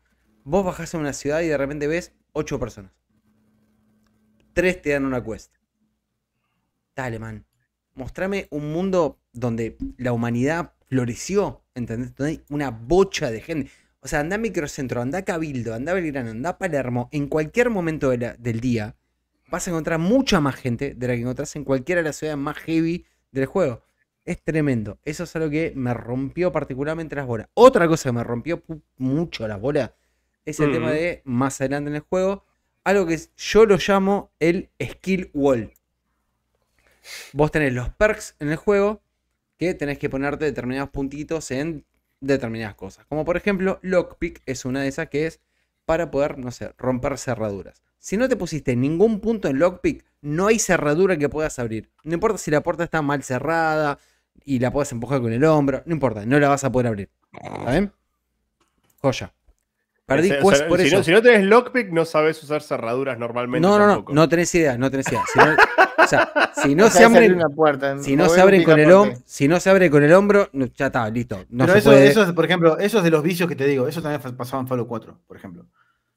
Vos bajás a una ciudad y de repente ves 8 personas. Tres te dan una cuesta. Dale, man. Mostrame un mundo donde la humanidad floreció, ¿entendés? Donde hay una bocha de gente. O sea, anda a Microcentro, anda a Cabildo, anda a Belgrano, anda a Palermo. En cualquier momento del día vas a encontrar mucha más gente de la que encontrás en cualquiera de las ciudades más heavy del juego. Es tremendo. Eso es algo que me rompió particularmente las bolas. Otra cosa que me rompió mucho las bolas es el tema de más adelante en el juego. Algo que yo lo llamo el skill wall. Vos tenés los perks en el juego que tenés que ponerte determinados puntitos en determinadas cosas. Como por ejemplo, lockpick es una de esas que es para poder, no sé, romper cerraduras. Si no te pusiste ningún punto en lockpick, no hay cerradura que puedas abrir. No importa si la puerta está mal cerrada y la puedas empujar con el hombro, no importa, no la vas a poder abrir. ¿Está bien? Joya. Perdí pues por si eso. No, si no tenés lockpick, no sabes usar cerraduras normalmente. No, no, no, no tenés idea, no tenés idea. Si no, se abre si no se con el hombro, si no se abre con el hombro, ya está, listo. No eso, es, por ejemplo, eso de los vicios que te digo. Eso también pasaba en Fallout 4, por ejemplo.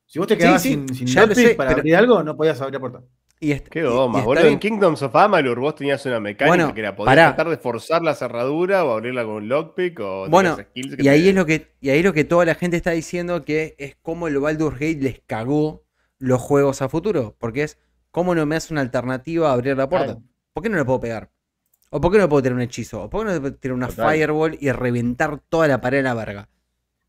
Si vos te quedabas sin, lockpick para abrir algo, no podías abrir la puerta. Y Qué goma, En Kingdoms of Amalur vos tenías una mecánica que era poder tratar de forzar la cerradura o abrirla con un lockpick o bueno, y ahí es lo que Y ahí lo que toda la gente está diciendo que es como el Baldur's Gate les cagó los juegos a futuro. Porque es, ¿cómo no me hace una alternativa a abrir la puerta? ¿Por qué no le puedo pegar? ¿O por qué no puedo tener un hechizo? ¿O por qué no puedo tener una fireball y reventar toda la pared a la verga?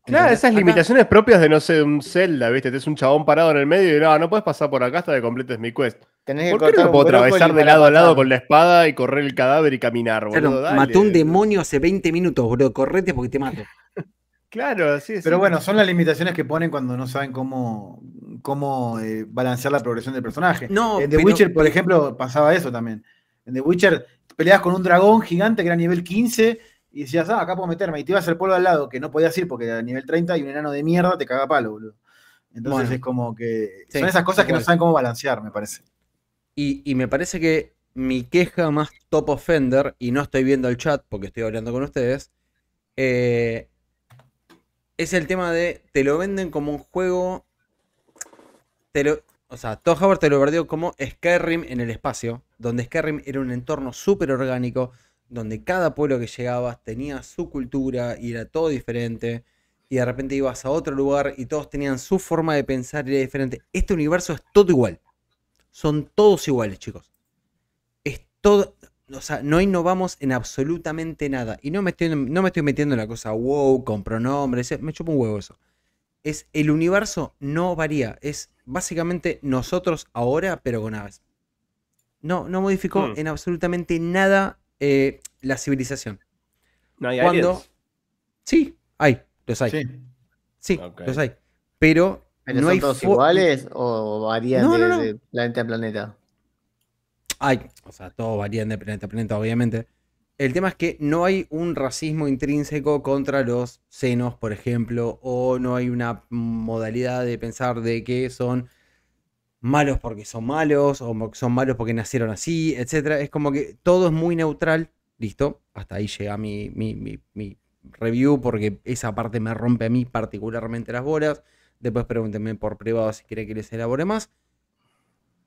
Claro, esas limitaciones propias de, no ser un Zelda, ¿viste? Te es un chabón parado en el medio y no, no puedes pasar por acá hasta que completes mi quest. Tenés ¿Por qué no puedo atravesar de lado a lado con la espada y correr el cadáver y caminar, boludo? mató un demonio hace 20 minutos, bro. Correte porque te mato. claro, así es. Pero bueno, son las limitaciones que ponen cuando no saben cómo, cómo eh, balancear la progresión del personaje. No, en The Witcher, por ejemplo, pasaba eso también. En The Witcher peleabas con un dragón gigante que era nivel 15 y decías, ah, acá puedo meterme. Y te ibas al pueblo al lado, que no podías ir porque era nivel 30 y un enano de mierda te caga palo, boludo. Entonces es como que son esas cosas que no saben cómo balancear, me parece. Y, me parece que mi queja más top offender, y no estoy viendo el chat porque estoy hablando con ustedes, eh, es el tema de te lo venden como un juego. Te lo, o sea, Todd te lo perdió como Skyrim en el espacio, donde Skyrim era un entorno súper orgánico, donde cada pueblo que llegabas tenía su cultura y era todo diferente. Y de repente ibas a otro lugar y todos tenían su forma de pensar y era diferente. Este universo es todo igual son todos iguales, chicos. Es todo, o sea, no innovamos en absolutamente nada. Y no me estoy, no me estoy metiendo en la cosa wow, con pronombres, me chupo un huevo eso. Es el universo no varía, es básicamente nosotros ahora, pero con aves. No, no modificó hmm. en absolutamente nada eh, la civilización. No hay Cuando... Sí, hay, los hay. Sí, los hay. Pero no son todos iguales o varían de, planeta a planeta? Ay, o sea, todos varían de planeta a planeta, obviamente. El tema es que no hay un racismo intrínseco contra los senos, por ejemplo, o no hay una modalidad de pensar de que son malos porque son malos, o son malos porque nacieron así, etc. Es como que todo es muy neutral. Listo, hasta ahí llega mi, mi, mi review porque esa parte me rompe a mí particularmente las bolas. Después pregúntenme por privado si quiere que les elabore más.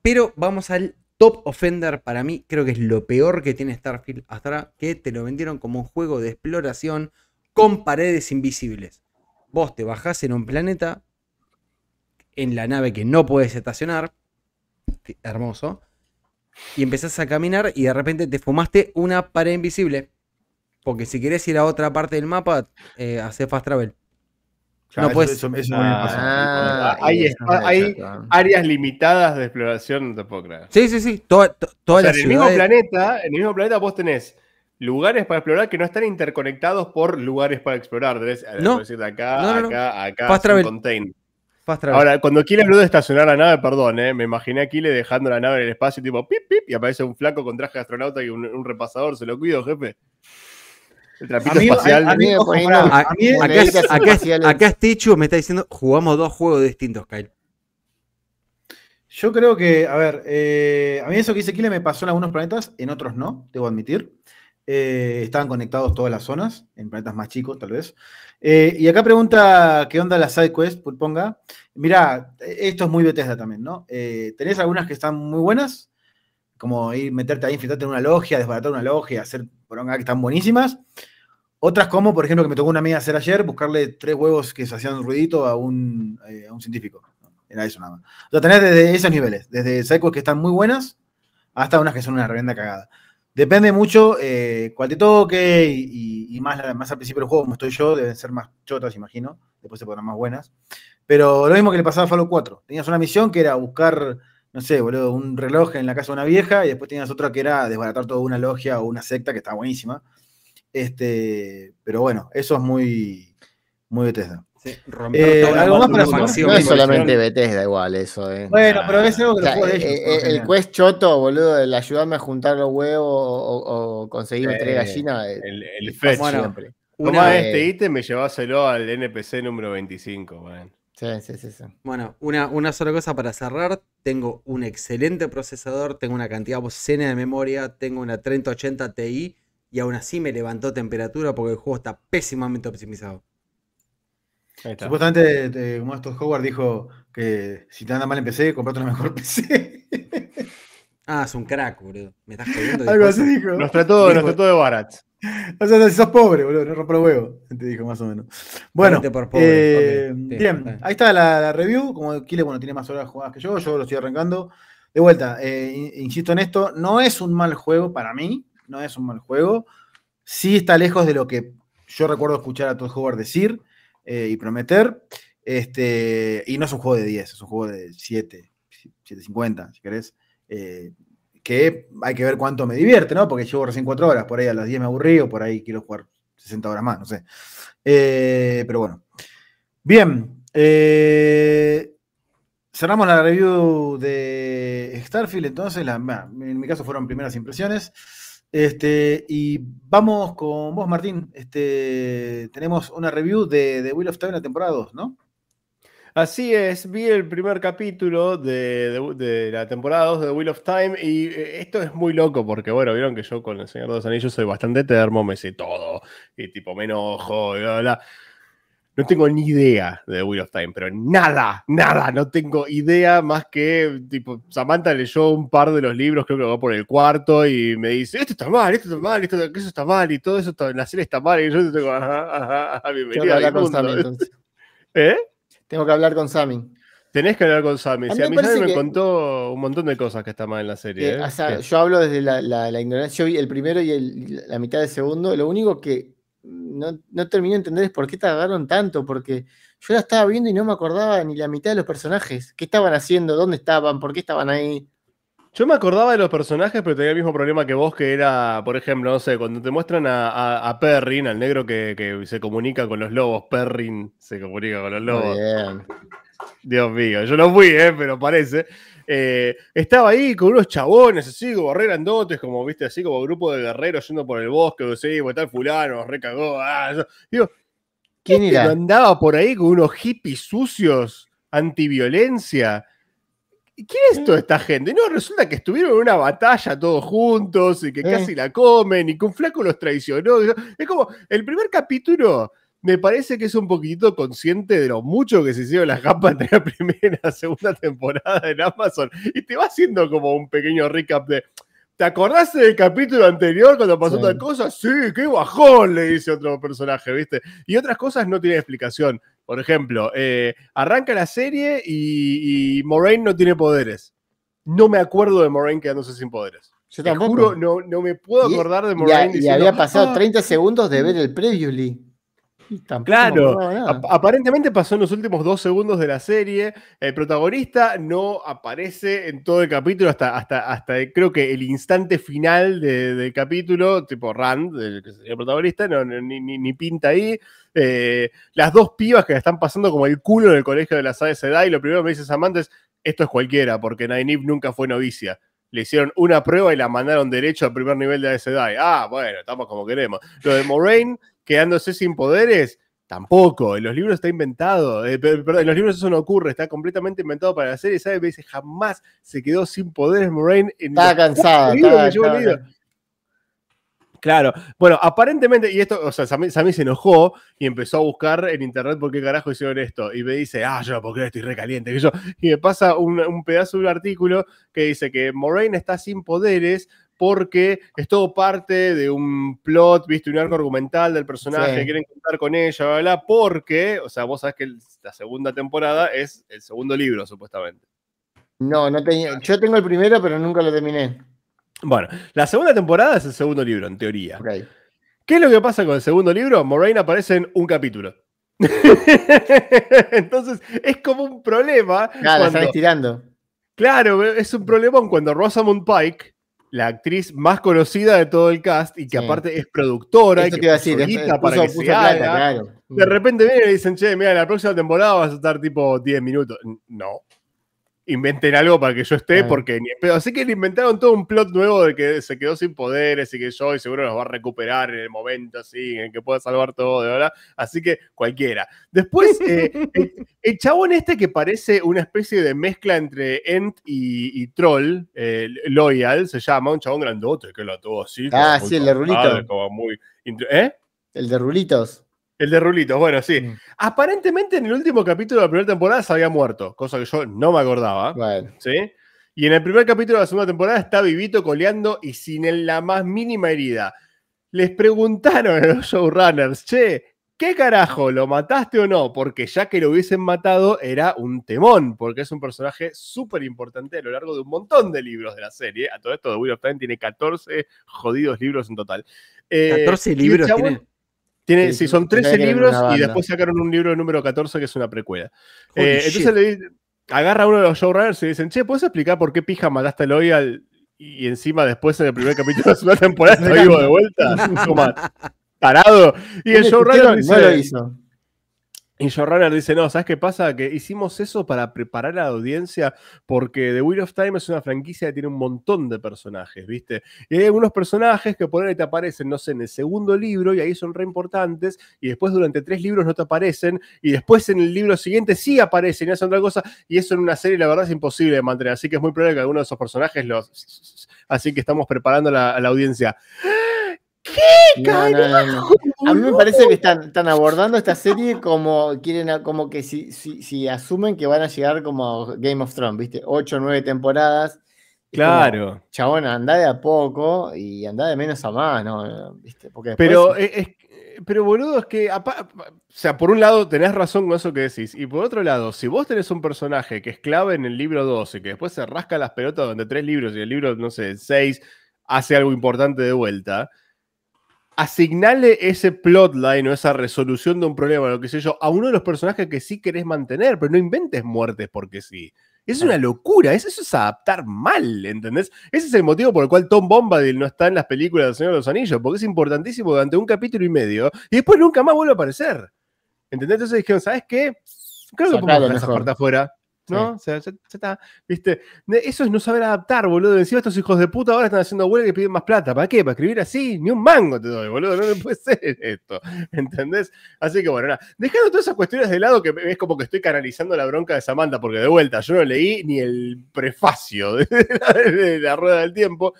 Pero vamos al top offender para mí. Creo que es lo peor que tiene Starfield hasta ahora. Que te lo vendieron como un juego de exploración con paredes invisibles. Vos te bajás en un planeta, en la nave que no puedes estacionar. Hermoso. Y empezás a caminar y de repente te fumaste una pared invisible. Porque si querés ir a otra parte del mapa, eh, hace fast travel no puedes. Ah, ah, hay áreas limitadas de exploración, no te puedo creer. Sí, sí, sí. en, el mismo planeta, el mismo planeta vos tenés lugares para explorar que no están interconectados por lugares para explorar. Eh, Debes, no. acá, acá, acá, Fast Ahora, cuando Kile habló de estacionar la nave, perdón, eh, me imaginé a Kile dejando la nave en el espacio, tipo pip, pip, y aparece un flaco con traje de astronauta y un repasador. Se lo cuido, jefe. El acá, me está diciendo, jugamos dos juegos distintos, Kyle. Yo creo que, a ver, eh, a mí eso que dice Kile me pasó en algunos planetas, en otros no, debo admitir. Eh, estaban conectados todas las zonas, en planetas más chicos tal vez. Eh, y acá pregunta, ¿qué onda la sidequest? Ponga. Mira, esto es muy Bethesda también, ¿no? tenés algunas que están muy buenas, como ir meterte ahí, infiltrarte en una logia, desbaratar una logia, hacer poronga que están buenísimas. Otras como, por ejemplo, que me tocó una amiga hacer ayer, buscarle tres huevos que se hacían ruidito a un, eh, científico. Era eso nada más. O sea, tenés desde esos niveles, desde psychos que están muy buenas hasta unas que son una revenda cagada. Depende mucho eh, cuál te toque y, y, más, más, al principio del juego, como estoy yo, deben ser más chotas, imagino. Después se ponen más buenas. Pero lo mismo que le pasaba a Fallout 4. Tenías una misión que era buscar, no sé, boludo, un reloj en la casa de una vieja y después tenías otra que era desbaratar toda una logia o una secta que está buenísima. Este, pero bueno, eso es muy, muy Bethesda. Sí, eh, algo más para no, es solamente Bethesda igual eso. Eh. Bueno, ah, pero es algo que lo eh, eh, El quest choto, boludo, el ayudarme a juntar los huevos o, conseguir conseguirme tres gallinas. El, el fetch. Bueno, una, este ítem me lleváselo al NPC número 25, Sí, sí, sí, Bueno, una, una sola cosa para cerrar. Tengo un excelente procesador, tengo una cantidad obscena de memoria, tengo una 3080 Ti y aún así me levantó temperatura porque el juego está pésimamente optimizado. Está. Supuestamente, como eh, estos Howard dijo que si te anda mal en PC, comprate una mejor PC. Ah, es un crack, boludo. Me estás jodiendo. Algo así dijo. Nos trató, nos trató de Barat. O sea, si sos pobre, boludo, no rompo el huevo. Te dijo más o menos. Bueno, eh, bien, ahí está la, review. Como Kile, bueno, tiene más horas jugadas que yo, yo lo estoy arrancando. De vuelta, eh, insisto en esto, no es un mal juego para mí no es un mal juego. Sí está lejos de lo que yo recuerdo escuchar a Todd Howard decir eh, y prometer. Este, y no es un juego de 10, es un juego de 7, 7.50, si querés. Eh, que hay que ver cuánto me divierte, ¿no? Porque llevo recién 4 horas, por ahí a las 10 me aburrí o por ahí quiero jugar 60 horas más, no sé. Eh, pero bueno. Bien. cerramos la review de Starfield, entonces, en mi caso fueron primeras impresiones. Este, y vamos con vos, Martín. Este, tenemos una review de, de Wheel of Time, la temporada 2, ¿no? Así es, vi el primer capítulo de, la temporada 2 de Wheel of Time y eh, esto es muy loco porque, bueno, vieron que yo con el Señor de los Anillos soy bastante termo, me sé todo y tipo me enojo y bla, bla. bla no tengo ni idea de Wheel of Time, pero nada, nada, no tengo idea más que, tipo, Samantha leyó un par de los libros, creo que va por el cuarto, y me dice, esto está mal, esto está mal, esto, eso está mal, y todo eso, en la serie está mal, y yo tengo, ajá, ajá, ajá bienvenida a ¿Eh? Tengo que hablar con Sammy. Tenés que hablar con Sammy. si a mí Sammy me contó un montón de cosas que está mal en la serie. ¿eh? yo hablo desde la, ignorancia. Yo vi el primero y la mitad del segundo. Lo único que no, no de entender por qué tardaron tanto, porque yo la estaba viendo y no me acordaba ni la mitad de los personajes. ¿Qué estaban haciendo? ¿Dónde estaban? ¿Por qué estaban ahí? Yo me acordaba de los personajes, pero tenía el mismo problema que vos, que era, por ejemplo, no sé, cuando te muestran a, Perrin, al negro que, se comunica con los lobos, Perrin se comunica con los lobos. Dios mío, yo no fui, ¿eh? pero parece. Eh, estaba ahí con unos chabones así, como re grandotes, como viste, así como grupo de guerreros yendo por el bosque, no tal fulano, recagó. Ah, ¿quién andaba por ahí con unos hippies sucios, antiviolencia? ¿Quién es eh. toda esta gente? No, resulta que estuvieron en una batalla todos juntos y que eh. casi la comen y que un flaco los traicionó. Es como, el primer capítulo me parece que es un poquito consciente de lo mucho que se hicieron las capas de la primera, y segunda temporada en Amazon. Y te va haciendo como un pequeño recap de. ¿Te acordaste del capítulo anterior cuando pasó otra tal cosa? Sí, qué bajón, le dice otro personaje, ¿viste? Y otras cosas no tienen explicación. Por ejemplo, eh, arranca la serie y, Moraine no tiene poderes. No me acuerdo de Moraine quedándose sin poderes. Yo Te juro, no, me puedo acordar de Moraine. Y, había pasado 30 ah". segundos de ver el preview Lee claro, aparentemente pasó en los últimos dos segundos de la serie. El protagonista no aparece en todo el capítulo hasta, hasta, hasta eh, creo que el instante final del capítulo, tipo Rand, el, protagonista, no, ni, pinta ahí. Eh, las dos pibas que están pasando como el culo en el colegio de las A.S.D.I y lo primero que me dice Samantha es, esto es cualquiera, porque Nainib nunca fue novicia le hicieron una prueba y la mandaron derecho al primer nivel de A.S.D.I, Ah, bueno, estamos como queremos. Lo de Moraine quedándose sin poderes. Tampoco, en los libros está inventado, eh, en los libros eso no ocurre, está completamente inventado para la serie, ¿sabes? Me dice, jamás se quedó sin poderes Moraine. En está cansada. Claro, bueno, aparentemente, y esto, o sea, Sammy, se enojó y empezó a buscar en internet por qué carajo hicieron esto. Y me dice, ah, yo porque estoy recaliente, que Y me pasa un, un, pedazo de un artículo que dice que Moraine está sin poderes porque es todo parte de un plot, viste, un arco argumental del personaje, que quieren contar con ella, ¿verdad? porque, o sea, vos sabés que la segunda temporada es el segundo libro, supuestamente. No, no tenía, yo tengo el primero, pero nunca lo terminé. Bueno, la segunda temporada es el segundo libro, en teoría. Okay. ¿Qué es lo que pasa con el segundo libro? Moraine aparece en un capítulo. Entonces, es como un problema. Claro, ah, cuando... tirando. Claro, es un problemón cuando Rosamund Pike la actriz más conocida de todo el cast y que aparte es productora y que para puso, plata, De mm. repente vienen y dicen, che, mira, la próxima temporada vas a estar tipo 10 minutos. No inventen algo para que yo esté, porque ni Así que le inventaron todo un plot nuevo de que se quedó sin poderes y que yo y seguro nos va a recuperar en el momento así, en que pueda salvar todo, de verdad. Así que cualquiera. Después, eh, el, chabón este que parece una especie de mezcla entre Ent y, Troll, Loyal, se llama, un chabón grandote que lo tuvo así. Ah, sí, ¿eh? el de Rulitos. El de Rulitos. El de Rulitos, bueno, sí. Mm. Aparentemente en el último capítulo de la primera temporada se había muerto, cosa que yo no me acordaba. Bueno. ¿Sí? Y en el primer capítulo de la segunda temporada está vivito, coleando y sin la más mínima herida. Les preguntaron a los showrunners, che, ¿qué carajo? ¿Lo mataste o no? Porque ya que lo hubiesen matado era un temón, porque es un personaje súper importante a lo largo de un montón de libros de la serie. A todo esto, The Wheel of Time tiene 14 jodidos libros en total. 14 eh, libros tiene. Tiene, sí, son 13 libros y después sacaron un libro número 14 que es una precuela. Eh, entonces le, agarra uno de los showrunners y dicen, che, ¿puedes explicar por qué pijama mataste el hoy y encima después en el primer capítulo de su temporada Lo vivo de vuelta? Como parado. Y el showrunner dice... No lo hizo. Y Showrunner dice, no, ¿sabes qué pasa? Que hicimos eso para preparar a la audiencia porque The Wheel of Time es una franquicia que tiene un montón de personajes, ¿viste? Y hay algunos personajes que por ahí te aparecen, no sé, en el segundo libro y ahí son re importantes y después durante tres libros no te aparecen y después en el libro siguiente sí aparecen y hacen otra cosa y eso en una serie la verdad es imposible de mantener, así que es muy probable que alguno de esos personajes los... Así que estamos preparando a la, a la audiencia. ¿Qué? a mí me parece que están, abordando esta serie como quieren, como que si, asumen que van a llegar como Game of Thrones, ¿viste? Ocho o nueve temporadas. Claro. chabón, anda de a poco y anda de menos a más, ¿no? Pero eh, pero boludo, es que, o sea, por un lado tenés razón con eso que decís, y por otro lado, si vos tenés un personaje que es clave en el libro 12 y que después se rasca las pelotas donde tres libros y el libro, no sé, 6 hace algo importante de vuelta, asignale ese plotline o esa resolución de un problema, lo que sé yo, a uno de los personajes que sí querés mantener, pero no inventes muertes porque sí. Es una locura, eso es adaptar mal, ¿entendés? Ese es el motivo por el cual Tom Bombadil no está en las películas del Señor de los Anillos, porque es importantísimo durante un capítulo y medio y después nunca más vuelve a aparecer. ¿Entendés? Entonces dijeron, ¿sabes qué? Creo que podemos esa parte afuera. ¿no? O sea, está, ¿viste? Eso es no saber adaptar, boludo. Encima estos hijos de puta ahora están haciendo huelga y piden más plata. ¿Para qué? ¿Para escribir así? Ni un mango te doy, boludo. No, puede ser esto. ¿Entendés? Así que bueno, Dejando todas esas cuestiones de lado, que es como que estoy canalizando la bronca de Samantha, porque de vuelta yo no leí ni el prefacio de la, rueda del tiempo.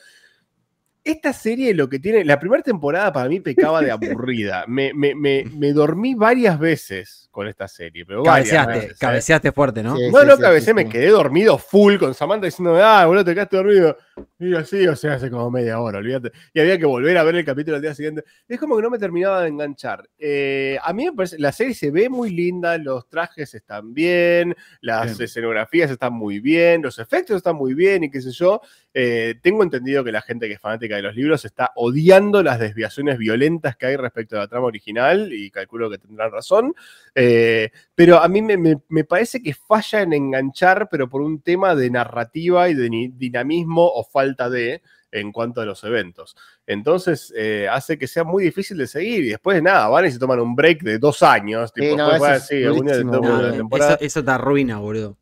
Esta serie lo que tiene, la primera temporada para mí pecaba de aburrida. me dormí varias veces con esta serie. Pero cabeceaste, fuerte, ¿no? no, no, cabeceé, me quedé dormido full con Samantha diciendo, ah, boludo, te quedaste dormido. Y así, o sea, hace como media hora, olvídate. Y había que volver a ver el capítulo al día siguiente. Es como que no me terminaba de enganchar. Eh, a mí me parece, la serie se ve muy linda, los trajes están bien, las escenografías están muy bien, los efectos están muy bien y qué sé yo. Eh, tengo entendido que la gente que es fanática de los libros está odiando las desviaciones violentas que hay respecto a la trama original y calculo que tendrán razón. Eh, pero a mí me, parece que falla en enganchar, pero por un tema de narrativa y de dinamismo o falta de en cuanto a los eventos. Entonces eh, hace que sea muy difícil de seguir y después nada, van y se toman un break de dos años. eso, eso te arruina, boludo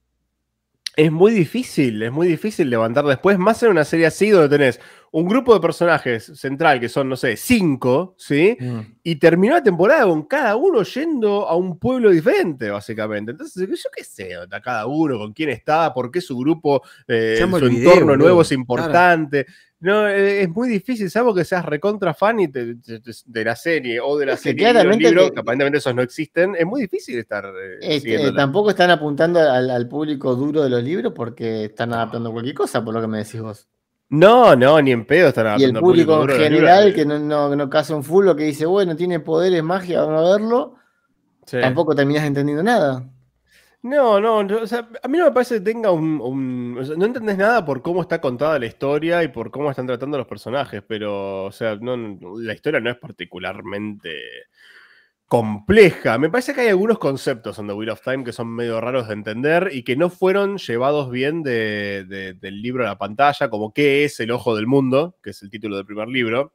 es muy difícil, es muy difícil levantar después, más en una serie así donde tenés un grupo de personajes central que son, no sé, cinco, ¿sí? Mm. Y terminó la temporada con cada uno yendo a un pueblo diferente, básicamente. Entonces, yo qué sé, cada uno, con quién está, por qué su grupo, eh, su entorno nuevo es importante. No, e, e, es muy difícil, salvo que seas recontra fan y de la serie o de la serie de un libro, que, aparentemente esos no existen, es muy difícil estar. Eh, tampoco están apuntando al, público duro de los libros porque están adaptando cualquier cosa, por lo que me decís vos. No, no, ni en pedo están adaptando. Y el público, en general, eh. que no, no, no casa un que dice, bueno, tiene poderes, magia, vamos a verlo, tampoco terminas entendiendo nada. No, no, o sea, a mí no me parece que tenga un... no entendés nada por cómo está contada la historia y por cómo están tratando los personajes, pero, o sea, la historia no es particularmente compleja. Me parece que hay algunos conceptos en The Wheel of Time que son medio raros de entender y que no fueron llevados bien de, del libro a la pantalla, como qué es el ojo del mundo, que es el título del primer libro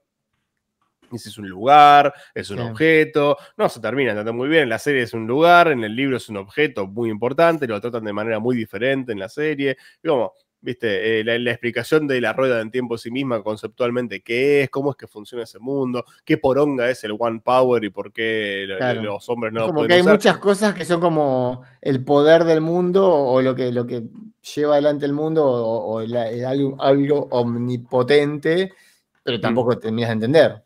es un lugar, es un objeto, no se termina tratando muy bien, la serie es un lugar, en el libro es un objeto muy importante, lo tratan de manera muy diferente en la serie, como, viste, eh, la, explicación de la rueda en tiempo a sí misma conceptualmente, qué es, cómo es que funciona ese mundo, qué poronga es el One Power y por qué los hombres no como que hay muchas cosas que son como el poder del mundo o lo que, lo que lleva adelante el mundo o, algo, omnipotente, pero mm. tampoco tenías terminas de entender.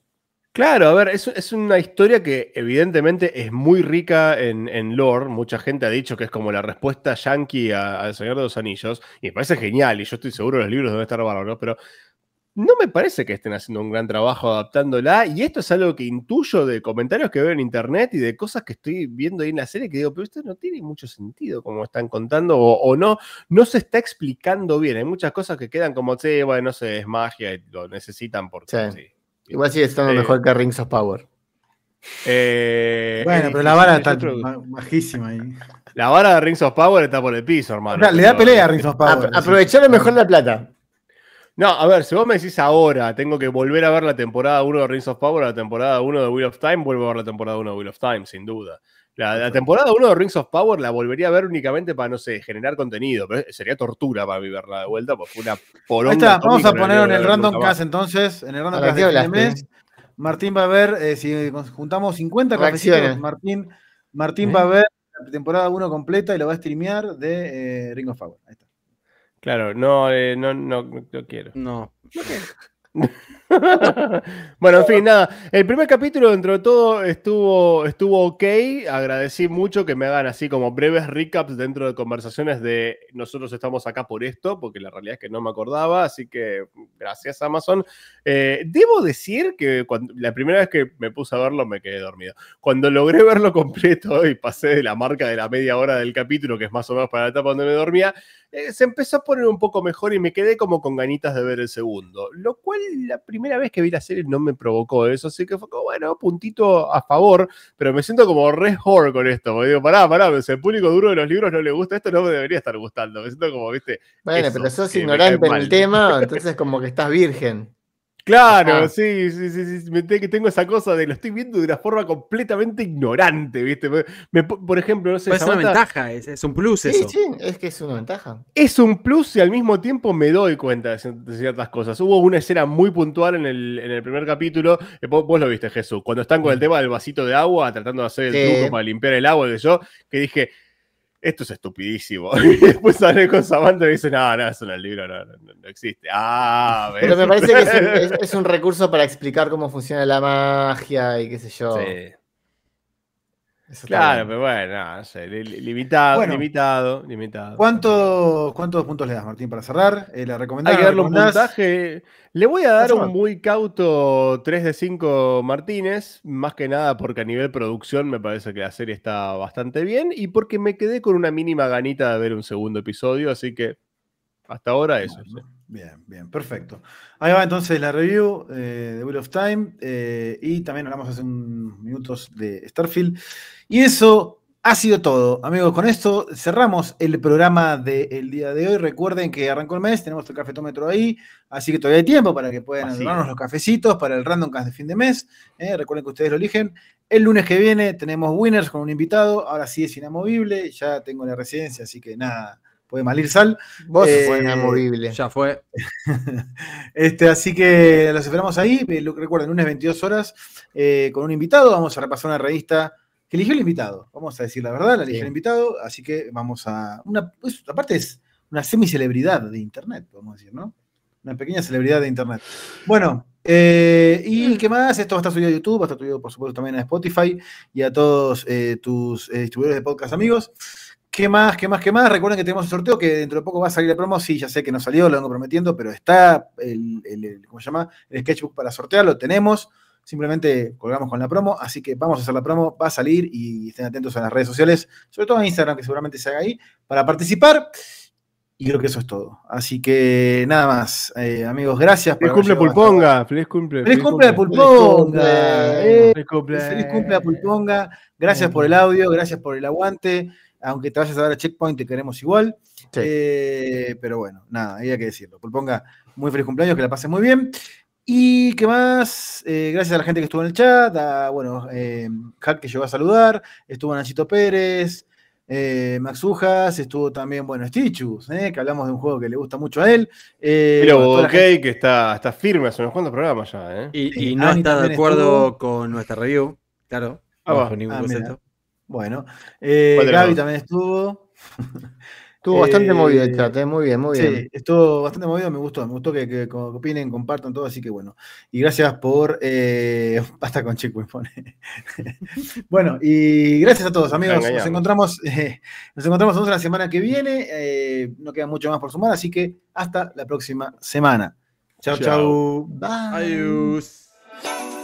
Claro, a ver, es, es, una historia que evidentemente es muy rica en, lore. Mucha gente ha dicho que es como la respuesta yankee al Señor de los Anillos. Y me parece genial, y yo estoy seguro que los libros deben estar bárbaros, pero no me parece que estén haciendo un gran trabajo adaptándola. Y esto es algo que intuyo de comentarios que veo en internet y de cosas que estoy viendo ahí en la serie que digo, pero esto no tiene mucho sentido como están contando o, no, no se está explicando bien. Hay muchas cosas que quedan como, sí, bueno, no sé, es magia y lo necesitan porque Sí Igual sigue estando mejor que Rings of Power. Eh, bueno, pero la vara está majísima ahí. La vara de Rings of Power está por el piso, hermano. le da pelea a Rings of Power. Aprovechar mejor la plata. No, a ver, si vos me decís ahora, tengo que volver a ver la temporada 1 de Rings of Power, la temporada 1 de Wheel of Time, vuelvo a ver la temporada 1 de Wheel of Time, sin duda. La, temporada 1 de Rings of Power la volvería a ver únicamente para, no sé, generar contenido, pero sería tortura para mí verla de vuelta, porque fue una Ahí está, vamos a poner en el Random Cast entonces, en el Random Cast de mes. E Martín va a ver, eh, si juntamos 50 cafecitos, Martín, Martín va a ¿Eh? ver la temporada 1 completa y lo va a streamear de eh, Ring of Power. Ahí está. Claro, no, no, no, no, quiero. No. No bueno, en fin, nada. El primer capítulo, dentro de todo, estuvo, estuvo ok. Agradecí mucho que me hagan así como breves recaps dentro de conversaciones de nosotros estamos acá por esto, porque la realidad es que no me acordaba. Así que gracias, Amazon. Eh, debo decir que cuando, la primera vez que me puse a verlo me quedé dormido. Cuando logré verlo completo y pasé de la marca de la media hora del capítulo, que es más o menos para la etapa donde me dormía, eh, se empezó a poner un poco mejor y me quedé como con ganitas de ver el segundo. Lo cual la primera primera vez que vi la serie no me provocó eso, así que fue como, bueno, puntito a favor, pero me siento como re horror con esto, me digo, pará, pará, si el público duro de los libros no le gusta esto, no me debería estar gustando, me siento como, viste. Bueno, pero sos ignorante en el tema, entonces como que estás virgen. Claro, sí, sí, sí, sí, Me tengo esa cosa de lo estoy viendo de una forma completamente ignorante, ¿viste? por ejemplo, no sé. si. Pues es una ventaja, es, un plus eso. Sí, sí, es que es una ventaja. Es un plus y al mismo tiempo me doy cuenta de ciertas cosas. Hubo una escena muy puntual en el, en el primer capítulo, eh, vos, lo viste, Jesús, cuando están con el mm. tema del vasito de agua, tratando de hacer el truco para limpiar el agua, de yo, que dije esto es estupidísimo. Y después sale con Samantha y dice, no, no, eso en el libro no, no, existe. Ah, Pero me parece que es un, es un, recurso para explicar cómo funciona la magia y qué sé yo. Sí claro, pero bueno, limitado, limitado, limitado. ¿cuánto, ¿Cuántos puntos le das, Martín, para cerrar? Eh, Hay que darle un puntaje. Le voy a dar un muy cauto 3 de 5 Martínez, más que nada porque a nivel producción me parece que la serie está bastante bien y porque me quedé con una mínima ganita de ver un segundo episodio, así que hasta ahora eso. Bien, bien, perfecto. Ahí va entonces la review eh, de World of Time eh, y también hablamos hace unos minutos de Starfield. Y eso ha sido todo. Amigos, con esto cerramos el programa del día de hoy. Recuerden que arrancó el mes, tenemos el cafetómetro ahí, así que todavía hay tiempo para que puedan darnos los cafecitos para el Random Cast de fin de mes. ¿eh? recuerden que ustedes lo eligen. El lunes que viene tenemos winners con un invitado. Ahora sí es inamovible, ya tengo la residencia, así que nada puede malir sal. Vos fue eh, inamovible. Ya fue. este, así que los esperamos ahí. Eh, recuerden, lunes 22 horas con un invitado. Vamos a repasar una revista que eligió el invitado. Vamos a decir la verdad, la eligió el invitado, así que vamos a. Una, pues, aparte es una semicelebridad de internet, podemos decir, ¿no? Una pequeña celebridad de internet. Bueno, eh, ¿y qué más? Esto va a estar subido a YouTube, va a estar subido, por supuesto, también a Spotify y a todos eh, tus eh, distribuidores de podcast amigos. ¿Qué más? ¿Qué más? ¿Qué más? Recuerden que tenemos un sorteo que dentro de poco va a salir la promo. Sí, ya sé que no salió, lo vengo prometiendo, pero está el, ¿cómo se llama? El sketchbook para sortear, lo tenemos. Simplemente colgamos con la promo, así que vamos a hacer la promo, va a salir y estén atentos a las redes sociales, sobre todo en Instagram, que seguramente se haga ahí, para participar. Y creo que eso es todo. Así que nada más, eh, amigos, gracias. Feliz cumple Pulponga. Eh, feliz cumple. Feliz cumple Pulponga. Feliz cumple. Pulponga. Gracias por el audio, gracias por el aguante. Aunque te vayas a dar a Checkpoint, te queremos igual. Eh, pero bueno, nada, había que decirlo. Pulponga, muy feliz cumpleaños, que la pases muy bien. ¿Y qué más? Eh, gracias a la gente que estuvo en el chat, a, bueno, eh, que llegó a saludar, estuvo Nachito Pérez, eh, Max Ujas, estuvo también, bueno, Stitchus, eh, que hablamos de un juego que le gusta mucho a él. Pero que está, está firme hace unos cuantos programas ya. ¿eh? Y, no está de acuerdo con nuestra review, claro. Ah, ah, bueno, Gaby también estuvo. Estuvo bastante movido el eh, chat, eh, muy bien, muy bien. Sí, estuvo bastante movido, me gustó, me gustó que, opinen, compartan todo, así que bueno. Y gracias por. hasta eh, con Chico pone. bueno, y gracias a todos, amigos. Nos encontramos, nos encontramos la semana que viene. no queda mucho más por sumar, así que hasta la próxima semana. Chao, chao. Bye. Adiós.